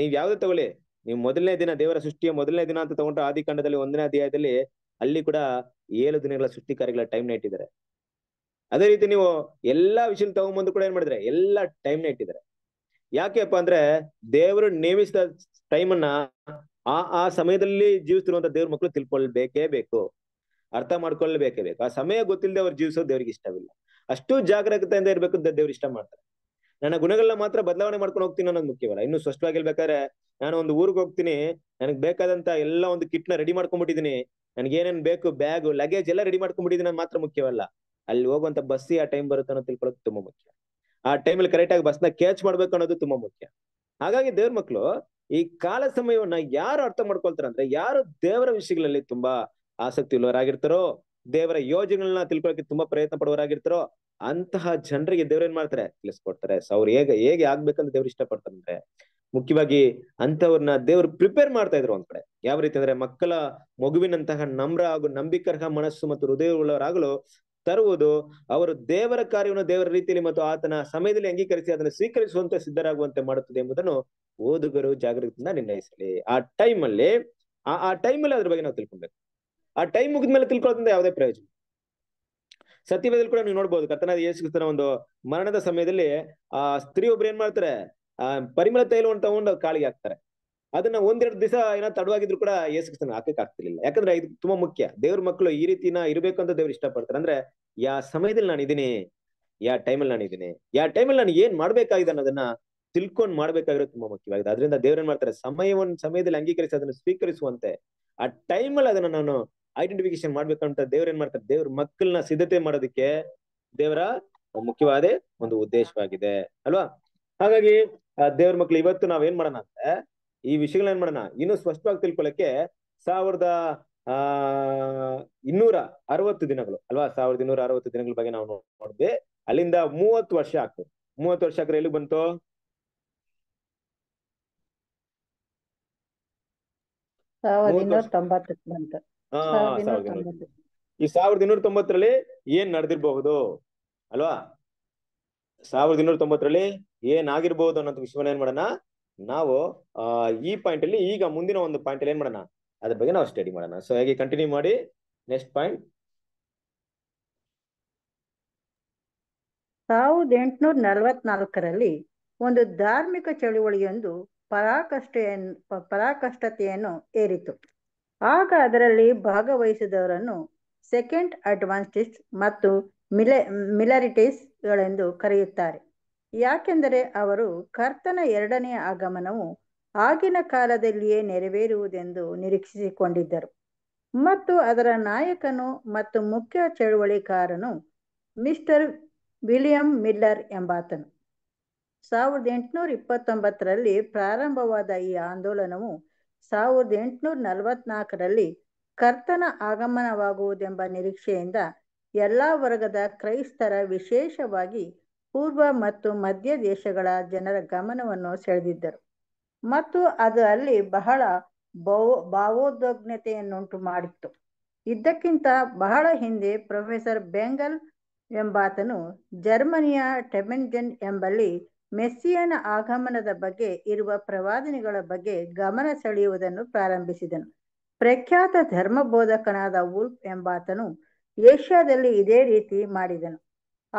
Speaker 2: ನೀವ್ ಯಾವ್ದು ತಗೊಳ್ಳಿ ನೀವು ಮೊದಲನೇ ದಿನ ದೇವರ ಸೃಷ್ಟಿಯ ಮೊದಲನೇ ದಿನ ಅಂತ ತಗೊಂಡ್ರೆ ಆದಿಕಾಂಡದಲ್ಲಿ ಒಂದನೇ ಅಧ್ಯಾಯದಲ್ಲಿ ಅಲ್ಲಿ ಕೂಡ ಏಳು ದಿನಗಳ ಕಾರ್ಯಗಳ ಟೈಮ್ ನ ಇಟ್ಟಿದ್ದಾರೆ ಅದೇ ರೀತಿ ನೀವು ಎಲ್ಲಾ ವಿಷಯ ತಗೊಂಡ್ಬಂದು ಕೂಡ ಏನ್ ಮಾಡಿದ್ರೆ ಎಲ್ಲಾ ಟೈಮ್ ನ ಇಟ್ಟಿದ್ದಾರೆ ಯಾಕೆಪ್ಪ ಅಂದ್ರೆ ದೇವರು ನೇಮಿಸಿದ ಟೈಮ್ ಅನ್ನ ಆ ಆ ಸಮಯದಲ್ಲಿ ಜೀವಿಸ್ತಿರುವಂತ ದೇವ್ರ ಮಕ್ಕಳು ತಿಳ್ಕೊಳ್ಬೇಕೇ ಬೇಕು ಅರ್ಥ ಮಾಡ್ಕೊಳ್ಬೇಕೇ ಬೇಕು ಆ ಸಮಯ ಗೊತ್ತಿಲ್ಲದೆ ಅವ್ರು ಜೀವಿಸೋದು ದೇವ್ರಿಗೆ ಇಷ್ಟವಿಲ್ಲ ಅಷ್ಟು ಜಾಗರೂಕತೆಯಿಂದ ಇರ್ಬೇಕು ಅಂತ ದೇವ್ರು ಇಷ್ಟ ಮಾಡ್ತಾರೆ ನನ್ನ ಗುಣಗಳನ್ನ ಮಾತ್ರ ಬದಲಾವಣೆ ಮಾಡ್ಕೊಂಡು ಹೋಗ್ತೀನಿ ಅನ್ನೋದು ಮುಖ್ಯವಲ್ಲ ಇನ್ನು ಸ್ಪಷ್ಟವಾಗಿ ಹೇಳ್ಬೇಕಾದ್ರೆ ನಾನು ಒಂದು ಊರಿಗೆ ಹೋಗ್ತೀನಿ ನನಗೆ ಬೇಕಾದಂತ ಎಲ್ಲ ಒಂದು ಕಿಟ್ ನ ರೆಡಿ ಮಾಡ್ಕೊಂಡ್ಬಿಟ್ಟಿದೀನಿ ಏನೇನ್ ಬೇಕು ಬ್ಯಾಗು ಲಗೇಜ್ ಎಲ್ಲ ರೆಡಿ ಮಾಡ್ಕೊಂಡ್ಬಿಟ್ಟಿದ್ದೀನಿ ನಾನು ಮಾತ್ರ ಮುಖ್ಯವಲ್ಲ ಅಲ್ಲಿ ಹೋಗುವಂತ ಬಸ್ ಆ ಟೈಮ್ ಬರುತ್ತೆ ಅನ್ನೋ ತಿಳ್ಕೊಳಕ್ ತುಂಬಾ ಮುಖ್ಯ ಆ ಟೈಮಲ್ಲಿ ಕರೆಕ್ಟ್ ಆಗಿ ಬಸ್ನ ಕ್ಯಾಚ್ ಮಾಡ್ಬೇಕು ಅನ್ನೋದು ತುಂಬಾ ಮುಖ್ಯ ಹಾಗಾಗಿ ದೇವ್ರ ಮಕ್ಳು ಈ ಕಾಲ ಸಮಯವನ್ನ ಯಾರು ಅರ್ಥ ಮಾಡ್ಕೊಳ್ತಾರ ಅಂದ್ರೆ ಯಾರು ದೇವರ ವಿಷಯಗಳಲ್ಲಿ ತುಂಬಾ ಆಸಕ್ತಿ ಉಳ್ಳವರಾಗಿರ್ತಾರೋ ದೇವರ ಯೋಜನೆಗಳನ್ನ ತಿಳ್ಕೊಳಕ್ಕೆ ತುಂಬಾ ಪ್ರಯತ್ನ ಪಡುವರಾಗಿರ್ತಾರೋ ಅಂತಹ ಜನರಿಗೆ ಏನ್ ಮಾಡ್ತಾರೆ ತಿಳಿಸ್ಕೊಡ್ತಾರೆ ಸೊ ಅವ್ರು ಹೇಗೆ ಹೇಗೆ ಆಗ್ಬೇಕಂತ ದೇವ್ರು ಇಷ್ಟಪಡ್ತಾರೆ ಮುಖ್ಯವಾಗಿ ಅಂತವ್ರನ್ನ ದೇವ್ರು ಪ್ರಿಪೇರ್ ಮಾಡ್ತಾ ಇದ್ರು ಒಂದ್ ಕಡೆ ಯಾವ ರೀತಿ ಅಂದ್ರೆ ಮಕ್ಕಳ ಮಗುವಿನಂತಹ ನಮ್ರ ಹಾಗೂ ನಂಬಿಕರ್ಹ ಮನಸ್ಸು ಮತ್ತು ಹೃದಯವುಳ್ಳವರಾಗಲು ತರುವುದು ಅವರು ದೇವರ ಕಾರ್ಯವನ್ನು ದೇವರ ರೀತಿಯಲ್ಲಿ ಮತ್ತು ಆತನ ಸಮಯದಲ್ಲಿ ಅಂಗೀಕರಿಸಿ ಅದನ್ನು ಸ್ವೀಕರಿಸುವಂತೆ ಸಿದ್ಧರಾಗುವಂತೆ ಮಾಡುತ್ತದೆ ಎಂಬುದನ್ನು ಓದುಗರು ಜಾಗೃತಿಯಿಂದ ನಿರ್ಣಯಿಸಲಿ ಆ ಟೈಮ್ ಅಲ್ಲಿ ಆ ಆ ಟೈಮ್ ಅಲ್ಲಿ ಅದ್ರ ಬಗ್ಗೆ ನಾವು ತಿಳ್ಕೊಬೇಕು ಆ ಟೈಮ್ ಮುಗಿದ್ಮೇಲೆ ತಿಳ್ಕೊಳ್ಳೋದ್ರಿಂದ ಯಾವುದೇ ಪ್ರಯೋಜನ ಸತ್ಯವೇದಲ್ಲಿ ಕೂಡ ನೀವು ನೋಡ್ಬೋದು ಕರ್ತನಾದ ಯೇಸು ಕ್ರಿಸ್ತನ ಒಂದು ಮರಣದ ಸಮಯದಲ್ಲಿ ಆ ಸ್ತ್ರೀ ಒಬ್ರು ಏನ್ ಮಾಡ್ತಾರೆ ಆ ಪರಿಮಳ ತೈಲವನ್ನು ತಗೊಂಡು ಕಾಳಿಗೆ ಹಾಕ್ತಾರೆ ಅದನ್ನ ಒಂದೆರಡು ದಿವಸ ಏನೋ ತಡವಾಗಿದ್ರು ಕೂಡ ಯೇಸು ಕ್ರಿಸ್ತನ ಹಾಕಕ್ ಆಗ್ತಿರ್ಲಿಲ್ಲ ಯಾಕಂದ್ರೆ ಇದು ತುಂಬಾ ಮುಖ್ಯ ದೇವ್ರ ಮಕ್ಕಳು ಈ ರೀತಿನ ಇರ್ಬೇಕು ಅಂತ ದೇವ್ರು ಇಷ್ಟಪಡ್ತಾರೆ ಅಂದ್ರೆ ಯಾ ಸಮಯದಲ್ಲಿ ನಾನು ಇದೀನಿ ಯಾ ಟೈಮಲ್ಲಿ ನಾನು ಇದೀನಿ ಯಾ ಟೈಮಲ್ಲಿ ನಾನು ಏನ್ ಮಾಡ್ಬೇಕಾಗಿದೆ ಅನ್ನೋದನ್ನ ತಿಳ್ಕೊಂಡ್ ಮಾಡ್ಬೇಕಾಗಿರೋದು ತುಂಬಾ ಮುಖ್ಯವಾಗಿದೆ ಅದರಿಂದ ದೇವ್ರ ಏನ್ ಮಾಡ್ತಾರೆ ಸಮಯವನ್ನು ಸಮಯದಲ್ಲಿ ಅಂಗೀಕರಿಸಿ ಅದನ್ನು ಸ್ವೀಕರಿಸುವಂತೆ ಆ ಟೈಮಲ್ಲಿ ಅದನ್ನ ನಾನು ಐಡೆಂಟಿಫಿಕೇಶನ್ ಮಾಡ್ಬೇಕಂತ ದೇವ್ರ ಏನ್ ಮಾಡ್ತಾರೆ ದೇವ್ರ ಮಕ್ಕಳನ್ನ ಸಿದ್ಧತೆ ಮಾಡೋದಕ್ಕೆ ದೇವರ ಮುಖ್ಯವಾದ ಒಂದು ಉದ್ದೇಶವಾಗಿದೆ ಅಲ್ವಾ ಹಾಗಾಗಿ ದೇವ್ರ ಮಕ್ಳು ಇವತ್ತು ನಾವ್ ಏನ್ ಮಾಡೋಣ ಅಂದ್ರೆ ಈ ವಿಷಯಗಳನ್ನ ಏನ್ ಮಾಡೋಣ ಇನ್ನು ಸ್ಪಷ್ಟವಾಗಿ ತಿಳ್ಕೊಳಕ್ಕೆ ಸಾವಿರದ ಆ ಇನ್ನೂರ ಅರವತ್ತು ದಿನಗಳು ಅಲ್ವಾ ಸಾವಿರದ ಇನ್ನೂರ ಅರವತ್ತು ದಿನಗಳ ಬಗ್ಗೆ ನಾವು ನೋಡಿದ್ವಿ ಅಲ್ಲಿಂದ ಮೂವತ್ತು ವರ್ಷ ಆಗ್ತದೆ ಮೂವತ್ತು ವರ್ಷ ಆಗ್ರೆ ಎಲ್ಲಿ ಬಂತು
Speaker 3: ಸಾವಿರದ ಇನ್ನೂರ ಬಂತು
Speaker 2: ಹಾ ಈ ಸಾವಿರದ ಇನ್ನೂರ ತೊಂಬತ್ತರಲ್ಲಿ ಏನ್ ನಡೆದಿರಬಹುದು ಅಲ್ವಾ ಸಾವಿರದ ಇನ್ನೂರ ತೊಂಬತ್ತರಲ್ಲಿ ಏನಾಗಿರ್ಬಹುದು ಅನ್ನೋ ವಿಷಯವನ್ನ ಏನ್ ಮಾಡೋಣ ನಾವು ಈ ಪಾಯಿಂಟ್ ಅಲ್ಲಿ ಈಗ ಮುಂದಿನ ಒಂದು ಪಾಯಿಂಟ್ ಅಲ್ಲಿ ಏನ್ ಮಾಡೋಣ ಅದ್ರ ಬಗ್ಗೆ ನಾವು ಸ್ಟಡಿ ಮಾಡೋಣ ಸೊ ಹಾಗೆ ಕಂಟಿನ್ಯೂ ಮಾಡಿ ನೆಕ್ಸ್ಟ್
Speaker 1: ಪಾಯಿಂಟ್
Speaker 3: ಸಾವಿರದ ಎಂಟುನೂರ ನಲವತ್ನಾಲ್ಕರಲ್ಲಿ ಒಂದು ಧಾರ್ಮಿಕ ಚಳುವಳಿಯೊಂದು ಪರಾಕಷ್ಟ ಪರಾಕಷ್ಟತೆಯನ್ನು ಏರಿತು ಆಗ ಅದರಲ್ಲಿ ಭಾಗವಹಿಸಿದವರನ್ನು ಸೆಕೆಂಡ್ ಅಡ್ವಾನ್ಸ್ಟಿಸ್ ಮತ್ತು ಮಿಲೆ ಗಳೆಂದು ಕರೆಯುತ್ತಾರೆ ಯಾಕೆಂದರೆ ಅವರು ಕರ್ತನ ಎರಡನೆಯ ಆಗಮನವು ಆಗಿನ ಕಾಲದಲ್ಲಿಯೇ ನೆರವೇರುವುದೆಂದು ನಿರೀಕ್ಷಿಸಿಕೊಂಡಿದ್ದರು ಮತ್ತು ಅದರ ನಾಯಕನು ಮತ್ತು ಮುಖ್ಯ ಚಳುವಳಿಕಾರನು ಮಿಸ್ಟರ್ ವಿಲಿಯಂ ಮಿಲ್ಲರ್ ಎಂಬಾತನು ಸಾವಿರದ ಎಂಟುನೂರ ಇಪ್ಪತ್ತೊಂಬತ್ತರಲ್ಲಿ ಪ್ರಾರಂಭವಾದ ಈ ಆಂದೋಲನವು ಸಾವಿರದ ಎಂಟುನೂರ ನಲವತ್ನಾಲ್ಕರಲ್ಲಿ ಕರ್ತನ ಆಗಮನವಾಗುವುದೆಂಬ ನಿರೀಕ್ಷೆಯಿಂದ ಎಲ್ಲ ವರ್ಗದ ಕ್ರೈಸ್ತರ ವಿಶೇಷವಾಗಿ ಪೂರ್ವ ಮತ್ತು ಮಧ್ಯ ದೇಶಗಳ ಜನರ ಗಮನವನ್ನು ಸೆಳೆದಿದ್ದರು ಮತ್ತು ಅದು ಅಲ್ಲಿ ಬಹಳ ಭೋ ಭಾವೋದ್ವಗ್ನತೆಯನ್ನುಂಟು ಮಾಡಿತ್ತು ಇದ್ದಕ್ಕಿಂತ ಬಹಳ ಹಿಂದೆ ಪ್ರೊಫೆಸರ್ ಬೆಂಗಲ್ ಎಂಬಾತನು ಜರ್ಮನಿಯ ಟೆಮೆನ್ಜೆನ್ ಎಂಬಲ್ಲಿ ಮೆಸ್ಸಿಯನ ಆಗಮನದ ಬಗ್ಗೆ ಇರುವ ಪ್ರವಾದನೆಗಳ ಬಗ್ಗೆ ಗಮನ ಸೆಳೆಯುವುದನ್ನು ಪ್ರಾರಂಭಿಸಿದನು ಪ್ರಖ್ಯಾತ ಧರ್ಮಬೋಧಕನಾದ ಬೋಧಕನಾದ ಉಲ್ಫ್ ಎಂಬಾತನು ಏಷ್ಯಾದಲ್ಲಿ ಇದೇ ರೀತಿ ಮಾಡಿದನು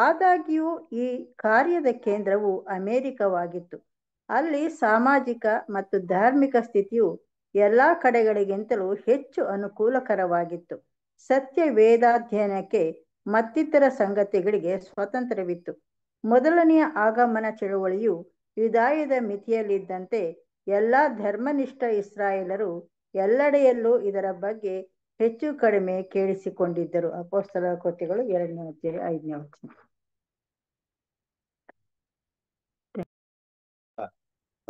Speaker 3: ಆದಾಗ್ಯೂ ಈ ಕಾರ್ಯದ ಕೇಂದ್ರವು ಅಮೇರಿಕವಾಗಿತ್ತು ಅಲ್ಲಿ ಸಾಮಾಜಿಕ ಮತ್ತು ಧಾರ್ಮಿಕ ಸ್ಥಿತಿಯು ಎಲ್ಲ ಕಡೆಗಳಿಗಿಂತಲೂ ಹೆಚ್ಚು ಅನುಕೂಲಕರವಾಗಿತ್ತು ಸತ್ಯ ವೇದಾಧ್ಯಯನಕ್ಕೆ ಮತ್ತಿತರ ಸಂಗತಿಗಳಿಗೆ ಸ್ವಾತಂತ್ರ್ಯವಿತ್ತು ಮೊದಲನೆಯ ಆಗಮನ ಚಳುವಳಿಯು ಯುದಾಯದ ಮಿತಿಯಲ್ಲಿದ್ದಂತೆ ಎಲ್ಲ ಧರ್ಮನಿಷ್ಠ ಇಸ್ರಾಯೇಲರು ಎಲ್ಲೆಡೆಯಲ್ಲೂ ಇದರ ಬಗ್ಗೆ ಹೆಚ್ಚು ಕಡಿಮೆ ಕೇಳಿಸಿಕೊಂಡಿದ್ದರು ಅಪೋಸ್ತಲ ಕೃತಿಗಳು ಎರಡನೇ ಅಧ್ಯಾಯ ಐದನೇ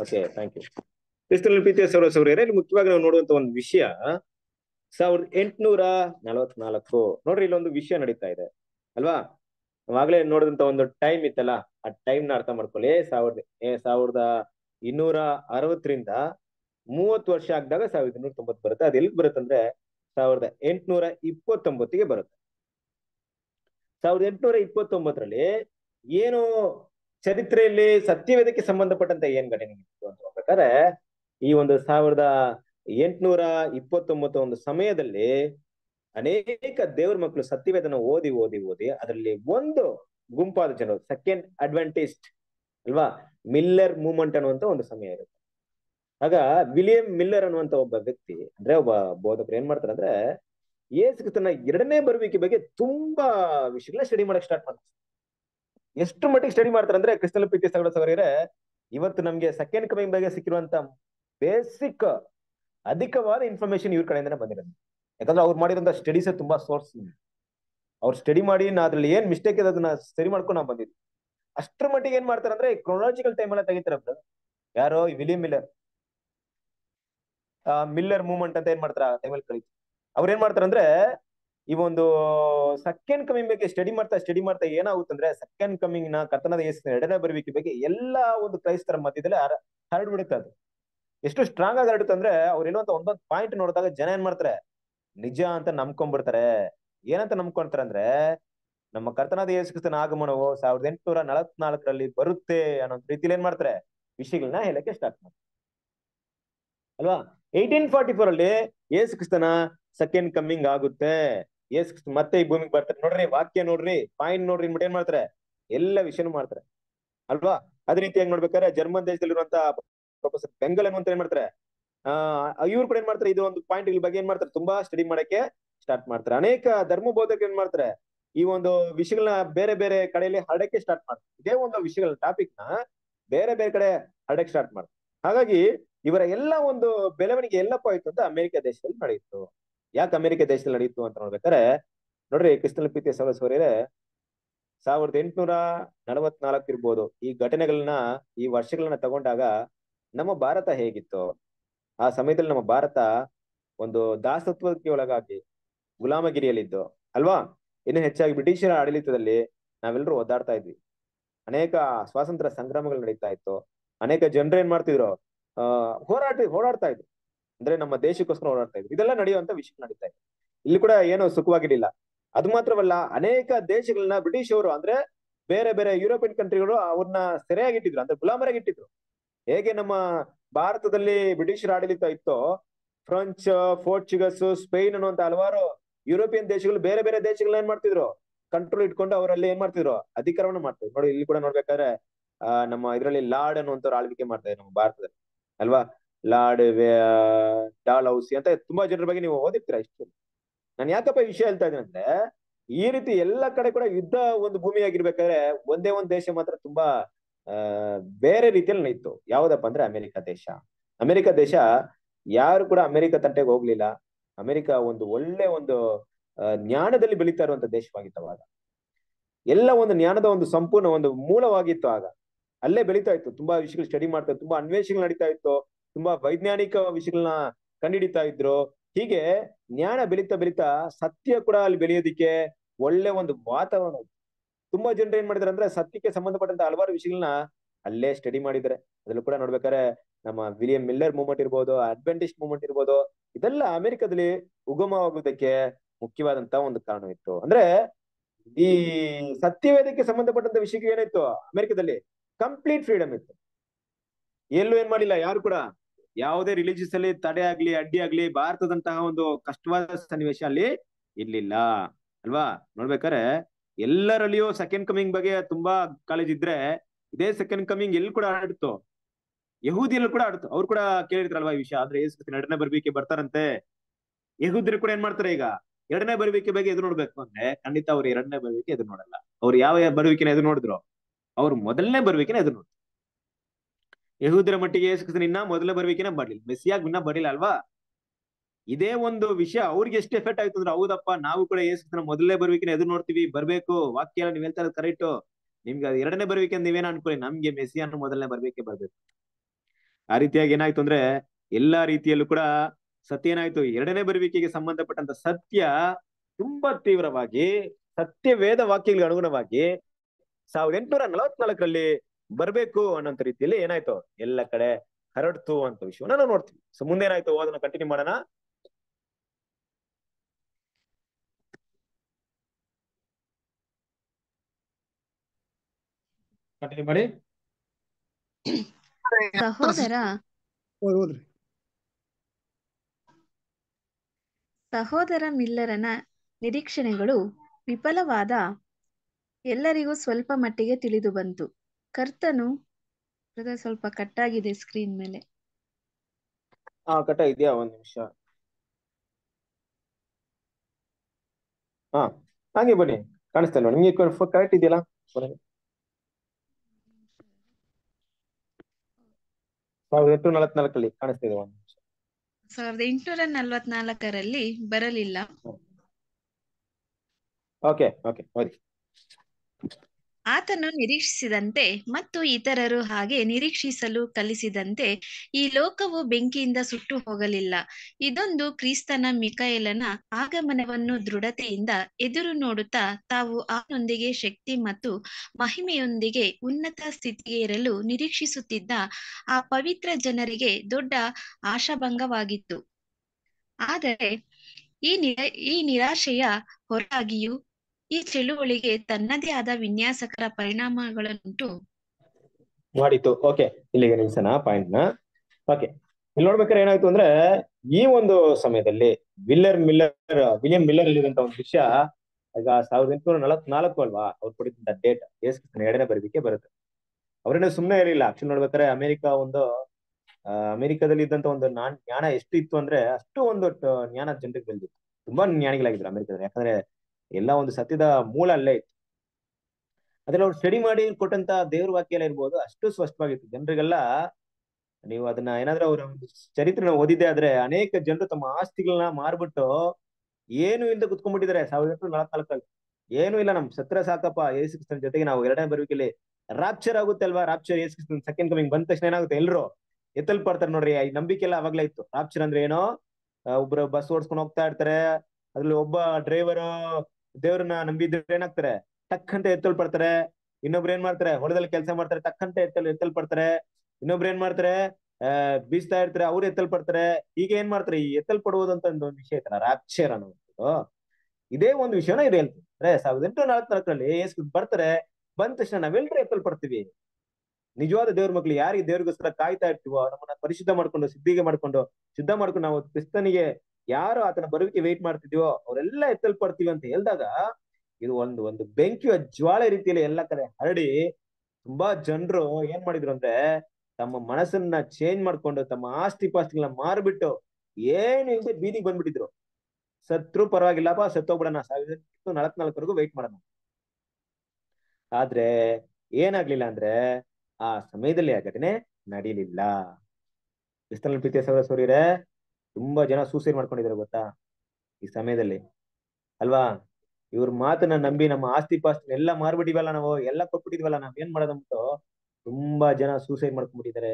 Speaker 1: ವಚನ ಓಕೆ ಯು ಪ್ರೀತಿಯ
Speaker 2: ಇಲ್ಲಿ ಮುಖ್ಯವಾಗಿ ನಾವು ನೋಡುವಂತ ಒಂದು ವಿಷಯ ಸಾವಿರದ ಎಂಟುನೂರ ನಲವತ್ನಾಲ್ಕು ನೋಡ್ರಿ ಇಲ್ಲೊಂದು ವಿಷಯ ನಡೀತಾ ಇದೆ ಅಲ್ವಾ ನಾವಾಗ್ಲೇ ನೋಡಿದಂತ ಒಂದು ಟೈಮ್ ಇತ್ತಲ್ಲ ಆ ಟೈಮ್ ನ ಅರ್ಥ ಮಾಡ್ಕೊಳ್ಳಿ ಸಾವಿರದ ಸಾವಿರದ ಇನ್ನೂರ ಅರವತ್ತರಿಂದ ಮೂವತ್ತು ವರ್ಷ ಆಗದಾಗ ಸಾವಿರದ ಇನ್ನೂರ ತೊಂಬತ್ತು ಬರುತ್ತೆ ಅದು ಎಲ್ಲಿ ಅಂದ್ರೆ ಸಾವಿರದ ಎಂಟುನೂರ ಇಪ್ಪತ್ತೊಂಬತ್ತಿಗೆ ಬರುತ್ತೆ ಸಾವಿರದ ಎಂಟುನೂರ ಇಪ್ಪತ್ತೊಂಬತ್ತರಲ್ಲಿ ಏನು ಚರಿತ್ರೆಯಲ್ಲಿ ಸತ್ಯವೇದಕ್ಕೆ ಸಂಬಂಧಪಟ್ಟಂತ ಏನ್ ಘಟನೆ ಅಂತ ಹೋಗ್ಬೇಕಾದ್ರೆ ಈ ಒಂದು ಸಾವಿರದ ಎಂಟುನೂರ ಇಪ್ಪತ್ತೊಂಬತ್ತು ಒಂದು ಸಮಯದಲ್ಲಿ ಅನೇಕ ದೇವ್ರ ಮಕ್ಕಳು ಸತ್ಯವೇದನ ಓದಿ ಓದಿ ಓದಿ ಅದರಲ್ಲಿ ಒಂದು ಗುಂಪಾದ ಜನರು ಸೆಕೆಂಡ್ ಅಡ್ವಾಂಟೇಜ್ ಅಲ್ವಾ ಮಿಲ್ಲರ್ ಮೂವ್ಮೆಂಟ್ ಅನ್ನುವಂತ ಒಂದು ಸಮಯ ಇರುತ್ತೆ ಆಗ ವಿಲಿಯಂ ಮಿಲ್ಲರ್ ಅನ್ನುವಂತ ಒಬ್ಬ ವ್ಯಕ್ತಿ ಅಂದ್ರೆ ಒಬ್ಬ ಬೋಧಕರು ಏನ್ ಮಾಡ್ತಾರೆ ಅಂದ್ರೆ ಏಸು ಎರಡನೇ ಬರುವಿಕೆ ಬಗ್ಗೆ ತುಂಬಾ ವಿಷಯಗಳನ್ನ ಸ್ಟಡಿ ಮಾಡಕ್ ಸ್ಟಾರ್ಟ್ ಮಾಡ್ತಾರೆ ಎಷ್ಟು ಮಟ್ಟಿಗೆ ಸ್ಟಡಿ ಮಾಡ್ತಾರೆ ಅಂದ್ರೆ ಕ್ರಿಸ್ತಲ್ ಪಿತ್ಯ ಇವತ್ತು ನಮ್ಗೆ ಸೆಕೆಂಡ್ ಕಮಿಂಗ್ ಬಗ್ಗೆ ಸಿಕ್ಕಿರುವಂತ ಬೇಸಿಕ್ ಅಧಿಕವಾದ ಇನ್ಫಾರ್ಮೇಶನ್ ಇವ್ರ ಕಡೆಯಿಂದ ಬಂದಿರೋದು ಯಾಕಂದ್ರೆ ಅವ್ರು ಮಾಡಿರೋ ಸ್ಟಡೀಸ್ ತುಂಬಾ ಸೋರ್ಸ್ ಅವ್ರು ಸ್ಟಡಿ ಮಾಡಿ ನಾ ಅದ್ರಲ್ಲಿ ಏನ್ ಮಿಸ್ಟೇಕ್ ಇದೆ ಅದನ್ನ ಸರಿ ಮಾಡ್ಕೊಂಡು ನಾ ಬಂದಿದ್ವಿ ಅಷ್ಟರ ಮಟ್ಟಿಗೆ ಏನ್ ಮಾಡ್ತಾರೆ ಅಂದ್ರೆ ಕ್ರೋನಾಲಜಿಕಲ್ ಟೈಮ್ ಎಲ್ಲ ತೆಗಿತಾರೆ ಯಾರೋ ವಿಲಿಯಂ ಮಿಲ್ಲರ್ ಮಿಲ್ಲರ್ ಮೂವ್ಮೆಂಟ್ ಅಂತ ಏನ್ ಮಾಡ್ತಾರೆ ಆ ಟೈಮಲ್ಲಿ ಕಳೀತಾರೆ ಅವ್ರ ಏನ್ ಮಾಡ್ತಾರೆ ಅಂದ್ರೆ ಈ ಒಂದು ಸೆಕೆಂಡ್ ಕಮಿಂಗ್ ಬಗ್ಗೆ ಸ್ಟಡಿ ಮಾಡ್ತಾ ಸ್ಟಡಿ ಮಾಡ್ತಾ ಏನಾಗುತ್ತಂದ್ರೆ ಸೆಕೆಂಡ್ ಕಮಿಂಗ್ ನ ಕಥನದ ಯೇಸಿನ ಎರಡನೇ ಬರುವಿಕೆ ಬಗ್ಗೆ ಎಲ್ಲಾ ಒಂದು ಕ್ರೈಸ್ತರ ಮಧ್ಯದಲ್ಲಿ ಹರಡ್ಬಿಡುತ್ತೆ ಅದು ಎಷ್ಟು ಸ್ಟ್ರಾಂಗ್ ಆಗಿ ಹರಡುತ್ತೆ ಅಂದ್ರೆ ಅವ್ರು ಏನೋ ಒಂದೊಂದು ಪಾಯಿಂಟ್ ನೋಡಿದಾಗ ಜನ ಏನ್ ಮಾಡ್ತಾರೆ ನಿಜ ಅಂತ ನಂಬ್ಕೊಂಡ್ಬಿಡ್ತಾರೆ ಏನಂತ ನಂಬ್ಕೊಂತಾರೆ ಅಂದ್ರೆ ನಮ್ಮ ಕರ್ತನಾದ ಯೇಸುಕ್ರಿಸ್ತನ ಕ್ರಿಸ್ತನ ಆಗಮನವು ಸಾವಿರದ ಎಂಟುನೂರ ನಲವತ್ನಾಲ್ಕರಲ್ಲಿ ಬರುತ್ತೆ ಅನ್ನೋ ರೀತಿಲಿ ಏನ್ ಮಾಡ್ತಾರೆ ವಿಷಯಗಳನ್ನ ಹೇಳಕ್ಕೆ ಸ್ಟಾರ್ಟ್ ಮಾಡ್ತಾರೆ ಅಲ್ವಾ ಏಯ್ಟೀನ್ ಫಾರ್ಟಿ ಫೋರ್ ಅಲ್ಲಿ ಯೇಸುಕ್ರಿಸ್ತನ ಸೆಕೆಂಡ್ ಕಮ್ಮಿಂಗ್ ಆಗುತ್ತೆ ಯೇಸು ಮತ್ತೆ ಈ ಭೂಮಿಗೆ ಬರ್ತಾರೆ ನೋಡ್ರಿ ವಾಕ್ಯ ನೋಡ್ರಿ ಪಾಯಿಂಟ್ ನೋಡ್ರಿ ಇನ್ಬಿಟ್ಟು ಏನ್ ಮಾಡ್ತಾರೆ ಎಲ್ಲ ವಿಷಯನೂ ಮಾಡ್ತಾರೆ ಅಲ್ವಾ ಅದೇ ರೀತಿ ರೀತಿಯಾಗಿ ನೋಡ್ಬೇಕಾದ್ರೆ ಜರ್ಮನ್ ದೇಶದಲ್ಲಿರುವಂತ ಪ್ರೊಫೆಸರ್ ಬೆಂಗಲ್ ಅನ್ನುವಂತ ಏನ್ ಮಾಡ್ತಾರೆ ಇವ್ರು ಕೂಡ ಏನ್ ಮಾಡ್ತಾರೆ ಇದು ಒಂದು ಪಾಯಿಂಟ್ ಬಗ್ಗೆ ಏನ್ ಮಾಡ್ತಾರೆ ತುಂಬಾ ಸ್ಟಡಿ ಮಾಡಕ್ಕೆ ಸ್ಟಾರ್ಟ್ ಮಾಡ್ತಾರೆ ಅನೇಕ ಧರ್ಮ ಬೋಧಕರು ಏನ್ ಮಾಡ್ತಾರೆ ಈ ಒಂದು ವಿಷಯಗಳನ್ನ ಬೇರೆ ಬೇರೆ ಕಡೆಯಲ್ಲಿ ಹರಡಕ್ಕೆ ಸ್ಟಾರ್ಟ್ ಮಾಡ್ತಾರೆ ಇದೇ ಒಂದು ವಿಷಯಗಳ ಟಾಪಿಕ್ ನ ಬೇರೆ ಬೇರೆ ಕಡೆ ಹರಡಕ್ಕೆ ಸ್ಟಾರ್ಟ್ ಮಾಡ್ತಾರೆ ಹಾಗಾಗಿ ಇವರ ಎಲ್ಲ ಒಂದು ಬೆಳವಣಿಗೆ ಎಲ್ಲಪ್ಪ ಆಯ್ತು ಅಂತ ಅಮೆರಿಕ ದೇಶದಲ್ಲಿ ನಡೆಯಿತು ಯಾಕೆ ಅಮೆರಿಕ ದೇಶದಲ್ಲಿ ನಡೆಯಿತು ಅಂತ ನೋಡ್ಬೇಕಾದ್ರೆ ನೋಡ್ರಿ ಕೃಷ್ಣಲಿಪಿತಿಯ ಸವರೇ ಸಾವಿರದ ಎಂಟುನೂರ ನಲವತ್ನಾಲ್ಕು ಇರ್ಬೋದು ಈ ಘಟನೆಗಳನ್ನ ಈ ವರ್ಷಗಳನ್ನ ತಗೊಂಡಾಗ ನಮ್ಮ ಭಾರತ ಹೇಗಿತ್ತು ಆ ಸಮಯದಲ್ಲಿ ನಮ್ಮ ಭಾರತ ಒಂದು ದಾಸತ್ವಕ್ಕೆ ಒಳಗಾಗಿ ಗುಲಾಮಗಿರಿಯಲ್ಲಿದ್ದು ಅಲ್ವಾ ಇನ್ನು ಹೆಚ್ಚಾಗಿ ಬ್ರಿಟಿಷರ ಆಡಳಿತದಲ್ಲಿ ನಾವೆಲ್ಲರೂ ಒದ್ದಾಡ್ತಾ ಇದ್ವಿ ಅನೇಕ ಸ್ವಾತಂತ್ರ್ಯ ಸಂಗ್ರಾಮಗಳು ನಡೀತಾ ಇತ್ತು ಅನೇಕ ಜನರು ಏನ್ ಮಾಡ್ತಿದ್ರು ಆ ಹೋರಾಟ ಹೋರಾಡ್ತಾ ಇದ್ರು ಅಂದ್ರೆ ನಮ್ಮ ದೇಶಕ್ಕೋಸ್ಕರ ಹೋರಾಡ್ತಾ ಇದ್ರು ಇದೆಲ್ಲ ನಡೆಯುವಂತ ವಿಷಯ ನಡೀತಾ ಇತ್ತು ಇಲ್ಲಿ ಕೂಡ ಏನು ಸುಖವಾಗಿರ್ಲಿಲ್ಲ ಅದು ಮಾತ್ರವಲ್ಲ ಅನೇಕ ದೇಶಗಳನ್ನ ಬ್ರಿಟಿಷ್ ಅವರು ಅಂದ್ರೆ ಬೇರೆ ಬೇರೆ ಯುರೋಪಿಯನ್ ಕಂಟ್ರಿಗಳು ಅವ್ರನ್ನ ಸೆರೆಯಾಗಿಟ್ಟಿದ್ರು ಅಂದ್ರೆ ಗುಲಾಮರಾಗಿಟ್ಟಿದ್ರು ಹೇಗೆ ನಮ್ಮ ಭಾರತದಲ್ಲಿ ಬ್ರಿಟಿಷರ ಆಡಳಿತ ಇತ್ತು ಫ್ರೆಂಚ್ ಪೋರ್ಚುಗಸ್ ಸ್ಪೇನ್ ಅನ್ನುವಂತ ಹಲವಾರು ಯುರೋಪಿಯನ್ ದೇಶಗಳು ಬೇರೆ ಬೇರೆ ದೇಶಗಳನ್ನ ಏನ್ ಮಾಡ್ತಿದ್ರು ಕಂಟ್ರೋಲ್ ಇಟ್ಕೊಂಡು ಅವರಲ್ಲಿ ಏನ್ ಮಾಡ್ತಿದ್ರು ಅಧಿಕಾರವನ್ನು ಮಾಡ್ತಿದ್ರು ನೋಡಿ ಇಲ್ಲಿ ಕೂಡ ನೋಡ್ಬೇಕಾದ್ರೆ ಆ ನಮ್ಮ ಇದರಲ್ಲಿ ಲಾರ್ಡ್ ಅನ್ನುವಂಥವ್ರು ಆಳ್ವಿಕೆ ಮಾಡ್ತಾರೆ ನಮ್ಮ ಭಾರತದಲ್ಲಿ ಅಲ್ವಾ ಲಾರ್ಡ್ ಡಾಲ್ ಹೌಸಿ ಅಂತ ತುಂಬಾ ಜನರ ಬಗ್ಗೆ ನೀವು ಓದಿರ್ತೀರಾ ಇಷ್ಟು ನಾನು ಯಾಕಪ್ಪ ವಿಷಯ ಹೇಳ್ತಾ ಇದ್ದೀನಿ ಅಂದ್ರೆ ಈ ರೀತಿ ಎಲ್ಲ ಕಡೆ ಕೂಡ ಯುದ್ಧ ಒಂದು ಭೂಮಿಯಾಗಿರ್ಬೇಕಾದ್ರೆ ಒಂದೇ ಒಂದ್ ದೇಶ ಮಾತ್ರ ತುಂಬಾ ಬೇರೆ ರೀತಿಯಲ್ಲಿ ನಡೀತು ಯಾವುದಪ್ಪ ಅಂದ್ರೆ ಅಮೆರಿಕ ದೇಶ ಅಮೆರಿಕ ದೇಶ ಯಾರು ಕೂಡ ಅಮೆರಿಕ ತಂಟೆಗೆ ಹೋಗ್ಲಿಲ್ಲ ಅಮೆರಿಕ ಒಂದು ಒಳ್ಳೆ ಒಂದು ಜ್ಞಾನದಲ್ಲಿ ಬೆಳೀತಾ ಇರುವಂತ ದೇಶವಾಗಿತ್ತು ಅವಾಗ ಎಲ್ಲ ಒಂದು ಜ್ಞಾನದ ಒಂದು ಸಂಪೂರ್ಣ ಒಂದು ಮೂಲವಾಗಿತ್ತು ಆಗ ಅಲ್ಲೇ ಬೆಳೀತಾ ಇತ್ತು ತುಂಬಾ ವಿಷಯಗಳು ಸ್ಟಡಿ ಮಾಡ್ತಾ ತುಂಬಾ ಅನ್ವೇಷಣೆ ನಡೀತಾ ಇತ್ತು ತುಂಬಾ ವೈಜ್ಞಾನಿಕ ವಿಷಯಗಳನ್ನ ಕಂಡುಹಿಡಿತಾ ಇದ್ರು ಹೀಗೆ ಜ್ಞಾನ ಬೆಳೀತಾ ಬೆಳೀತಾ ಸತ್ಯ ಕೂಡ ಅಲ್ಲಿ ಬೆಳೆಯೋದಿಕ್ಕೆ ಒಳ್ಳೆ ಒಂದು ವಾತಾವರಣ ತುಂಬಾ ಜನರು ಏನ್ ಮಾಡಿದಾರೆ ಅಂದ್ರೆ ಸತ್ಯಕ್ಕೆ ಸಂಬಂಧಪಟ್ಟಂತ ಹಲವಾರು ವಿಷಯಗಳನ್ನ ಅಲ್ಲೇ ಸ್ಟಡಿ ಮಾಡಿದ್ರೆ ಅದ್ರಲ್ಲೂ ಕೂಡ ನೋಡ್ಬೇಕಾದ್ರೆ ನಮ್ಮ ವಿಲಿಯಂ ಮಿಲ್ಲರ್ ಮೂವ್ಮೆಂಟ್ ಇರ್ಬೋದು ಅಡ್ವೆಂಟಿಸ್ಟ್ ಮೂವ್ಮೆಂಟ್ ಇರ್ಬೋದು ಇದೆಲ್ಲ ಅಮೆರಿಕದಲ್ಲಿ ಉಗಮವಾಗುವುದಕ್ಕೆ ಮುಖ್ಯವಾದಂತ ಒಂದು ಕಾರಣ ಇತ್ತು ಅಂದ್ರೆ ಈ ಸತ್ಯವೇದಕ್ಕೆ ಸಂಬಂಧಪಟ್ಟಂತ ವಿಷಯಕ್ಕೆ ಏನಾಯ್ತು ಅಮೆರಿಕದಲ್ಲಿ ಕಂಪ್ಲೀಟ್ ಫ್ರೀಡಮ್ ಇತ್ತು ಎಲ್ಲೂ ಏನ್ ಮಾಡಿಲ್ಲ ಯಾರು ಕೂಡ ಯಾವುದೇ ರಿಲಿಜಿಯಸ್ ಅಲ್ಲಿ ತಡೆ ಆಗ್ಲಿ ಅಡ್ಡಿ ಆಗ್ಲಿ ಭಾರತದಂತಹ ಒಂದು ಕಷ್ಟವಾದ ಸನ್ನಿವೇಶ ಅಲ್ಲಿ ಇರ್ಲಿಲ್ಲ ಅಲ್ವಾ ನೋಡ್ಬೇಕಾರೆ ಎಲ್ಲರಲ್ಲಿಯೂ ಸೆಕೆಂಡ್ ಕಮಿಂಗ್ ಬಗ್ಗೆ ತುಂಬಾ ಕಾಲೇಜ್ ಇದ್ರೆ ಇದೇ ಸೆಕೆಂಡ್ ಕಮಿಂಗ್ ಎಲ್ಲಿ ಕೂಡ ಆಡ್ತು ಯಹೂದಿಯಲ್ಲೂ ಕೂಡ ಆಡ್ತು ಅವ್ರು ಕೂಡ ಕೇಳಿದ್ರಲ್ವಾ ಈ ವಿಷಯ ಆದ್ರೆ ಎರಡನೇ ಬರ್ಬಿಕೆ ಬರ್ತಾರಂತೆ ಯಹೂದಿರು ಕೂಡ ಏನ್ ಮಾಡ್ತಾರೆ ಈಗ ಎರಡನೇ ಬರುವಿಕೆ ಬಗ್ಗೆ ಎದುರು ನೋಡ್ಬೇಕು ಅಂದ್ರೆ ಖಂಡಿತ ಅವ್ರು ಎರಡನೇ ಬರುವಿಕೆ ಎದು ನೋಡಲ್ಲ ಅವ್ರು ಯಾವ ಬರುವಿಕೆನ ಎದು ನೋಡಿದ್ರು ಅವ್ರು ಮೊದಲನೇ ಬರುವಿಕೆನ ಎದು ನೋಡಿದ್ರು ಯಹೂದಿರ ಮಟ್ಟಿಗೆ ಯೇಸು ಇನ್ನ ಮೊದಲನೇ ಬರುವಿಕೆನ ಬರ್ಲಿಲ್ಲ ಮೆಸ್ಸಿಯಾಗಿ ಇನ್ನ ಬರಲಿಲ್ಲ ಅಲ್ವಾ ಇದೇ ಒಂದು ವಿಷಯ ಅವ್ರಿಗೆ ಎಷ್ಟು ಎಫೆಕ್ಟ್ ಆಯ್ತು ಅಂದ್ರೆ ಹೌದಪ್ಪ ನಾವು ಕೂಡ ಏಸು ಮೊದಲೇ ಬರ್ಬೇಕಿನ ಎದುರು ನೋಡ್ತೀವಿ ಬರ್ಬೇಕು ವಾಕ್ಯ ಎಲ್ಲ ನೀವ್ ಹೇಳ್ತಾ ಇರೋದು ಕರೆಕ್ಟ್ ನಿಮ್ಗೆ ಅದು ಎರಡನೇ ಬರ್ಬೇಕು ಅಂತ ನೀವೇನ ಅನ್ಕೊಳ್ಳಿ ನಮ್ಗೆ ಮೆಸ್ಸಿ ಅನ್ನೋ ಮೊದಲನೇ ಬರ್ಬೇಕೆ ಬರ್ಬೇಕು ಆ ರೀತಿಯಾಗಿ ಏನಾಯ್ತು ಅಂದ್ರೆ ಎಲ್ಲಾ ರೀತಿಯಲ್ಲೂ ಕೂಡ ಸತ್ಯ ಏನಾಯ್ತು ಎರಡನೇ ಬರುವಿಕೆಗೆ ಸಂಬಂಧಪಟ್ಟಂತ ಸತ್ಯ ತುಂಬಾ ತೀವ್ರವಾಗಿ ಸತ್ಯ ವೇದ ವಾಕ್ಯಗಳಿಗೆ ಅನುಗುಣವಾಗಿ ಸಾವಿರದ ಎಂಟುನೂರ ನಲವತ್ನಾಲ್ಕರಲ್ಲಿ ಬರ್ಬೇಕು ಅನ್ನೋಂತ ರೀತಿಯಲ್ಲಿ ಏನಾಯ್ತು ಎಲ್ಲ ಕಡೆ ಹರಡ್ತು ಅಂತ ವಿಷಯವನ್ನ ನಾವು ನೋಡ್ತೀವಿ ಸೊ ಮುಂದೆ ಏನಾಯ್ತು ಅದನ್ನ ಕಂಟಿನ್ಯೂ ಮಾಡೋಣ ಮಾಡಿ
Speaker 6: [COUGHS] ಸಹೋದರ ಸಹೋದರ ಮಿಲ್ಲರನ ನಿರೀಕ್ಷಣೆಗಳು ವಿಫಲವಾದ ಎಲ್ಲರಿಗೂ ಸ್ವಲ್ಪ ಮಟ್ಟಿಗೆ ತಿಳಿದು ಬಂತು ಕರ್ತನು ಸ್ವಲ್ಪ ಕಟ್ ಆಗಿದೆ ಸ್ಕ್ರೀನ್ ಮೇಲೆ
Speaker 1: ಹಾ
Speaker 2: ಕಟ್ ಆಗಿದೆಯಾ ಒಂದು ನಿಮಿಷ ಹಾ ಹಾಗೆ ಬನ್ನಿ ಕಾಣಿಸ್ತಾ ನಿಮ್ಗೆ ಕರೆಕ್ಟ್ ಇದೆಯಲ್ಲ ಸಾವಿರದ ಎಂಟು ನಲವತ್ನಾಲ್ಕಲ್ಲಿ ಕಾಣಿಸ್ತಿದೆ ಒಂದು
Speaker 6: ಸಾವಿರದ ಎಂಟುನೂರ ನಲವತ್ನಾಲ್ಕರಲ್ಲಿ ಬರಲಿಲ್ಲ
Speaker 2: ಓಕೆ ಓಕೆ ಓದಿ
Speaker 6: ಆತನು ನಿರೀಕ್ಷಿಸಿದಂತೆ ಮತ್ತು ಇತರರು ಹಾಗೆ ನಿರೀಕ್ಷಿಸಲು ಕಲಿಸಿದಂತೆ ಈ ಲೋಕವು ಬೆಂಕಿಯಿಂದ ಸುಟ್ಟು ಹೋಗಲಿಲ್ಲ ಇದೊಂದು ಕ್ರಿಸ್ತನ ಮಿಕೈಲನ ಆಗಮನವನ್ನು ದೃಢತೆಯಿಂದ ಎದುರು ನೋಡುತ್ತಾ ತಾವು ಆತನೊಂದಿಗೆ ಶಕ್ತಿ ಮತ್ತು ಮಹಿಮೆಯೊಂದಿಗೆ ಉನ್ನತ ಸ್ಥಿತಿಗೆ ಇರಲು ನಿರೀಕ್ಷಿಸುತ್ತಿದ್ದ ಆ ಪವಿತ್ರ ಜನರಿಗೆ ದೊಡ್ಡ ಆಶಾಭಂಗವಾಗಿತ್ತು ಆದರೆ ಈ ನಿರ ಈ ನಿರಾಶೆಯ ಹೊರತಾಗಿಯೂ ಈ ಚಳುವಳಿಗೆ ತನ್ನದೇ ಆದ ವಿನ್ಯಾಸಕರ ಪರಿಣಾಮಗಳನ್ನುಂಟು
Speaker 2: ಮಾಡಿತ್ತು ಓಕೆ ಇಲ್ಲಿಗೆ ನಿಲ್ಸನ ಪಾಯಿಂಟ್ ನ ಓಕೆ ಇಲ್ಲಿ ನೋಡ್ಬೇಕಾದ್ರೆ ಏನಾಯ್ತು ಅಂದ್ರೆ ಈ ಒಂದು ಸಮಯದಲ್ಲಿ ವಿಲ್ಲರ್ ಮಿಲ್ಲರ್ ವಿಲಿಯಂ ಮಿಲ್ಲರ್ ಅಲ್ಲಿರುವಂತ ಒಂದು ವಿಷಯ ಈಗ ಸಾವಿರದ ಎಂಟುನೂರ ನಾಲ್ಕು ಅಲ್ವಾ ಅವ್ರು ಕೊಟ್ಟಿದ್ದ ಡೇಟ್ ಎರಡನೇ ಬರಬೇಕೆ ಬರುತ್ತೆ ಅವ್ರೇನು ಸುಮ್ಮನೆ ಇರಲಿಲ್ಲ ಆಕ್ಷನ್ ನೋಡ್ಬೇಕಾದ್ರೆ ಅಮೆರಿಕ ಒಂದು ಅಮೆರಿಕದಲ್ಲಿ ಇದ್ದಂತ ಒಂದು ಜ್ಞಾನ ಎಷ್ಟು ಇತ್ತು ಅಂದ್ರೆ ಅಷ್ಟು ಒಂದು ಜ್ಞಾನ ಜನರಿಗೆ ಬೆಳೆದಿತ್ತು ತುಂಬಾ ಜ್ಞಾನಿಗಳಾಗಿದ್ರು ಅಮೆರಿಕದಲ್ಲಿ ಯಾಕಂದ್ರೆ ಎಲ್ಲ ಒಂದು ಸತ್ಯದ ಮೂಲ ಅಲ್ಲೇ ಇತ್ತು ಅದ್ರಲ್ಲಿ ಅವ್ರು ಸ್ಟಡಿ ಮಾಡಿ ಕೊಟ್ಟಂತ ದೇವ್ರ ವಾಕ್ಯ ಎಲ್ಲ ಇರ್ಬೋದು ಅಷ್ಟು ಸ್ಪಷ್ಟವಾಗಿತ್ತು ಜನರಿಗೆಲ್ಲ ನೀವು ಅದನ್ನ ಏನಾದ್ರೂ ಅವ್ರ ಚರಿತ್ರೆನ ಓದಿದ್ದೆ ಆದ್ರೆ ಅನೇಕ ಜನರು ತಮ್ಮ ಆಸ್ತಿಗಳನ್ನ ಮಾರ್ಬಿಟ್ಟು ಏನು ಇಲ್ಲದೆ ಕುತ್ಕೊಂಡ್ಬಿಟ್ಟಿದ್ದಾರೆ ಸಾವಿರದ ನಲವತ್ನಾಲ್ಕಲ್ಲಿ ಏನು ಇಲ್ಲ ನಮ್ ಸತ್ರ ಸಾಕಪ್ಪ ಯೇಸುಕ್ರಿಸ್ತನ ಜೊತೆಗೆ ನಾವು ಎರಡನೇ ಬರುವಿಕೆಯಲ್ಲಿ ರಾಪ್ಚರ್ ಆಗುತ್ತೆ ಅಲ್ವಾ ರಾಪ್ಚರ್ ಯೇಸುಕ್ರಿಸ್ತನ ಸೆಕೆಂಡ್ ಕಮಿಂಗ್ ಬಂದ ತಕ್ಷಣ ಏನಾಗುತ್ತೆ ಎಲ್ರು ಎತ್ತಲ್ಪಡ್ತಾರೆ ನೋಡ್ರಿ ಈ ನಂಬಿಕೆ ಎಲ್ಲ ಅವಾಗ್ಲೇ ಇತ್ತು ರಾಪ್ಚರ್ ಅಂದ್ರೆ ಏನೋ ಒಬ್ರು ಬಸ್ ಓಡಿಸ್ಕೊಂಡು ಹೋಗ್ತಾ ಇರ್ತಾರೆ ಅದ್ರಲ್ಲಿ ಒಬ್ಬ ಡ್ರೈವರ್ ದೇವ್ರನ್ನ ನಂಬಿದ್ರೆ ಏನಾಗ್ತಾರೆ ತಕ್ಕಂತೆ ಎತ್ತಲ್ ಪಡ್ತಾರೆ ಇನ್ನೊಬ್ರು ಏನ್ ಮಾಡ್ತಾರೆ ಹೊಲದಲ್ಲಿ ಕೆಲಸ ಮಾಡ್ತಾರೆ ತಕ್ಕಂತೆ ಎತ್ತಲ್ ಎತ್ತಲ್ ಪಡ್ತಾರೆ ಇನ್ನೊಬ್ರು ಏನ್ ಮಾಡ್ತಾರೆ ಅಹ್ ಬೀಸ್ತಾ ಇರ್ತಾರೆ ಅವ್ರು ಎತ್ತಲ್ ಪಡ್ತಾರೆ ಈಗ ಏನ್ ಮಾಡ್ತಾರೆ ಈ ಎತ್ತಲ್ ಪಡುವುದು ಅಂತ ಒಂದು ವಿಷಯ ಐತಲ್ಲ ರಾಕ್ಷೇರ್ ಅನ್ನೋದು ಇದೇ ಒಂದು ವಿಷಯನ ಇದೆ ಹೇಳ್ತೀವಿ ಅಂದ್ರೆ ಸಾವಿರದ ಎಂಟುನೂರ ನಾಲ್ಕರಲ್ಲಿ ಎಸ್ ಬರ್ತಾರೆ ಬಂದ ತಕ್ಷಣ ನಾವೆಲ್ಲರೂ ಎತ್ತಲ್ ಪಡ್ತೀವಿ ನಿಜವಾದ ದೇವ್ರ ಮಕ್ಳು ಯಾರಿಗೆ ದೇವ್ರಿಗೋಸ್ಕರ ಕಾಯ್ತಾ ಇರ್ತೀವೋ ನಮ್ಮನ್ನ ಪರಿಶುದ್ಧ ಮಾಡ್ಕೊಂಡು ಸಿದ್ಧಿಗೆ ಮಾಡ್ಕೊಂಡು ಸಿದ್ಧ ಮಾಡ್ಕೊಂಡು ನಾವು ಕ್ರಿಸ್ತನಿಗೆ ಯಾರು ಆತನ ಬರುವಿಕೆ ವೇಟ್ ಮಾಡ್ತಿದ್ಯೋ ಅವರೆಲ್ಲ ಎತ್ತಲ್ಪಡ್ತೀವಿ ಅಂತ ಹೇಳಿದಾಗ ಇದು ಒಂದು ಒಂದು ಬೆಂಕಿಯ ಜ್ವಾಲೆ ರೀತಿಯಲ್ಲಿ ಎಲ್ಲ ಕಡೆ ಹರಡಿ ತುಂಬಾ ಜನರು ಏನ್ ಮಾಡಿದ್ರು ಅಂದ್ರೆ ತಮ್ಮ ಮನಸ್ಸನ್ನ ಚೇಂಜ್ ಮಾಡ್ಕೊಂಡು ತಮ್ಮ ಆಸ್ತಿ ಪಾಸ್ತಿಗಳನ್ನ ಮಾರ್ಬಿಟ್ಟು ಏನು ಇಲ್ಲದೆ ಬೀದಿಗೆ ಬಂದ್ಬಿಟ್ಟಿದ್ರು ಸತ್ರು ಪರವಾಗಿಲ್ಲಪ್ಪ ಸತ್ತೋಗ್ಬಿಡೋಣ ಸಾವಿರದ ನಲವತ್ನಾಲ್ಕವರೆಗೂ ವೆಯ್ಟ್ ಮಾಡೋಣ ಆದ್ರೆ ಏನಾಗ್ಲಿಲ್ಲ ಅಂದ್ರೆ ಆ ಸಮಯದಲ್ಲಿ ಆ ಘಟನೆ ನಡೀಲಿಲ್ಲ ಕ್ರಿಸ್ತನಲ್ಲಿ ಪ್ರೀತಿಯ ಸಹೋದರ ಸೂರ್ಯರೇ ತುಂಬಾ ಜನ ಸೂಸೈಡ್ ಮಾಡ್ಕೊಂಡಿದ್ದಾರೆ ಗೊತ್ತಾ ಈ ಸಮಯದಲ್ಲಿ ಅಲ್ವಾ ಇವ್ರ ಮಾತನ್ನ ನಂಬಿ ನಮ್ಮ ಆಸ್ತಿ ಪಾಸ್ತಿ ಎಲ್ಲ ಮಾರ್ಬಿಟ್ಟಿವಲ್ಲ ನಾವು ಎಲ್ಲ ಕೊಟ್ಬಿಟ್ಟಿದ್ವಲ್ಲ ನಾವ್ ಏನ್ ಅಂತ ತುಂಬಾ ಜನ ಸೂಸೈಡ್ ಮಾಡ್ಕೊಂಡ್ಬಿಟ್ಟಿದ್ದಾರೆ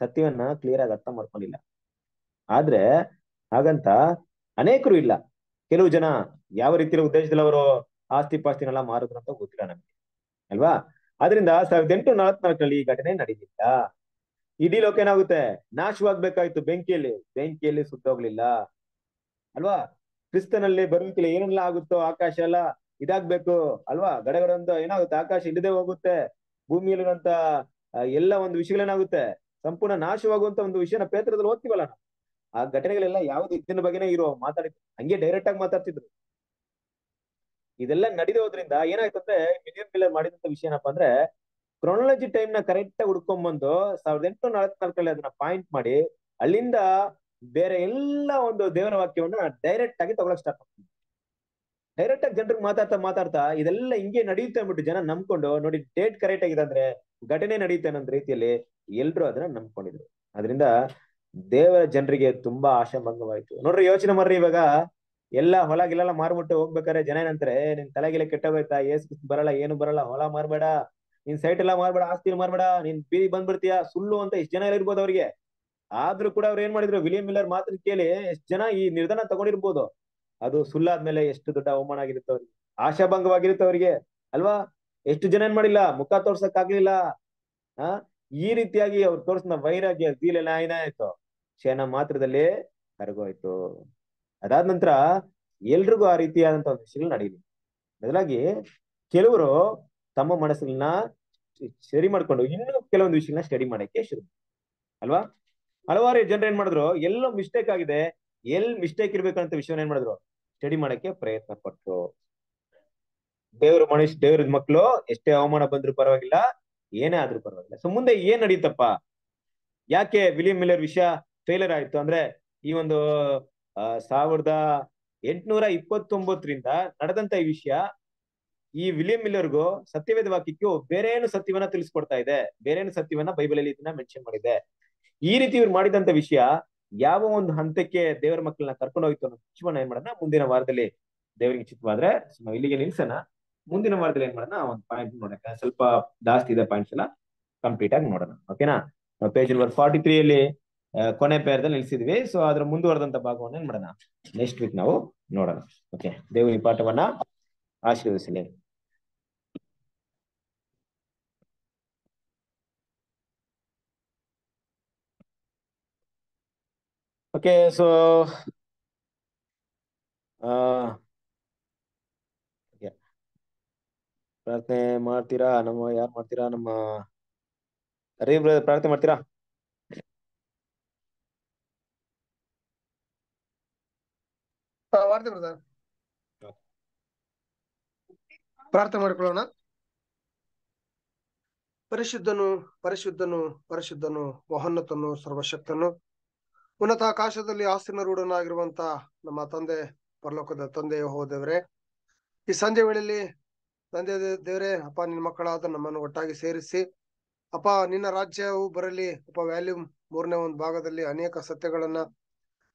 Speaker 2: ಸತ್ಯವನ್ನ ಕ್ಲಿಯರ್ ಆಗಿ ಅರ್ಥ ಮಾಡ್ಕೊಂಡಿಲ್ಲ ಆದ್ರೆ ಹಾಗಂತ ಅನೇಕರು ಇಲ್ಲ ಕೆಲವು ಜನ ಯಾವ ರೀತಿಯ ಉದ್ದೇಶದಲ್ಲಿ ಅವರು ಆಸ್ತಿ ಪಾಸ್ತಿನೆಲ್ಲ ಮಾರಿದ್ರು ಅಂತ ಗೊತ್ತಿಲ್ಲ ನಮ್ಗೆ ಅಲ್ವಾ ಆದ್ರಿಂದ ಸಾವಿರದ ಎಂಟು ನಲವತ್ನಾಲ್ಕರಲ್ಲಿ ಈ ಘಟನೆ ನಡೀತಿಲ್ಲ ಇಡೀ ಲೋಕ ಏನಾಗುತ್ತೆ ನಾಶವಾಗ್ಬೇಕಾಯ್ತು ಬೆಂಕಿಯಲ್ಲಿ ಬೆಂಕಿಯಲ್ಲಿ ಸುತ್ತೋಗ್ಲಿಲ್ಲ ಅಲ್ವಾ ಕ್ರಿಸ್ತನಲ್ಲಿ ಬರುವಿಕೆಲ್ಲ ಏನೆಲ್ಲ ಆಗುತ್ತೋ ಆಕಾಶ ಎಲ್ಲ ಇದಾಗ್ಬೇಕು ಅಲ್ವಾ ಗಡಗಡಂತ ಏನಾಗುತ್ತೆ ಆಕಾಶ ಇಲ್ಲದೆ ಹೋಗುತ್ತೆ ಭೂಮಿಯಲ್ಲಿರುವಂತ ಎಲ್ಲ ಒಂದು ವಿಷಯಗಳೇನಾಗುತ್ತೆ ಸಂಪೂರ್ಣ ನಾಶವಾಗುವಂತ ಒಂದು ವಿಷಯನ ಪೇತ್ರದಲ್ಲಿ ಓದ್ತೀವಲ್ಲ ನಾವು ಆ ಘಟನೆಗಳೆಲ್ಲ ಯಾವ್ದು ಇದನ್ನ ಬಗ್ಗೆನೇ ಇರೋ ಮಾತಾಡಿದ್ರು ಹಂಗೆ ಡೈರೆಕ್ಟ್ ಆಗಿ ಮಾತಾಡ್ತಿದ್ರು ಇದೆಲ್ಲ ನಡೆದೋದ್ರಿಂದ ಏನಾಯ್ತಂದ್ರೆ ಮಿಲಿಯನ್ ಮಿಲ್ಲರ್ ಮಾಡಿದಂತ ವಿಷಯ ಏನಪ್ಪಾ ಅಂದ್ರೆ ಕ್ರೊನಾಲಜಿ ಟೈಮ್ ನ ಕರೆಕ್ಟ್ ಆಗಿ ಹುಡ್ಕೊಂಡ್ಬಂದು ಸಾವಿರದ ಎಂಟು ನಲವತ್ನಾಲ್ಕಲ್ಲಿ ಅದನ್ನ ಪಾಯಿಂಟ್ ಮಾಡಿ ಅಲ್ಲಿಂದ ಬೇರೆ ಎಲ್ಲ ಒಂದು ದೇವರ ವಾಕ್ಯವನ್ನು ಡೈರೆಕ್ಟ್ ಆಗಿ ತಗೊಳಕ್ ಸ್ಟಾರ್ಟ್ ಮಾಡ್ತೀನಿ ಡೈರೆಕ್ಟ್ ಆಗಿ ಜನರಿಗೆ ಮಾತಾಡ್ತಾ ಮಾತಾಡ್ತಾ ಇದೆಲ್ಲ ಹಿಂಗೆ ನಡೆಯುತ್ತೆ ಅಂದ್ಬಿಟ್ಟು ಜನ ನಂಬ್ಕೊಂಡು ನೋಡಿ ಡೇಟ್ ಕರೆಕ್ಟ್ ಆಗಿದೆ ಅಂದ್ರೆ ಘಟನೆ ನಡೆಯುತ್ತೆ ಅನ್ನೋ ರೀತಿಯಲ್ಲಿ ಎಲ್ರು ಅದನ್ನ ನಂಬ್ಕೊಂಡಿದ್ರು ಅದರಿಂದ ದೇವರ ಜನರಿಗೆ ತುಂಬಾ ಆಶಾಭಂಗವಾಯ್ತು ನೋಡ್ರಿ ಯೋಚನೆ ಮಾಡ್ರಿ ಇವಾಗ ಎಲ್ಲ ಹೊಲ ಗಿಲೆಲ್ಲ ಮಾರ್ಬಿಟ್ಟು ಹೋಗ್ಬೇಕಾದ್ರೆ ಜನ ಏನಂತಾರೆ ನಿನ್ ಕೆಟ್ಟ ಕೆಟ್ಟೋಗೋಯ್ತಾ ಏಸ್ ಬರಲ್ಲ ಏನು ಬರಲ್ಲ ಹೊಲ ಮಾರ್ಬೇಡ ನೀನ್ ಸೈಟ್ ಎಲ್ಲ ಮಾರ್ಬೇಡ ಆಸ್ತಿ ಮಾರ್ಬೇಡ ನೀನ್ ಬೀದಿ ಬಂದ್ಬಿಡ್ತೀಯ ಸುಳ್ಳು ಅಂತ ಇಷ್ಟ ಜನ ಇರ್ಬೋದು ಅವ್ರಿಗೆ ಆದ್ರೂ ಕೂಡ ಅವ್ರು ಏನ್ ಮಾಡಿದ್ರು ವಿಲಿಯಂ ಮಿಲ್ಲರ್ ಮಾತ್ರ ಕೇಳಿ ಎಷ್ಟ್ ಜನ ಈ ನಿರ್ಧಾರ ತಗೊಂಡಿರ್ಬೋದು ಅದು ಸುಳ್ಳಾದ್ಮೇಲೆ ಎಷ್ಟು ದೊಡ್ಡ ಅವಮಾನ ಆಗಿರುತ್ತೆ ಅವ್ರಿಗೆ ಆಶಾಭಂಗವಾಗಿರುತ್ತೆ ಅವ್ರಿಗೆ ಅಲ್ವಾ ಎಷ್ಟು ಜನ ಏನ್ ಮಾಡಿಲ್ಲ ಮುಖ ತೋರ್ಸಕ್ ಆಗ್ಲಿಲ್ಲ ಆ ಈ ರೀತಿಯಾಗಿ ಅವ್ರು ತೋರ್ಸಿದ ವೈರಾಗ್ಯ ದೀಲೆಲ್ಲ ಏನಾಯ್ತು ಕ್ಷಣ ಮಾತ್ರದಲ್ಲಿ ಕರಗೋಯ್ತು ಅದಾದ ನಂತರ ಎಲ್ರಿಗೂ ಆ ರೀತಿಯಾದಂತ ಒಂದು ವಿಷಯಗಳು ನಡೆಯಲಿ ಬದಲಾಗಿ ಕೆಲವರು ತಮ್ಮ ಮನಸ್ಸನ್ನ ಸರಿ ಮಾಡ್ಕೊಂಡು ಇನ್ನೂ ಕೆಲವೊಂದು ವಿಷಯಗಳನ್ನ ಸ್ಟಡಿ ಮಾಡಕ್ಕೆ ಶುರು ಅಲ್ವಾ ಹಲವಾರು ಜನರು ಏನ್ ಮಾಡಿದ್ರು ಎಲ್ಲೋ ಮಿಸ್ಟೇಕ್ ಆಗಿದೆ ಎಲ್ ಮಿಸ್ಟೇಕ್ ಇರ್ಬೇಕಂತ ವಿಷಯವನ್ನ ಏನ್ ಮಾಡಿದ್ರು ಸ್ಟಡಿ ಮಾಡಕ್ಕೆ ಪ್ರಯತ್ನ ಪಟ್ರು ದೇವ್ರ ಮನುಷ್ಯ ದೇವ್ರ ಮಕ್ಕಳು ಎಷ್ಟೇ ಅವಮಾನ ಬಂದ್ರು ಪರವಾಗಿಲ್ಲ ಏನೇ ಆದ್ರೂ ಪರವಾಗಿಲ್ಲ ಸೊ ಮುಂದೆ ಏನ್ ನಡೀತಪ್ಪ ಯಾಕೆ ವಿಲಿಯಂ ಮಿಲರ್ ವಿಷಯ ಫೇಲರ್ ಆಯ್ತು ಅಂದ್ರೆ ಈ ಒಂದು ಸಾವಿರದ ಎಂಟುನೂರ ಇಪ್ಪತ್ತೊಂಬತ್ತರಿಂದ ನಡೆದಂತ ಈ ವಿಷಯ ಈ ವಿಲಿಯಂ ಮಿಲ್ಲರ್ಗೂ ಸತ್ಯವೇದ ವಾಕ್ಯಕ್ಕೂ ಬೇರೇನು ಸತ್ಯವನ್ನ ತಿಳಿಸ್ಕೊಡ್ತಾ ಇದೆ ಬೇರೇನು ಸತ್ಯವನ್ನ ಬೈಬಲ್ ಅಲ್ಲಿ ಇದನ್ನ ಮೆನ್ಷನ್ ಮಾಡಿದೆ ಈ ರೀತಿ ಇವ್ರು ಮಾಡಿದಂತ ವಿಷಯ ಯಾವ ಒಂದು ಹಂತಕ್ಕೆ ದೇವರ ಮಕ್ಕಳನ್ನ ಕರ್ಕೊಂಡು ಹೋಯ್ತು ಅನ್ನೋ ವಿಷಯವನ್ನ ಏನ್ ಮಾಡೋಣ ಮುಂದಿನ ವಾರದಲ್ಲಿ ದೇವರಿಗೆ ಚಿತ್ತವಾದ್ರೆ ನಾವು ಇಲ್ಲಿಗೆ ನಿಲ್ಸೋಣ ಮುಂದಿನ ವಾರದಲ್ಲಿ ಏನ್ ಮಾಡೋಣ ಒಂದು ಪಾಯಿಂಟ್ ನೋಡೋಣ ಸ್ವಲ್ಪ ಜಾಸ್ತಿ ಇದೆ ಪಾಯಿಂಟ್ಸ್ ಎಲ್ಲ ಕಂಪ್ಲೀಟ್ ಆಗಿ ನೋಡೋಣ ಓಕೆನಾ ಪೇಜ್ ನಂಬರ್ ಫಾರ್ಟಿ ತ್ರೀ ಅಲ್ಲಿ ಕೊನೆ ಪೇರದಲ್ಲಿ ನಿಲ್ಸಿದ್ವಿ ಸೊ ಅದ್ರ ಮುಂದುವರೆದಂತ ಭಾಗವನ್ನ ಏನ್ ಮಾಡೋಣ ನೆಕ್ಸ್ಟ್ ವೀಕ್ ನಾವು ನೋಡೋಣ ಓಕೆ ಈ ಪಾಠವನ್ನ ಆಶೀರ್ವದಿಸಲಿ
Speaker 1: ಓಕೆ so ah,
Speaker 2: ಪ್ರಾರ್ಥನೆ ಮಾಡ್ತೀರಾ ನಮ್ಮ ಯಾರು ಮಾಡ್ತೀರಾ ನಮ್ಮ ಬ್ರದರ್ ಪ್ರಾರ್ಥನೆ ಮಾಡ್ತೀರಾ
Speaker 4: ಪ್ರಾರ್ಥನೆ ಮಾಡಿಕೊಳ್ಳೋಣ ಪರಿಶುದ್ಧನು ಪರಿಶುದ್ಧನು ಪರಿಶುದ್ಧನು ಮಹೋನ್ನತನು ಸರ್ವಶಕ್ತನು ಉನ್ನತ ಆಕಾಶದಲ್ಲಿ ಆಸ್ತಿನ ರೂಢನಾಗಿರುವಂತ ನಮ್ಮ ತಂದೆ ಪರಲೋಕದ ತಂದೆಯ ಹೋದವರೇ ಈ ಸಂಜೆ ವೇಳೆಯಲ್ಲಿ ತಂದೆ ದೇವರೇ ಅಪ್ಪ ನಿನ್ನ ಮಕ್ಕಳಾದ ನಮ್ಮನ್ನು ಒಟ್ಟಾಗಿ ಸೇರಿಸಿ ಅಪ್ಪ ನಿನ್ನ ರಾಜ್ಯವು ಬರಲಿ ಅಪ್ಪ ವ್ಯಾಲ್ಯೂಮ್ ಮೂರನೇ ಒಂದು ಭಾಗದಲ್ಲಿ ಅನೇಕ ಸತ್ಯಗಳನ್ನ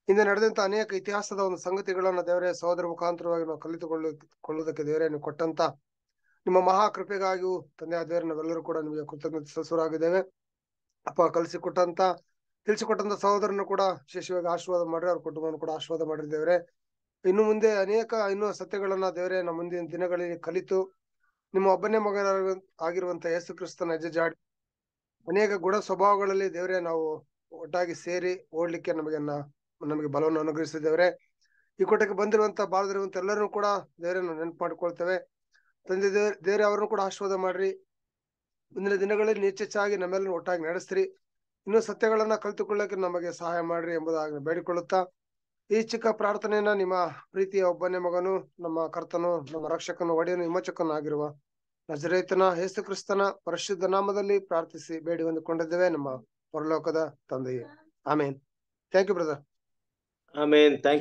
Speaker 4: ಹಿಂದೆ ನಡೆದಂತ ಅನೇಕ ಇತಿಹಾಸದ ಒಂದು ಸಂಗತಿಗಳನ್ನ ದೇವರೇ ಸಹೋದರ ಮುಖಾಂತರವಾಗಿ ನಾವು ಕಲಿತುಕೊಳ್ಳುವುದಕ್ಕೆ ದೇವರೇ ನೀವು ಕೊಟ್ಟಂತ ನಿಮ್ಮ ಮಹಾ ಕೃಪೆಗಾಗಿಯೂ ತಂದೆ ದೇವರೇ ನಾವೆಲ್ಲರೂ ಕೂಡ ನಿಮಗೆ ಕೃತಜ್ಞತೆ ಸಸುರಾಗಿದ್ದೇವೆ ಅಪ್ಪ ಕಲಿಸಿಕೊಟ್ಟಂತ ತಿಳಿಸಿಕೊಟ್ಟಂತ ಸಹೋದರನ್ನು ಕೂಡ ವಿಶೇಷವಾಗಿ ಆಶೀರ್ವಾದ ಮಾಡ್ರಿ ಅವ್ರ ಕುಟುಂಬವನ್ನು ಕೂಡ ಆಶೀರ್ವಾದ ಮಾಡ್ರಿ ದೇವ್ರೆ ಇನ್ನು ಮುಂದೆ ಅನೇಕ ಇನ್ನೂ ಸತ್ಯಗಳನ್ನ ದೇವರೇ ನಮ್ಮ ಮುಂದಿನ ದಿನಗಳಲ್ಲಿ ಕಲಿತು ನಿಮ್ಮ ಒಬ್ಬನೇ ಮಗನ ಆಗಿರುವಂತಹ ಯೇಸು ಕ್ರಿಸ್ತನ ಜಾಡಿ ಅನೇಕ ಗುಣ ಸ್ವಭಾವಗಳಲ್ಲಿ ದೇವರೇ ನಾವು ಒಟ್ಟಾಗಿ ಸೇರಿ ಓಡ್ಲಿಕ್ಕೆ ನಮಗೆ ನಮಗೆ ಬಲವನ್ನು ಅನುಗ್ರಹಿಸಿದ್ದೇವ್ರೆ ಈ ಕೂಟಕ್ಕೆ ಬಂದಿರುವಂತ ಬಾಳದಿರುವಂತ ಎಲ್ಲರೂ ಕೂಡ ದೇವರೇ ನಾವು ನೆನಪು ಮಾಡ್ಕೊಳ್ತೇವೆ ತಂದೆ ದೇವ್ರೆ ದೇವ್ರೆ ಅವ್ರನ್ನು ಕೂಡ ಆಶೀರ್ವಾದ ಮಾಡ್ರಿ ಮುಂದಿನ ದಿನಗಳಲ್ಲಿ ನಿಶ್ಚೆಚ್ಚಾಗಿ ನಮ್ಮೆಲ್ಲರೂ ಒಟ್ಟಾಗಿ ನಡೆಸ್ರಿ ಇನ್ನು ಸತ್ಯಗಳನ್ನ ಕಲಿತುಕೊಳ್ಳಕ್ಕೆ ನಮಗೆ ಸಹಾಯ ಮಾಡ್ರಿ ಎಂಬುದಾಗಿ ಬೇಡಿಕೊಳ್ಳುತ್ತಾ ಈ ಚಿಕ್ಕ ಪ್ರಾರ್ಥನೆಯನ್ನ ನಿಮ್ಮ ಪ್ರೀತಿಯ ಒಬ್ಬನೇ ಮಗನು ನಮ್ಮ ಕರ್ತನು ನಮ್ಮ ರಕ್ಷಕನು ಒಡೆಯನು ವಿಮೋಚಕನು ಆಗಿರುವ ನಜರೇತನ ಯೇಸು ಕ್ರಿಸ್ತನ ಪರಿಶುದ್ಧ ನಾಮದಲ್ಲಿ ಪ್ರಾರ್ಥಿಸಿ ಬೇಡಿ ಹೊಂದಿಕೊಂಡಿದ್ದೇವೆ ನಮ್ಮ ಪರಲೋಕದ ತಂದೆಯೇ ಆಮೇನ್ ಥ್ಯಾಂಕ್ ಯು ಬ್ರದರ್
Speaker 1: ಆಮೇನ್ ಥ್ಯಾಂಕ್